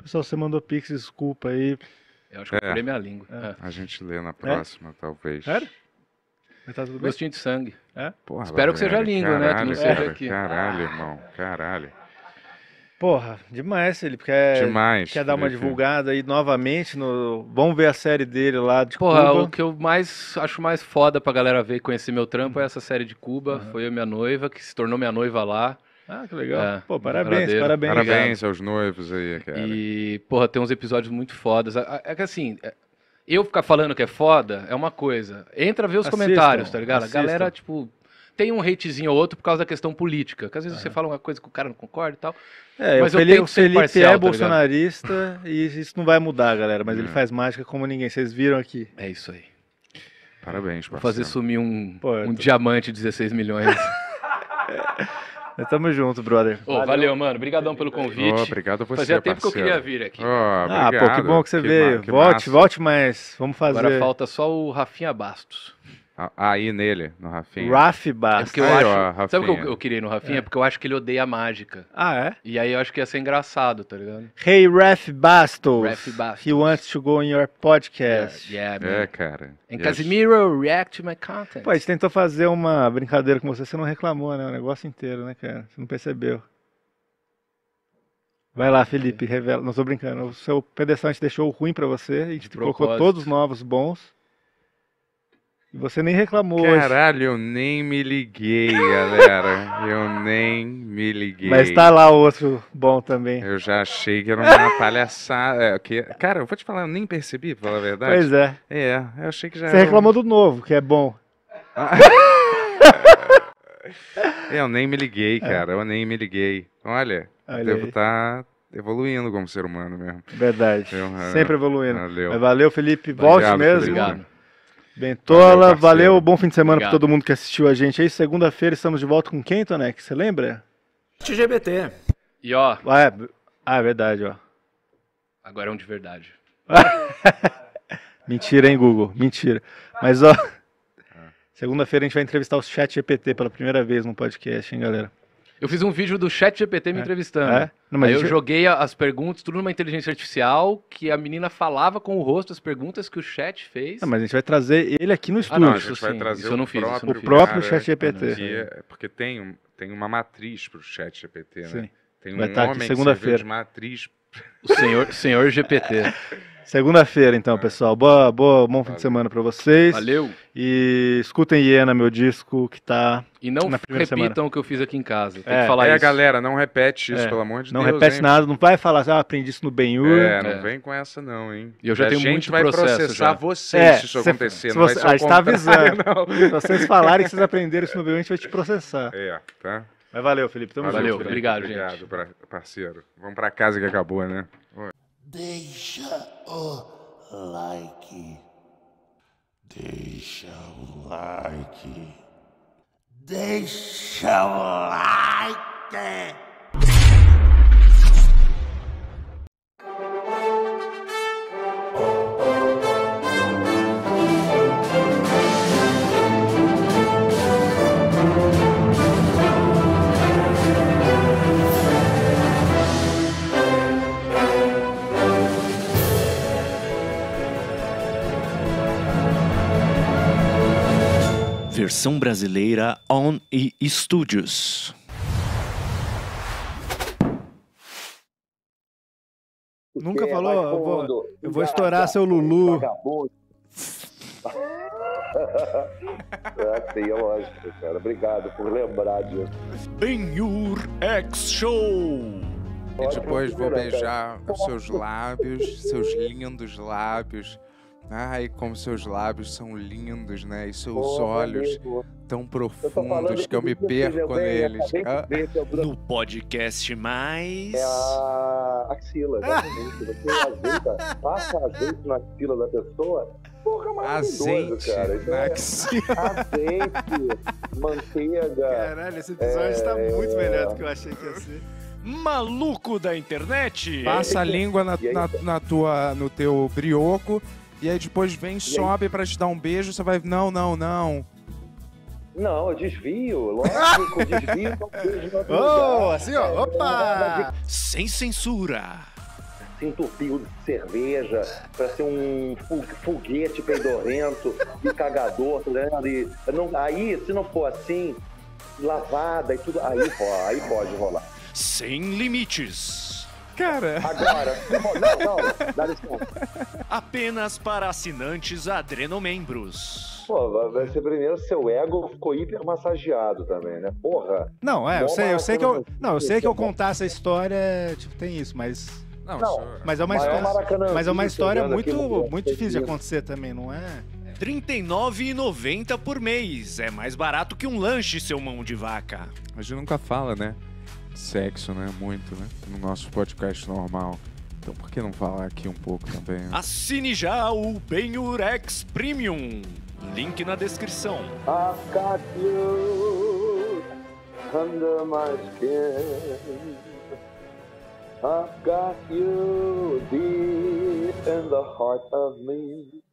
Pessoal, você mandou pix, desculpa aí. Eu acho que é. eu furei minha língua. É. A gente lê na é? próxima, é? talvez. Sério? Mas tá tudo bem? Gostinho de sangue. É? Porra, Espero que seja a língua, né? caralho, né? Que não seja cara, aqui. Caralho, irmão. Caralho. Porra, demais, ele quer, demais, quer dar uma divulgada aí novamente. No, vamos ver a série dele lá de Porra, Cuba. o que eu mais acho mais foda pra galera ver e conhecer meu trampo é uhum. essa série de Cuba. Uhum. Foi a minha noiva, que se tornou minha noiva lá. Ah, que legal. É, Pô, parabéns, verdadeiro. parabéns. Parabéns aos noivos aí, cara. E, porra, tem uns episódios muito fodas. É que assim, é, eu ficar falando que é foda é uma coisa. Entra ver os assistam, comentários, tá ligado? Assistam. A galera, tipo, tem um hatezinho ou outro por causa da questão política. Que às vezes você fala uma coisa que o cara não concorda e tal. É, mas o Felipe, eu Felipe parcial, é tá bolsonarista e isso não vai mudar, galera. Mas é. ele hum. faz mágica como ninguém. Vocês viram aqui. É isso aí. Parabéns, parceiro. Vou fazer sumir um, um diamante de 16 milhões. Tamo junto, brother. Oh, valeu. valeu. mano. Obrigadão pelo convite. Oh, obrigado a você, Fazia tempo parceiro. que eu queria vir aqui. Oh, ah, pô, que bom que você que veio. volte, volte, mas vamos fazer. Agora falta só o Rafinha Bastos aí nele, no Rafinha. Raf Bastos. É acho, sabe o que eu, eu, queria no Rafinha? É. Porque eu acho que ele odeia a mágica. Ah, é? E aí eu acho que ia ser engraçado, tá ligado? Hey, Raf Bastos. Raf Bastos. He wants to go in your podcast. Yeah, yeah É, cara. And yes. Casimiro, react to my content. Pô, a gente tentou fazer uma brincadeira com você, você não reclamou, né? O negócio inteiro, né, cara? Você não percebeu. Vai lá, Felipe, revela. Não tô brincando. O seu pedestal a gente deixou ruim para você. A gente colocou todos os novos bons. E você nem reclamou. Caralho, hoje. eu nem me liguei, galera. Eu nem me liguei. Mas tá lá outro bom também. Eu já achei que era uma palhaçada. É, que... Cara, eu vou te falar, eu nem percebi, pra falar a verdade. Pois é. É, eu achei que já Você reclamou um... do novo, que é bom. eu nem me liguei, cara. Eu nem me liguei. Olha, Olha devo estar tá evoluindo como ser humano mesmo. Verdade. Eu, ah, Sempre evoluindo. Valeu. valeu, Felipe. Volte Obrigado, mesmo. Felipe. Obrigado. Bentola, valeu, valeu bom fim de semana para todo mundo que assistiu a gente aí. Segunda-feira estamos de volta com quem, Tonek? Você lembra? TGBT. E ó. Ah, é, ah, é verdade, ó. Agora é um de verdade. Mentira, hein, Google? Mentira. Mas ó. Ah. Segunda-feira a gente vai entrevistar o Chat GPT pela primeira vez no podcast, hein, galera? Eu fiz um vídeo do Chat GPT me é. entrevistando. É? Não, Aí eu é joguei as perguntas, tudo numa inteligência artificial, que a menina falava com o rosto as perguntas que o chat fez. Não, mas a gente vai trazer ele aqui no estúdio. Ah, não, isso, vai trazer isso eu não fiz, próprio, o próprio Chat GPT. porque tem, tem uma matriz para o Chat GPT, né? Sim. Tem um vai tá estar aqui segunda-feira. matriz. O senhor, senhor GPT. Segunda-feira, então, é. pessoal. Boa, boa, bom fim Valeu. de semana para vocês. Valeu. E escutem Iena, meu disco, que tá. E não repitam o que eu fiz aqui em casa. Tem é, que falar é, isso. galera, não repete isso, é. pelo amor de não Deus. Não repete hein? nada, não vai falar, assim, ah, aprendi isso no Benhur. É, não é. vem com essa, não, hein? E eu já e tenho muito A gente vai processar já. vocês é, se isso acontecer. Se você, não vai ser a gente tá avisando. se vocês falarem que vocês aprenderam isso no Benhur, a gente vai te processar. É, tá? Mas valeu, Felipe. Tamo valeu, junto. Valeu, obrigado, gente. Obrigado, parceiro. Vamos para casa que acabou, né? Deixa o like. Deixa o like. Deixa o like. versão brasileira On e Studios. Porque Nunca é falou? Eu vou, eu vou estourar seu Lulu. é, sim, é lógico, cara. Obrigado por lembrar disso. Benhur X Show! E depois vou beijar os seus lábios, seus lindos lábios. Ai, como seus lábios são lindos, né? E seus oh, olhos tão profundos que eu me perco né? neles. Ah, é no podcast mais. É a axila, exatamente. Você ajeita, passa azeite na axila da pessoa. Porra, azeite cara. Então, na é axila. Azeite, manteiga. Caralho, esse episódio está é... muito melhor do que eu achei que ia ser maluco da internet. Passa a língua na, na, na, tua, no teu brioco e aí depois vem, e sobe aí? pra te dar um beijo, você vai. Não, não, não. Não, eu desvio, lógico, eu desvio pra Oh, assim, ó. É, opa! É, é, Sem censura! se assim, entupiu de cerveja, para ser um foguete peidorento e cagador, tá né, E não, aí, se não for assim, lavada e tudo, aí, aí pode rolar. Sem limites. Cara. Agora. Não, não, dá Apenas para assinantes adrenomembros. Pô, vai ser primeiro seu ego ficou hiper massageado também, né? Porra. Não, é, eu sei, eu sei que eu, não, eu sei que eu é contar essa história, tipo, tem isso, mas não, não é- mas é uma história, mas é uma história muito, muito difícil de acontecer também, não é? R$ 39,90 por mês. É mais barato que um lanche, seu mão de vaca. A gente nunca fala, né? sexo, né? Muito, né? No nosso podcast normal. Então por que não falar aqui um pouco também? Né? Assine já o Benurex Premium. Link na descrição. I've got you under my skin. I've got you deep in the heart of me.